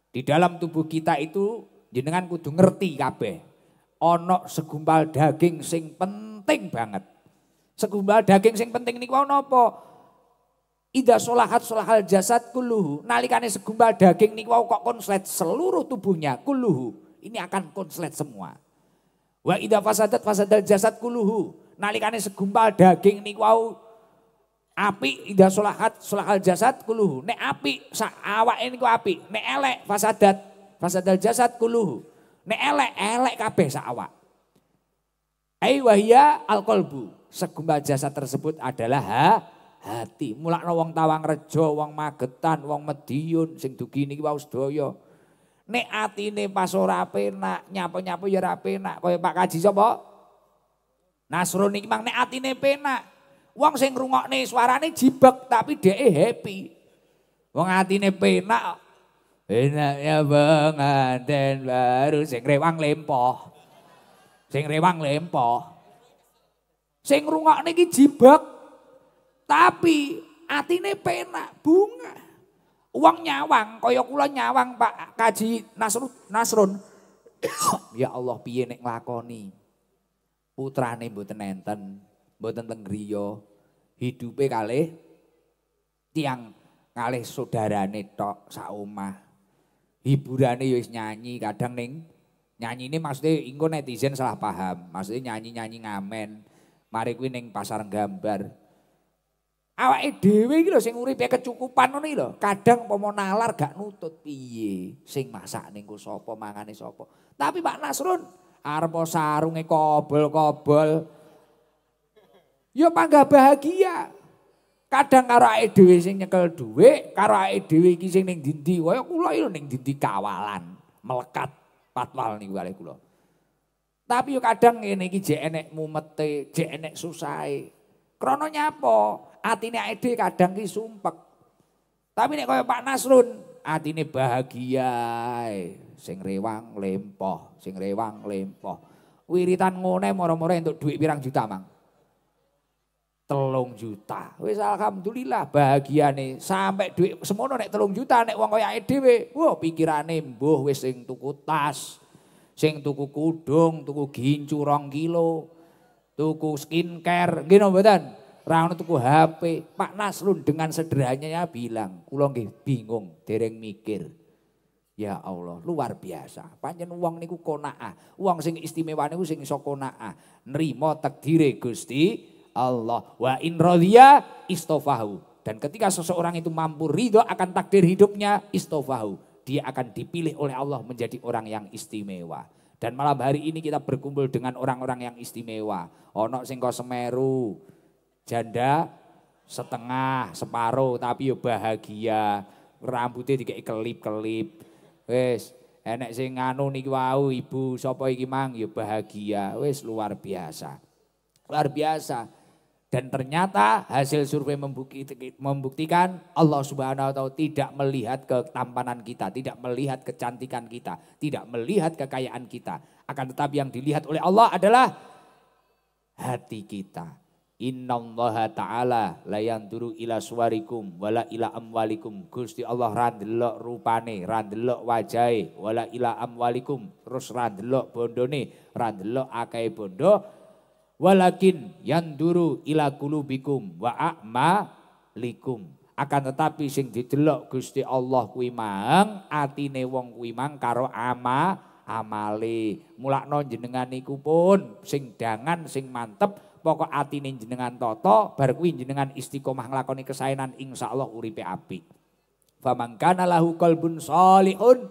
Di dalam tubuh kita itu jenengan kudu ngerti kabeh. Ana segumpal daging sing penting banget. Segumpal daging sing penting niku ana apa? Ida solahat solahal jasad kuluhu. Nalikane segumpal daging niku kok konslet seluruh tubuhnya kuluhu. Ini akan konslet semua. Wa idza fasadat fasadal jasad kuluhu. Nalikane segumpal daging niku wau api idza solahat solahal jasad kuluhu. Nek api sak ini ku api, nek elek fasadat fasadal jasad kuluhu. Nek elek elek kabeh sak awak. Ai wahia alqalbu. Segumpal jasad tersebut adalah ha, hati. Mulakno wong tawang rejo, wong magetan, wong medion sing dugi niki wau sedaya. Nek atine pas ora penak, nyapa-nyapa ya ora penak. Kaya Pak Kaji sapa? Nasrul niki mang nek atine penak. Wong sing ngrungokne suarane jibek tapi dhek happy. Wong atine penak. Enaknya pengantin baru sing rewang lempoh. Sing rewang lempoh. Sing rungokne iki jibek tapi atine penak bunga, Uang nyawang, kaya kula nyawang Pak Kaji Nasrun. Nasrun. ya Allah piye nek nglakoni. Putrane mboten enten, mboten teng griya. Hidupe kalih tiang kalih saudarane tok sak omah. Hiburane ya nyanyi kadang ning nyanyi ini maksudnya ingko netizen salah paham. Maksudnya nyanyi-nyanyi ngamen. Mari kuwi ning pasar gambar. Awak dewi gitu, sing urip ya kecukupan nih lo. Kadang pomo nalar gak nutut piye, sing masak nih gue sopo mangan nih sopo. Tapi Pak Nasrun, arpo sarungnya kobol kobol. Yo mangga bahagia. Kadang karo ae dhewe sing nyekel duwe, karo ae dhewe iki sing ning dindi, kaya kula ning dindi kawalan, melekat patwal niku kali kula. Tapi yo kadang ngene iki jek enek mumete, jek enek susahe. Krana nyapa? Ati ini ede kadang ki sumpek. Tapi nek kaya Pak Nasrun, ini bahagia. Sing rewang lempoh, sing rewang lempoh. Wiritan ngone moro-moro untuk duit pirang juta, Mang. telung juta. Wis alhamdulillah bahagia nih. Sampai duit semono nek telung juta nek uang kaya weh. Wah, pikirane mbuh wis sing tuku tas, sing tuku kudung, tuku gincu rong kilo, tuku skincare, gino betan ra ono tuku HP. Pak Nasrun dengan sederhananya bilang, kula nggih bingung, dereng mikir. Ya Allah, luar biasa. Panjen uang niku konaah. uang sing istimewa niku sing iso konaah. Nrimo takdire Gusti Allah. Wa in radhiya istofahu. Dan ketika seseorang itu mampu ridho akan takdir hidupnya istofahu. Dia akan dipilih oleh Allah menjadi orang yang istimewa. Dan malam hari ini kita berkumpul dengan orang-orang yang istimewa. onok singko Semeru, Janda setengah, separuh tapi yo bahagia. Rambutnya dikei kelip-kelip. wes enek sing anu niki wau ibu sapa iki mang yo bahagia. wes luar biasa. Luar biasa. Dan ternyata hasil survei membuktikan Allah Subhanahu wa taala tidak melihat ketampanan kita, tidak melihat kecantikan kita, tidak melihat kekayaan kita. Akan tetapi yang dilihat oleh Allah adalah hati kita. Innallaha ta'ala layanduru ila suwarikum wala ila amwalikum. Gusti Allah randelok rupane, randelok wajahe, wala ila amwalikum. Terus randelok bondone, randelok akai bondo. Walakin yanduru ila kulubikum wa akma likum Akan tetapi sing didelok Gusti Allah kuwi atine wong kuwi karo ama amale. non jenengan iku pun sing dangan sing mantep pokok ini jenengan toto, bar kuwi jenengan istiqomah ngelakoni kesainan insya Allah uripe api. Famangkana lahu kolbun shalihun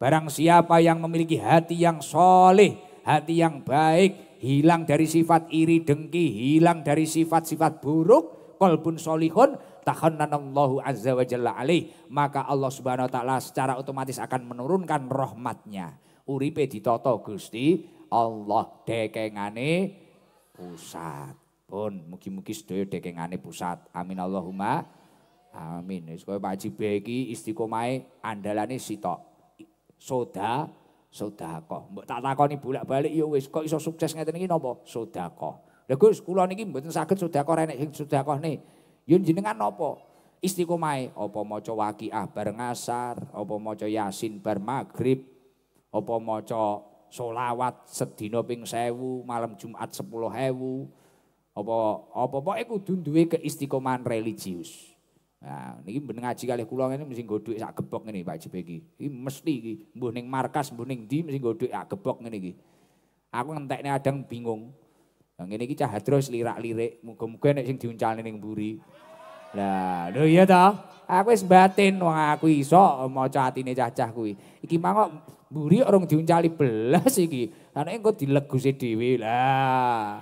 barang siapa yang memiliki hati yang solih, hati yang baik, hilang dari sifat iri dengki, hilang dari sifat-sifat buruk, qalbun tahanan Allahu azza wa jalla alih, Maka Allah subhanahu wa ta'ala secara otomatis akan menurunkan rahmatnya. Uripe ditoto gusti Allah dekengane pusat. Pun mugi-mugi sedaya dekengane pusat. Amin Allahumma. Amin. Wis koyo Pak Jibe iki istiqomahe andalane sitok. Soda sedekah. Mbok tak takoni bolak-balik ya wis kok iso sukses ngeten iki napa? Sedekah. Lha Gus, kula niki mboten saged sedekah renek sing sedekah ne. Yo jenengan napa? Istiqomahe apa maca waqiah bar ngasar, apa maca yasin bar maghrib, apa maca solawat sedina ping 1000 malam Jumat 10000 apa apa-apa iku duwe keistikoman religius. Nah, niki ben ngaji kalih kula ngene mesti nggo dhuwit sak gebok ngene Pak Jepe iki. Iki mesti iki mbuh ning markas mbuh ning ndi mesti nggo dhuwit sak gebok ngene iki. Aku ngentekne adang bingung. Lah ngene iki cah hadro lirak-lirik, muga-muga nek sing diuncalne ning mburi. Lah, lho iya ta? aku wis batin wong aku iso maca atine cah kuwi. Iki mang kok mburi urung diuncali belas iki. Ana engko dileguse dhewe lah.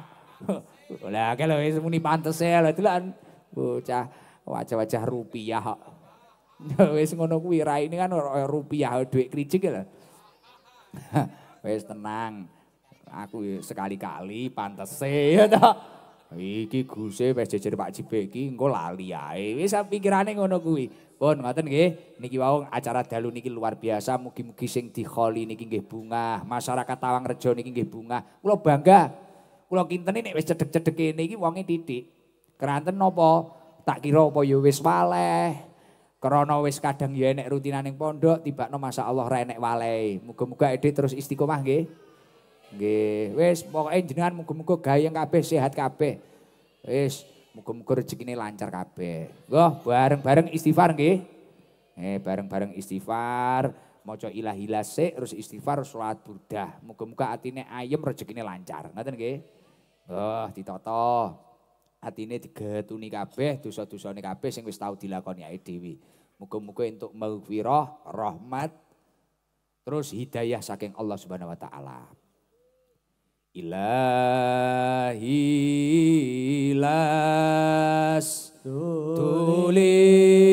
Lah kae lho wis muni pantes e lho delan bocah wajah-wajah rupiah kok. Wis ngono kuwi raine kan rupiah dhuwit kricik lho. Wis tenang. Aku sekali-kali pantes ya toh. iki guse wis jejer Pak Cipe iki engko lali ae. Wis pikirane ngono kuwi. Pun ngoten nggih. Niki wau acara dalu niki luar biasa. Mugi-mugi sing dikholi niki nggih bungah. Masyarakat Tawang Rejo niki nggih bungah. Kula bangga. Kula kinteni nek wis cedek-cedek kene iki wonge titik. Keranten napa? Tak kira apa ya wis waleh. Krono wis kadang ya enek rutinan yang pondok, tiba no masa Allah ra enek walei. Muga-muga edit terus istiqomah nggih. Nggih, wis pokoke jenengan muga-muga gayeng kabeh, sehat kabeh. Wis, muga-muga rezekine lancar kabeh. Nggih, bareng-bareng istighfar nggih. Eh, bareng-bareng istighfar, maca ilah ilah sik, terus istighfar, salat burdah. Muga-muga atine ayem, rezekine lancar. Ngoten nggih? Oh, ditata. Atine digetuni kabeh, dosa-dosane kabeh sing wis tau dilakoni ae dhewe. Muga-muga entuk maghfirah, rahmat, terus hidayah saking Allah Subhanahu wa taala ilahi las tulis